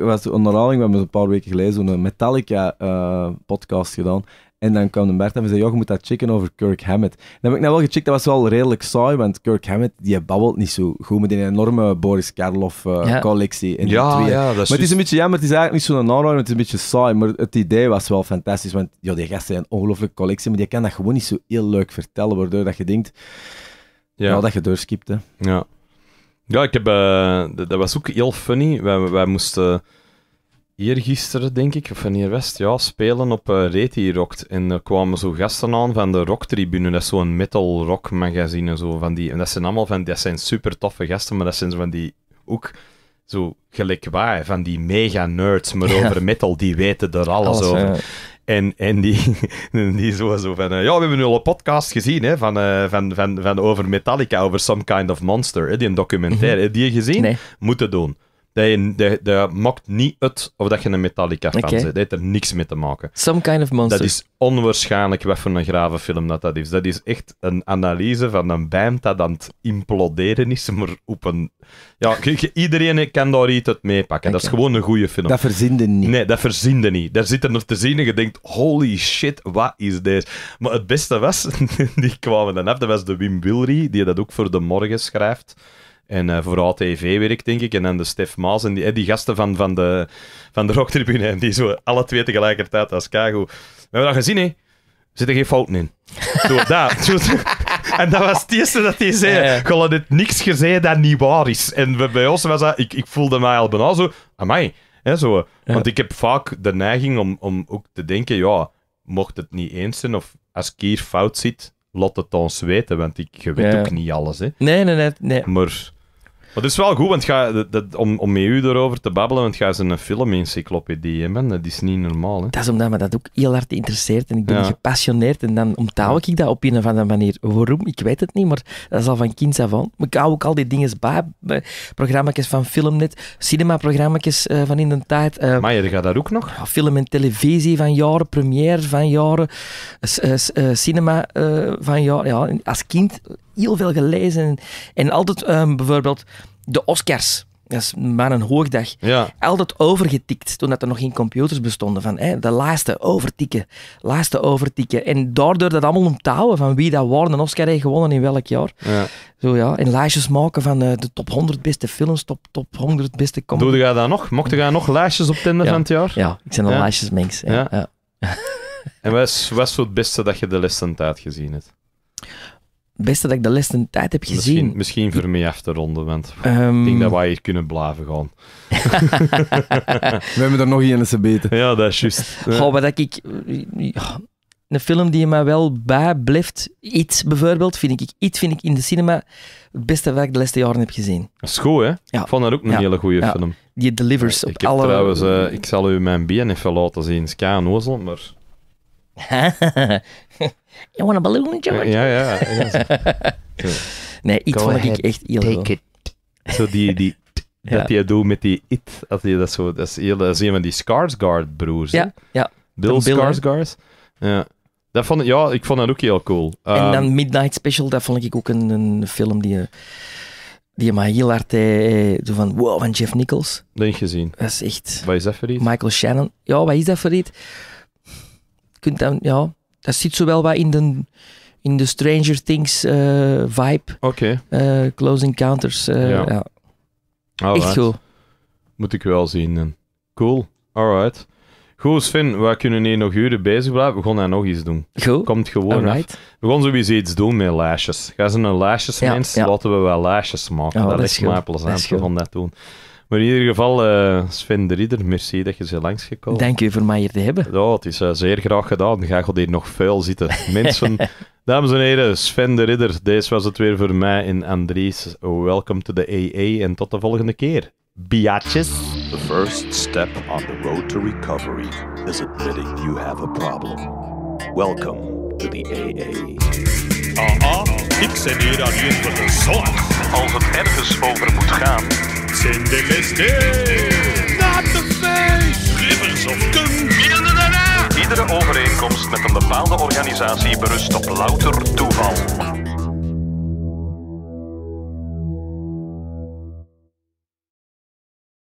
was een herhaling, we hebben een paar weken geleden zo'n Metallica-podcast gedaan. En dan kwam de Bert en zei, joh, je moet dat checken over Kirk Hammett. Dan heb ik nou wel gecheckt, dat was wel redelijk saai, want Kirk Hammett, die babbelt niet zo goed met die enorme Boris Karloff-collectie. Eh, ja, ja, dat is Maar het is een beetje jammer, het is eigenlijk niet zo'n aanrader, het is een beetje saai, maar het idee was wel fantastisch, want joh, die gasten zijn een ongelooflijke collectie, maar je kan dat gewoon niet zo heel leuk vertellen, waardoor dat je denkt, ja. dat je doorskipt, Ja. Ja, ik heb, eh, dat, was ook heel funny. Wij, wij moesten hier gisteren, denk ik, van hier West, ja, spelen op uh, eh, Reti Rockt. En er kwamen zo gasten aan van de Rocktribune. Dat is zo'n metal rock magazine. Zo, van die, en dat zijn allemaal van, dat zijn super toffe gasten, maar dat zijn zo van die ook zo gelijkwaai, van die mega nerds, maar over metal, die weten er alles, over. En, en die, die zo, zo van, eh, ja, we hebben nu al een podcast gezien hè, van, eh, van, van, van over Metallica, over Some Kind of Monster, hè, die een documentaire. Mm Die je gezien? Moeten doen. Dat, je, dat, niet uit of dat je een Metallica fan okay. bent. Dat heeft er niks mee te maken. Some kind of monster. Dat is onwaarschijnlijk wat voor een grave film dat dat is. Dat is echt een analyse van een band dat aan het imploderen is, maar op een... Ja, iedereen kan daar iets uit meepakken. Dat is gewoon een goede film. Dat verzinde niet. Nee, dat verzinde niet. Daar zit er nog te zien en je denkt, holy shit, wat is deze? Maar het beste was, die kwamen dan af, dat was de Wim Wilry, die dat ook voor De Morgen schrijft. En eh, vooral tv-werk denk ik. En dan de Stef Maas en die, eh, die gasten van, van, de, van de rocktribune. En die zo alle twee tegelijkertijd als Kago. We hebben dat gezien, hè? Er zitten geen fouten in. Doe dat. En dat was het eerste dat hij zei. Ja, ja. niks gezegd dat niet waar is. En bij ons was dat... Ik, ik voelde mij al bijna zo... Amai. Hè, zo. Want ik heb vaak de neiging om, om ook te denken... Ja, mocht het niet eens zijn of als ik hier fout zit... Laat het ons weten, want ik weet ook niet alles. Hè. Nee, nee, nee, nee. Maar maar dat is wel goed, want ga, dat, om, om met u erover te babbelen, want ga is een filmencyclopedie, man. Dat is niet normaal, hè. Dat is omdat me dat ook heel hard interesseert en ik ben gepassioneerd en dan onthoud ik dat op een of andere manier. Waarom? Ik weet het niet, maar dat is al van kinds af aan. Maar ik hou ook al die dingen bij. Programma's van Filmnet, cinemaprogramma's uh, van in de tijd. Eh, maar je gaat daar ook nog? film en televisie van jaren, première van jaren, eh, cinema van jaren. Ja, als kind heel veel gelezen. En altijd ehm, bijvoorbeeld de Oscars. Dat is maar een hoogdag. Altijd overgetikt, toen dat er nog geen computers bestonden. Van, hè, de laatste overtikken, laatste overtikken. En daardoor dat allemaal onthouden van wie dat waren. Een Oscar heeft gewonnen in welk jaar. Ja. Zo, ja. En lijstjes maken van eh, de top 100 beste films, top, top 100 beste comedy. Doe je dat nog? Mocht je nog lijstjes op Tinder van het jaar? Ja, ik zijn al lijstjes mengs. En wat is, wat het beste dat je de les tijd gezien hebt? beste dat ik de laatste tijd heb gezien. Misschien, voor mij af te ronden, want ik denk ehm, dat wij hier kunnen blijven gaan. We hebben er nog één een beten. Ja, dat is juist. Oh, wat ik... Eh, een film die mij wel blijft, iets bijvoorbeeld, vind ik, iets vind ik in de cinema het beste wat ik de laatste jaren heb gezien. Dat is goed, hè? Ik vond dat ook een hele goede film. Die delivers op ik alle... Trouwens, eh, ik zal u mijn BNF laten zien, Sky en Ozel, maar... You want a balloon, George? Ja, ja. nee, iets vond ik echt heel take it. Zo die, die dat je doet met die it, dat je dat zo, dat is, heel, dat is een van die Skarsgård broers. Ja, ja. Bill, scars guards Ja. Dat vond ik, ja, ik vond dat ook heel cool. en dan ehm, Midnight Special, dat vond ik ook een, een film die, die mij heel hard eh, eh van, wow, van Jeff Nichols. Dat heb gezien. Dat is echt... Wat is dat voor iets? Michael Shannon. Ja, wat is dat voor iets? Kunt dan, ja, dat zit zowel wat in de, in de Stranger Things eh, vibe. Oké. Okay. Eh, close Encounters. Eh, ja. ja. Echt goed. Moet ik wel zien. Dan. Cool. Alright. Goed, Sven, we kunnen hier nog uren bezig blijven. We gaan daar nog iets doen. Goed. Komt gewoon We gaan sowieso iets doen met lashes. Gaan ze een lashes, ja, mensen. Laten we wel lashes maken. Oh, dat, is, is maar plezant. We gaan dat doen. Maar in ieder geval, uh, Sven de Ridder, merci dat je ze langs gekomen Dank u voor mij hier te hebben. Ja, het is uh, zeer graag gedaan. Ga God hier nog vuil zitten. Mensen, dames en heren, Sven de Ridder, deze was het weer voor mij en Andries. Welkom to the AA en tot de volgende keer. Biatjes. The first step on the road to recovery is admitting you have a problem. Welcome to the AA. Aha, ik zit hier aan voor de zon. Als het ergens over moet gaan What's in the Not the face! Rivers of Iedere overeenkomst met een bepaalde organisatie berust op louter toeval.